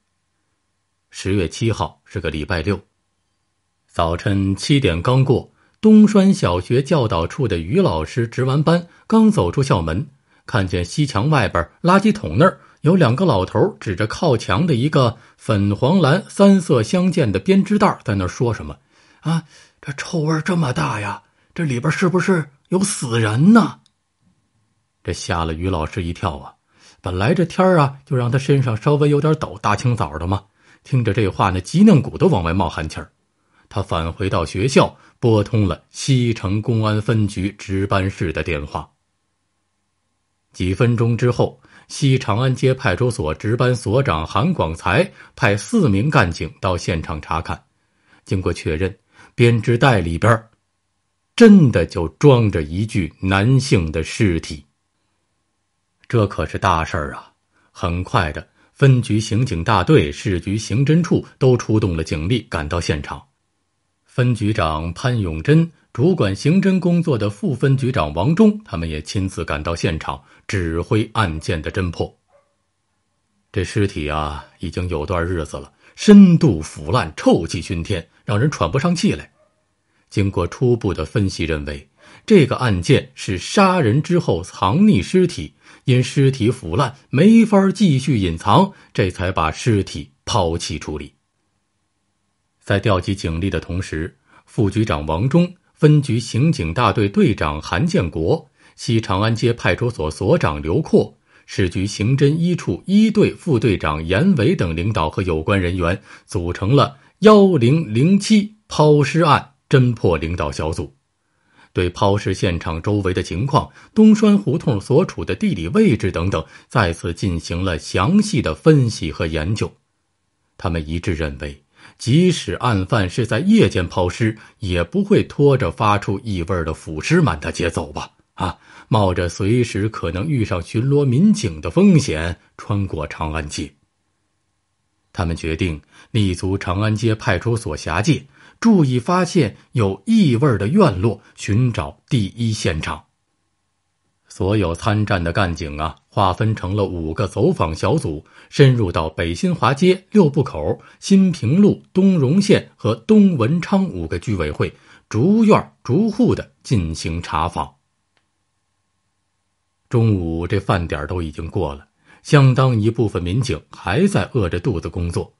十月七号是个礼拜六，早晨七点刚过，东山小学教导处的于老师值完班，刚走出校门，看见西墙外边垃圾桶那儿有两个老头指着靠墙的一个粉黄蓝三色相间的编织袋在那说什么：“啊，这臭味这么大呀！”这里边是不是有死人呢？这吓了于老师一跳啊！本来这天儿啊，就让他身上稍微有点抖。大清早的嘛，听着这话，那脊梁骨都往外冒寒气儿。他返回到学校，拨通了西城公安分局值班室的电话。几分钟之后，西长安街派出所值班所长韩广才派四名干警到现场查看。经过确认，编织袋里边。真的就装着一具男性的尸体，这可是大事儿啊！很快的，分局刑警大队、市局刑侦处都出动了警力赶到现场。分局长潘永贞、主管刑侦工作的副分局长王忠，他们也亲自赶到现场指挥案件的侦破。这尸体啊，已经有段日子了，深度腐烂，臭气熏天，让人喘不上气来。经过初步的分析，认为这个案件是杀人之后藏匿尸体，因尸体腐烂没法继续隐藏，这才把尸体抛弃处理。在调集警力的同时，副局长王忠、分局刑警大队队长韩建国、西长安街派出所所长刘阔、市局刑侦一处一队副队长严伟等领导和有关人员组成了“幺零零七”抛尸案。侦破领导小组对抛尸现场周围的情况、东栓胡同所处的地理位置等等，再次进行了详细的分析和研究。他们一致认为，即使案犯是在夜间抛尸，也不会拖着发出异味的腐尸满大街走吧？啊，冒着随时可能遇上巡逻民警的风险，穿过长安街。他们决定立足长安街派出所辖界。注意发现有异味的院落，寻找第一现场。所有参战的干警啊，划分成了五个走访小组，深入到北新华街、六部口、新平路、东荣县和东文昌五个居委会，逐院逐户的进行查访。中午这饭点都已经过了，相当一部分民警还在饿着肚子工作，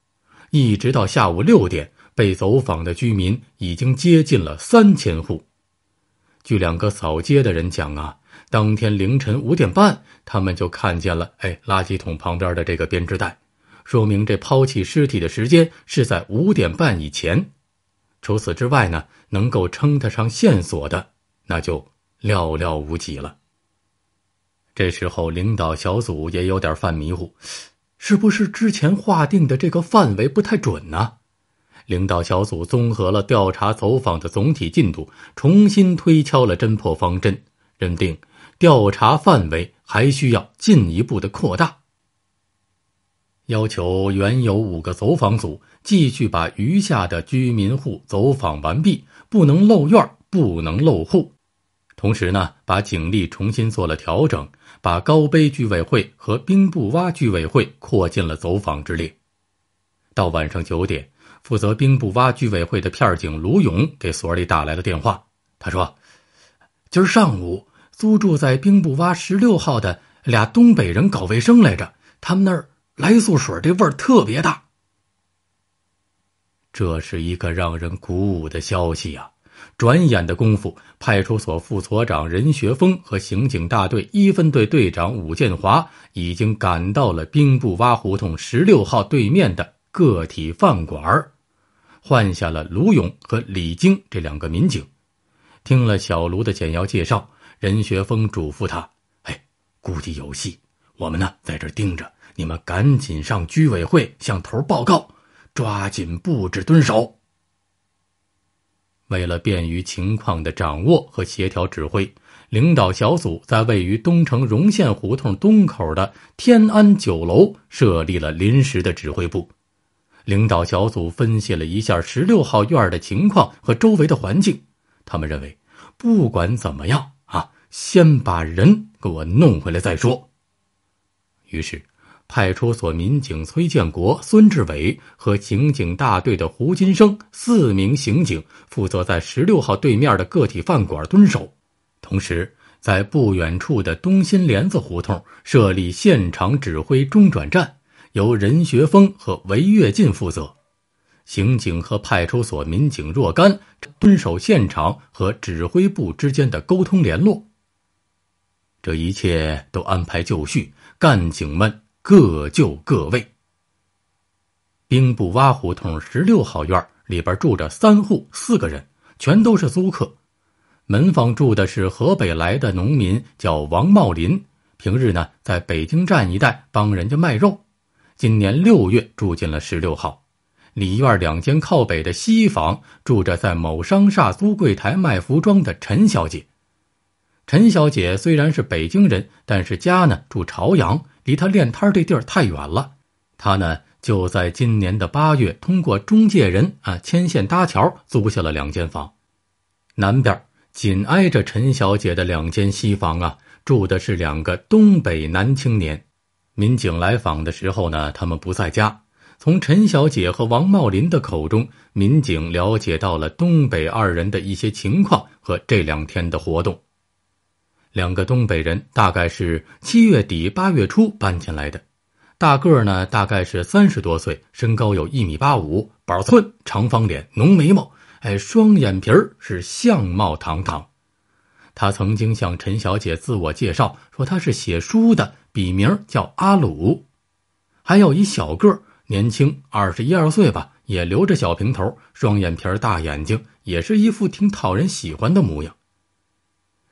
一直到下午六点。被走访的居民已经接近了三千户。据两个扫街的人讲啊，当天凌晨五点半，他们就看见了，哎，垃圾桶旁边的这个编织袋，说明这抛弃尸体的时间是在五点半以前。除此之外呢，能够称得上线索的，那就寥寥无几了。这时候，领导小组也有点犯迷糊，是不是之前划定的这个范围不太准呢？领导小组综合了调查走访的总体进度，重新推敲了侦破方针，认定调查范围还需要进一步的扩大，要求原有五个走访组继续把余下的居民户走访完毕，不能漏院不能漏户。同时呢，把警力重新做了调整，把高碑居委会和兵部洼居委会扩进了走访之列。到晚上九点。负责兵部洼居委会的片警卢勇给所里打来了电话。他说：“今儿上午租住在兵部洼十六号的俩东北人搞卫生来着，他们那儿来宿水，这味儿特别大。”这是一个让人鼓舞的消息呀！转眼的功夫，派出所副所长任学峰和刑警大队一分队队长武建华已经赶到了兵部洼胡同十六号对面的个体饭馆儿。换下了卢勇和李晶这两个民警。听了小卢的简要介绍，任学峰嘱咐他：“哎，估计有戏。我们呢在这盯着，你们赶紧上居委会向头报告，抓紧布置蹲守。”为了便于情况的掌握和协调指挥，领导小组在位于东城荣县胡同东口的天安酒楼设立了临时的指挥部。领导小组分析了一下十六号院的情况和周围的环境，他们认为，不管怎么样啊，先把人给我弄回来再说。于是，派出所民警崔建国、孙志伟和刑警大队的胡金生四名刑警负责在十六号对面的个体饭馆蹲守，同时在不远处的东新帘子胡同设立现场指挥中转站。由任学峰和韦跃进负责，刑警和派出所民警若干蹲守现场和指挥部之间的沟通联络。这一切都安排就绪，干警们各就各位。兵部挖胡同十六号院里边住着三户四个人，全都是租客。门房住的是河北来的农民，叫王茂林，平日呢在北京站一带帮人家卖肉。今年六月，住进了十六号里院两间靠北的西房，住着在某商厦租柜台卖服装的陈小姐。陈小姐虽然是北京人，但是家呢住朝阳，离她练摊这地儿太远了。她呢就在今年的八月，通过中介人啊牵线搭桥，租下了两间房。南边紧挨着陈小姐的两间西房啊，住的是两个东北男青年。民警来访的时候呢，他们不在家。从陈小姐和王茂林的口中，民警了解到了东北二人的一些情况和这两天的活动。两个东北人大概是七月底八月初搬进来的，大个儿呢大概是三十多岁，身高有一米八五，板寸，长方脸，浓眉毛，哎，双眼皮儿，是相貌堂堂。他曾经向陈小姐自我介绍说，他是写书的。笔名叫阿鲁，还有一小个，年轻，二十一二岁吧，也留着小平头，双眼皮，大眼睛，也是一副挺讨人喜欢的模样。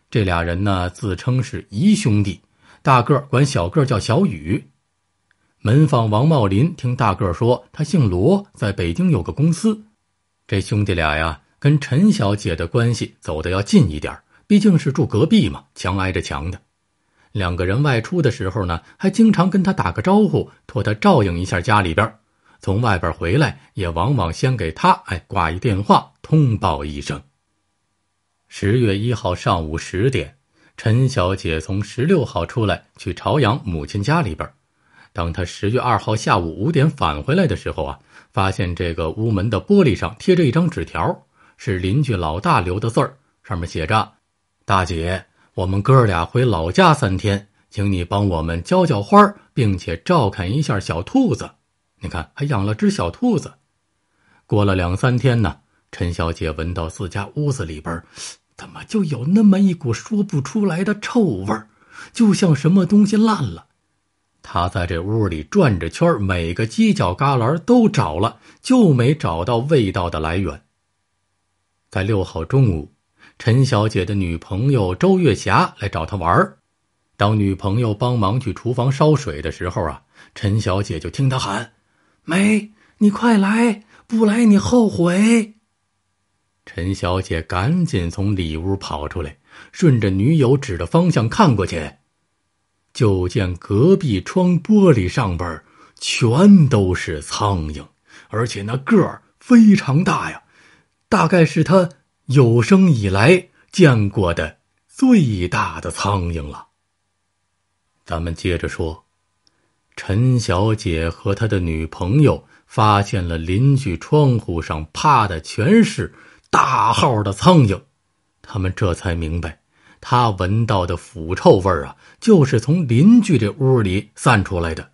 这俩人呢，自称是姨兄弟，大个管小个叫小雨。门房王茂林听大个说，他姓罗，在北京有个公司。这兄弟俩呀，跟陈小姐的关系走得要近一点，毕竟是住隔壁嘛，墙挨着墙的。两个人外出的时候呢，还经常跟他打个招呼，托他照应一下家里边从外边回来，也往往先给他哎挂一电话，通报一声。十月一号上午十点，陈小姐从十六号出来去朝阳母亲家里边当她十月二号下午五点返回来的时候啊，发现这个屋门的玻璃上贴着一张纸条，是邻居老大留的字儿，上面写着：“大姐。”我们哥俩回老家三天，请你帮我们浇浇花，并且照看一下小兔子。你看，还养了只小兔子。过了两三天呢，陈小姐闻到自家屋子里边，怎么就有那么一股说不出来的臭味儿？就像什么东西烂了。她在这屋里转着圈，每个犄角旮旯都找了，就没找到味道的来源。在六号中午。陈小姐的女朋友周月霞来找她玩儿，当女朋友帮忙去厨房烧水的时候啊，陈小姐就听他喊：“梅，你快来，不来你后悔。”陈小姐赶紧从里屋跑出来，顺着女友指的方向看过去，就见隔壁窗玻璃上边全都是苍蝇，而且那个儿非常大呀，大概是她有生以来见过的最大的苍蝇了。咱们接着说，陈小姐和她的女朋友发现了邻居窗户上趴的全是大号的苍蝇，他们这才明白，她闻到的腐臭味啊，就是从邻居这屋里散出来的。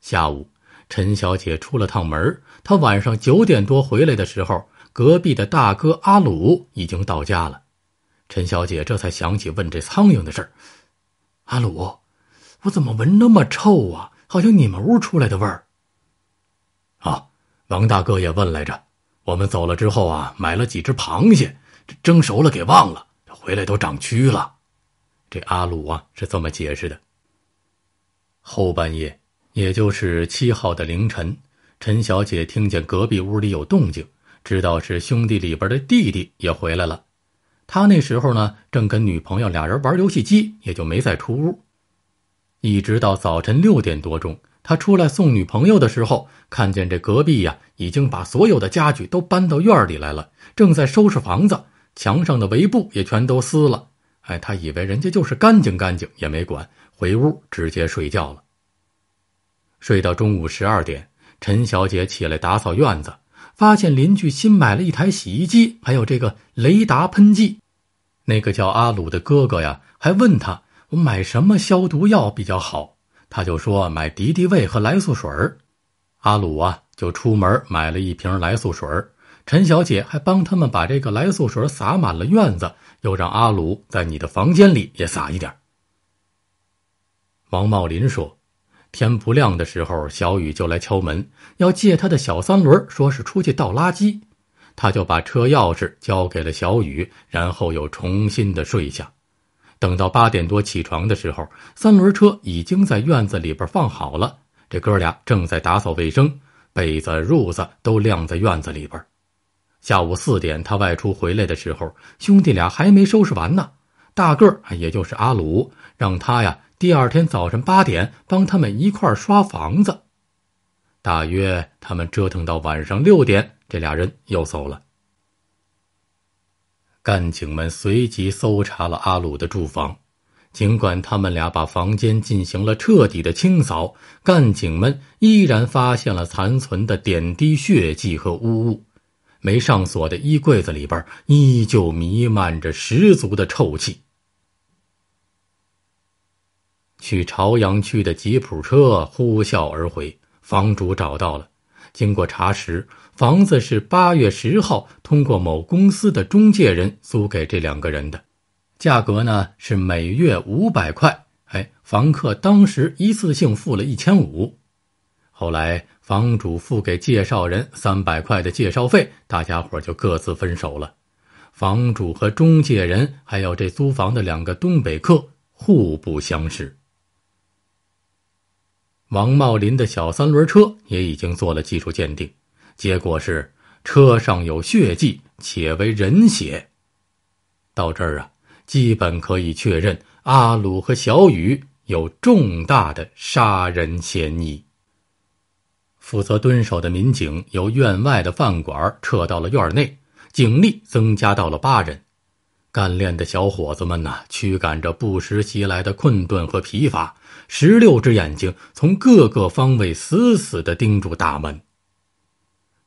下午，陈小姐出了趟门，她晚上九点多回来的时候。隔壁的大哥阿鲁已经到家了，陈小姐这才想起问这苍蝇的事儿。阿鲁，我怎么闻那么臭啊？好像你们屋出来的味儿。啊，王大哥也问来着。我们走了之后啊，买了几只螃蟹，蒸熟了给忘了，回来都长蛆了。这阿鲁啊是这么解释的。后半夜，也就是七号的凌晨，陈小姐听见隔壁屋里有动静。知道是兄弟里边的弟弟也回来了，他那时候呢正跟女朋友俩人玩游戏机，也就没再出屋。一直到早晨六点多钟，他出来送女朋友的时候，看见这隔壁呀已经把所有的家具都搬到院里来了，正在收拾房子，墙上的围布也全都撕了。哎，他以为人家就是干净干净，也没管，回屋直接睡觉了。睡到中午十二点，陈小姐起来打扫院子。发现邻居新买了一台洗衣机，还有这个雷达喷剂。那个叫阿鲁的哥哥呀，还问他我买什么消毒药比较好？他就说买敌敌畏和来苏水儿。阿鲁啊，就出门买了一瓶来苏水儿。陈小姐还帮他们把这个来苏水儿洒满了院子，又让阿鲁在你的房间里也洒一点。王茂林说。天不亮的时候，小雨就来敲门，要借他的小三轮，说是出去倒垃圾。他就把车钥匙交给了小雨，然后又重新的睡下。等到八点多起床的时候，三轮车已经在院子里边放好了。这哥俩正在打扫卫生，被子、褥子都晾在院子里边。下午四点，他外出回来的时候，兄弟俩还没收拾完呢。大个儿，也就是阿鲁，让他呀。第二天早上八点，帮他们一块刷房子。大约他们折腾到晚上六点，这俩人又走了。干警们随即搜查了阿鲁的住房，尽管他们俩把房间进行了彻底的清扫，干警们依然发现了残存的点滴血迹和污物。没上锁的衣柜子里边依旧弥漫着十足的臭气。去朝阳区的吉普车呼啸而回，房主找到了。经过查实，房子是八月十号通过某公司的中介人租给这两个人的，价格呢是每月五百块。哎，房客当时一次性付了一千五，后来房主付给介绍人三百块的介绍费，大家伙就各自分手了。房主和中介人，还有这租房的两个东北客，互不相识。王茂林的小三轮车也已经做了技术鉴定，结果是车上有血迹，且为人血。到这儿啊，基本可以确认阿鲁和小雨有重大的杀人嫌疑。负责蹲守的民警由院外的饭馆撤到了院内，警力增加到了八人。干练的小伙子们呐，驱赶着不时袭来的困顿和疲乏。十六只眼睛从各个方位死死的盯住大门。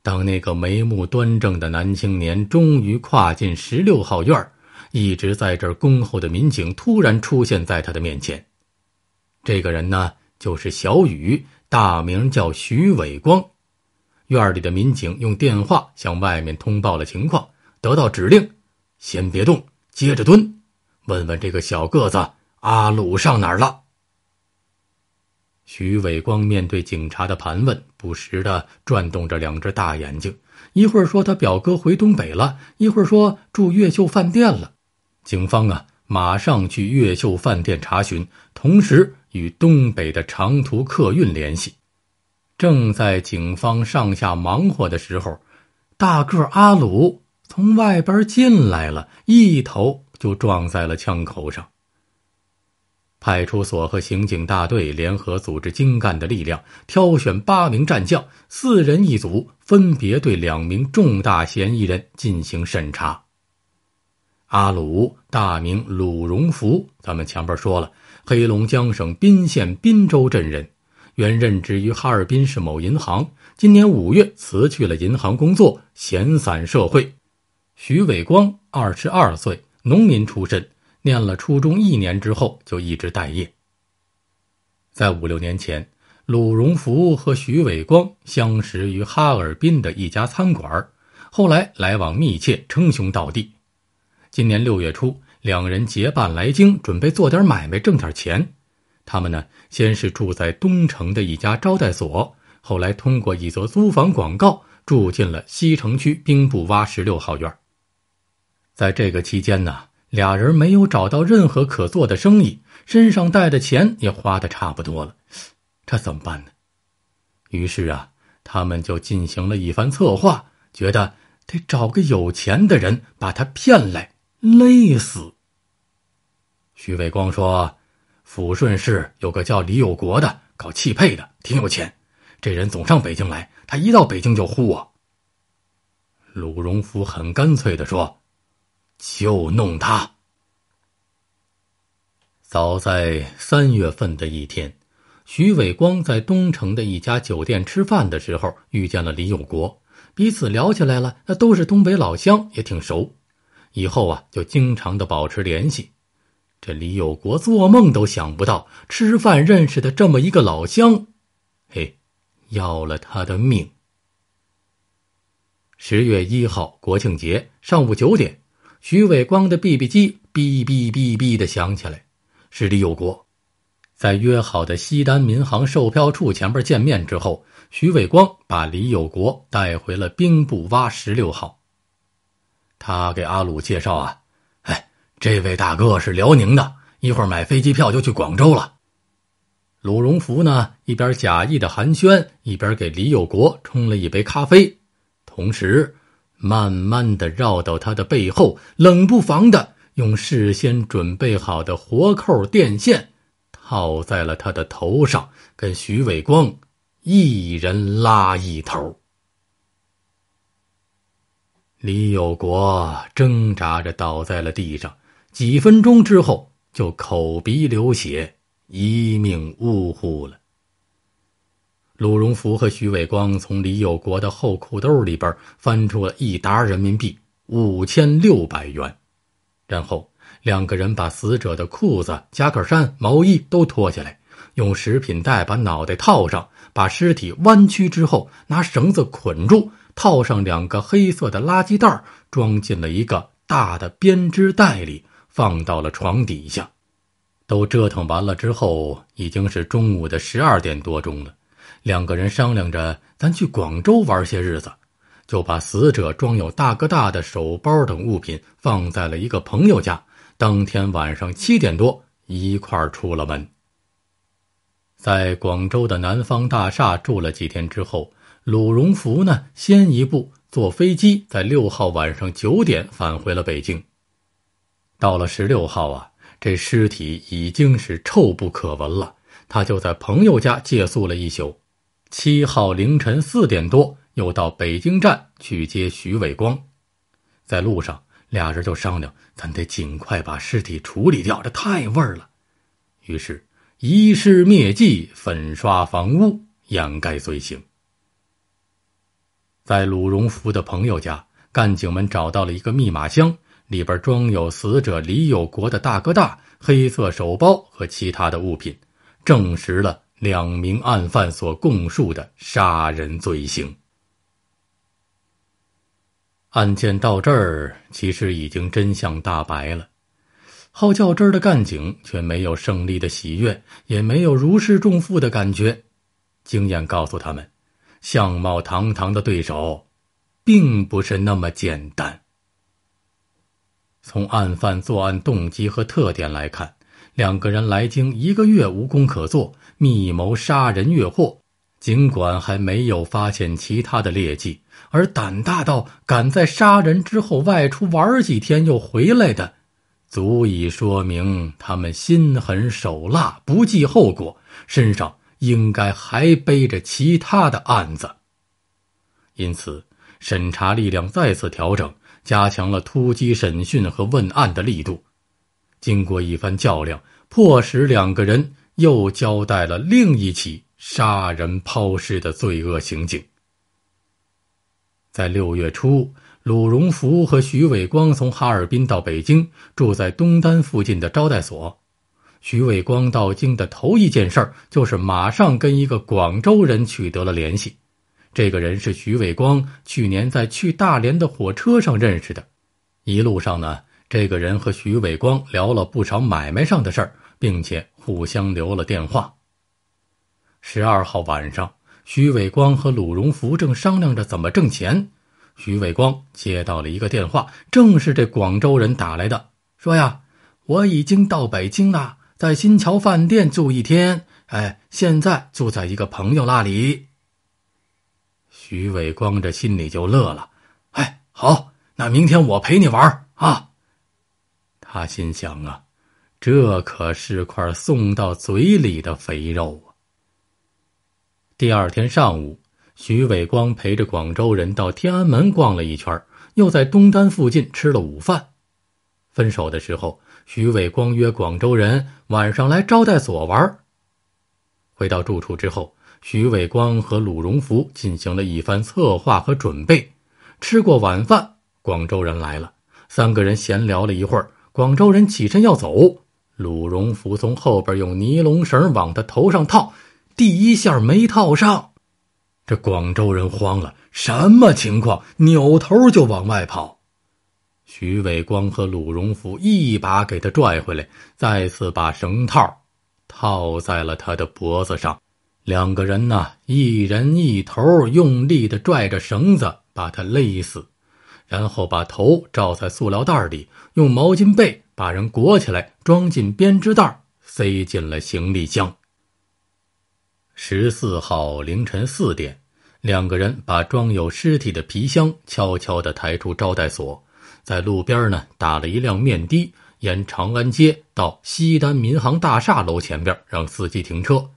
当那个眉目端正的男青年终于跨进十六号院儿，一直在这儿恭候的民警突然出现在他的面前。这个人呢，就是小雨，大名叫徐伟光。院儿里的民警用电话向外面通报了情况，得到指令：先别动，接着蹲，问问这个小个子阿鲁上哪儿了。徐伟光面对警察的盘问，不时的转动着两只大眼睛，一会儿说他表哥回东北了，一会儿说住越秀饭店了。警方啊，马上去越秀饭店查询，同时与东北的长途客运联系。正在警方上下忙活的时候，大个阿鲁从外边进来了，一头就撞在了枪口上。派出所和刑警大队联合组织精干的力量，挑选八名战将，四人一组，分别对两名重大嫌疑人进行审查。阿鲁，大名鲁荣福，咱们前边说了，黑龙江省宾县宾州镇人，原任职于哈尔滨市某银行，今年五月辞去了银行工作，闲散社会。徐伟光，二十二岁，农民出身。念了初中一年之后，就一直待业。在五六年前，鲁荣福和徐伟光相识于哈尔滨的一家餐馆，后来来往密切，称兄道弟。今年六月初，两人结伴来京，准备做点买卖，挣点钱。他们呢，先是住在东城的一家招待所，后来通过一则租房广告，住进了西城区兵部洼十六号院。在这个期间呢。俩人没有找到任何可做的生意，身上带的钱也花的差不多了，这怎么办呢？于是啊，他们就进行了一番策划，觉得得找个有钱的人把他骗来，累死。徐伟光说：“抚顺市有个叫李有国的，搞汽配的，挺有钱。这人总上北京来，他一到北京就呼我。”鲁荣福很干脆的说。就弄他。早在三月份的一天，徐伟光在东城的一家酒店吃饭的时候，遇见了李有国，彼此聊起来了。那都是东北老乡，也挺熟。以后啊，就经常的保持联系。这李有国做梦都想不到，吃饭认识的这么一个老乡，嘿，要了他的命。十月一号国庆节上午九点。徐伟光的 BB 机哔哔哔哔的响起来，是李有国。在约好的西单民航售票处前边见面之后，徐伟光把李有国带回了兵部洼十六号。他给阿鲁介绍啊，哎，这位大哥是辽宁的，一会儿买飞机票就去广州了。鲁荣福呢，一边假意的寒暄，一边给李有国冲了一杯咖啡，同时。慢慢的绕到他的背后，冷不防的用事先准备好的活扣电线套在了他的头上，跟徐伟光一人拉一头。李有国挣扎着倒在了地上，几分钟之后就口鼻流血，一命呜呼了。鲁荣福和徐伟光从李有国的后裤兜里边翻出了一沓人民币，五千六百元。然后两个人把死者的裤子、夹克衫、毛衣都脱下来，用食品袋把脑袋套上，把尸体弯曲之后，拿绳子捆住，套上两个黑色的垃圾袋，装进了一个大的编织袋里，放到了床底下。都折腾完了之后，已经是中午的十二点多钟了。两个人商量着，咱去广州玩些日子，就把死者装有大哥大的手包等物品放在了一个朋友家。当天晚上七点多，一块儿出了门。在广州的南方大厦住了几天之后，鲁荣福呢，先一步坐飞机，在六号晚上九点返回了北京。到了十六号啊，这尸体已经是臭不可闻了，他就在朋友家借宿了一宿。七号凌晨四点多，又到北京站去接徐伟光。在路上，俩人就商量：咱得尽快把尸体处理掉，这太味儿了。于是，移尸灭迹，粉刷房屋，掩盖罪行。在鲁荣福的朋友家，干警们找到了一个密码箱，里边装有死者李有国的大哥大、黑色手包和其他的物品，证实了。两名案犯所供述的杀人罪行，案件到这儿其实已经真相大白了。好较真的干警却没有胜利的喜悦，也没有如释重负的感觉。经验告诉他们，相貌堂堂的对手，并不是那么简单。从案犯作案动机和特点来看，两个人来京一个月无功可做。密谋杀人越货，尽管还没有发现其他的劣迹，而胆大到敢在杀人之后外出玩几天又回来的，足以说明他们心狠手辣、不计后果，身上应该还背着其他的案子。因此，审查力量再次调整，加强了突击审讯和问案的力度。经过一番较量，迫使两个人。又交代了另一起杀人抛尸的罪恶行径。在六月初，鲁荣福和徐伟光从哈尔滨到北京，住在东单附近的招待所。徐伟光到京的头一件事儿就是马上跟一个广州人取得了联系。这个人是徐伟光去年在去大连的火车上认识的。一路上呢，这个人和徐伟光聊了不少买卖上的事儿，并且。互相留了电话。十二号晚上，徐伟光和鲁荣福正商量着怎么挣钱，徐伟光接到了一个电话，正是这广州人打来的，说：“呀，我已经到北京了，在新桥饭店住一天，哎，现在住在一个朋友那里。”徐伟光这心里就乐了，哎，好，那明天我陪你玩啊。他心想啊。这可是块送到嘴里的肥肉啊！第二天上午，徐伟光陪着广州人到天安门逛了一圈，又在东单附近吃了午饭。分手的时候，徐伟光约广州人晚上来招待所玩。回到住处之后，徐伟光和鲁荣福进行了一番策划和准备。吃过晚饭，广州人来了，三个人闲聊了一会儿，广州人起身要走。鲁荣福从后边用尼龙绳往他头上套，第一下没套上，这广州人慌了，什么情况？扭头就往外跑。徐伟光和鲁荣福一把给他拽回来，再次把绳套套在了他的脖子上。两个人呢，一人一头，用力的拽着绳子，把他勒死，然后把头罩在塑料袋里，用毛巾被。把人裹起来，装进编织袋塞进了行李箱。十四号凌晨四点，两个人把装有尸体的皮箱悄悄的抬出招待所，在路边呢打了一辆面的，沿长安街到西单民航大厦楼前边，让司机停车，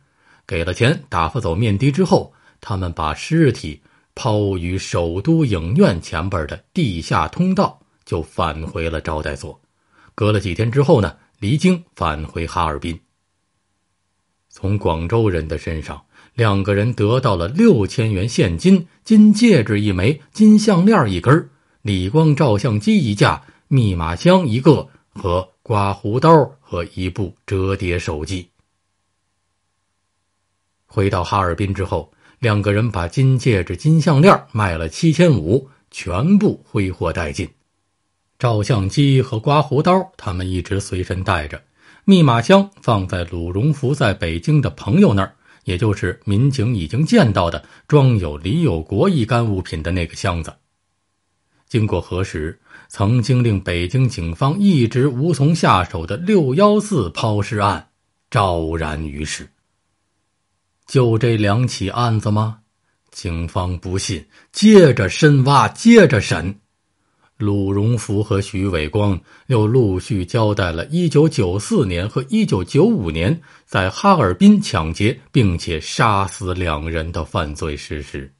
给了钱打发走面的之后，他们把尸体抛于首都影院前边的地下通道，就返回了招待所。隔了几天之后呢，离京返回哈尔滨。从广州人的身上，两个人得到了六千元现金、金戒指一枚、金项链一根、理光照相机一架、密码箱一个和刮胡刀和一部折叠手机。回到哈尔滨之后，两个人把金戒指、金项链卖了七千五，全部挥霍殆尽。照相机和刮胡刀，他们一直随身带着。密码箱放在鲁荣福在北京的朋友那儿，也就是民警已经见到的装有李有国一干物品的那个箱子。经过核实，曾经令北京警方一直无从下手的“六幺四”抛尸案，昭然于世。就这两起案子吗？警方不信，接着深挖，接着审。鲁荣福和徐伟光又陆续交代了1994年和1995年在哈尔滨抢劫并且杀死两人的犯罪事实，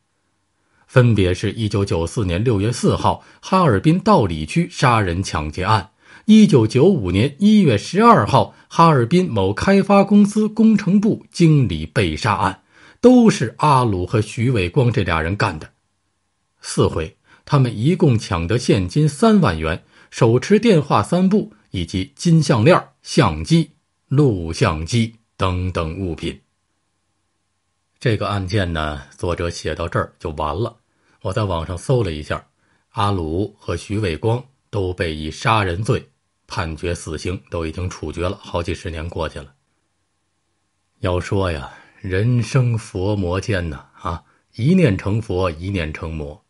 分别是一九九四年六月四号哈尔滨道里区杀人抢劫案，一九九五年一月十二号哈尔滨某开发公司工程部经理被杀案，都是阿鲁和徐伟光这俩人干的四回。他们一共抢得现金三万元，手持电话三部，以及金项链、相机、录像机等等物品。这个案件呢，作者写到这儿就完了。我在网上搜了一下，阿鲁和徐伟光都被以杀人罪判决死刑，都已经处决了。好几十年过去了。要说呀，人生佛魔间呢，啊，一念成佛，一念成魔。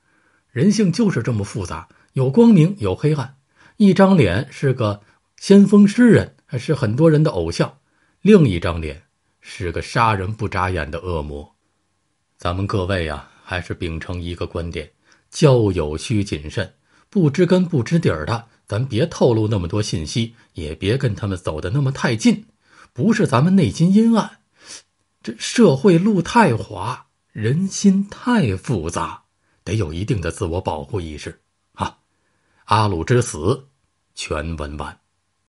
人性就是这么复杂，有光明，有黑暗。一张脸是个先锋诗人，是很多人的偶像；另一张脸是个杀人不眨眼的恶魔。咱们各位啊，还是秉承一个观点：交友需谨慎，不知根不知底儿的，咱别透露那么多信息，也别跟他们走得那么太近。不是咱们内心阴暗，这社会路太滑，人心太复杂。得有一定的自我保护意识，啊！阿鲁之死，全文完。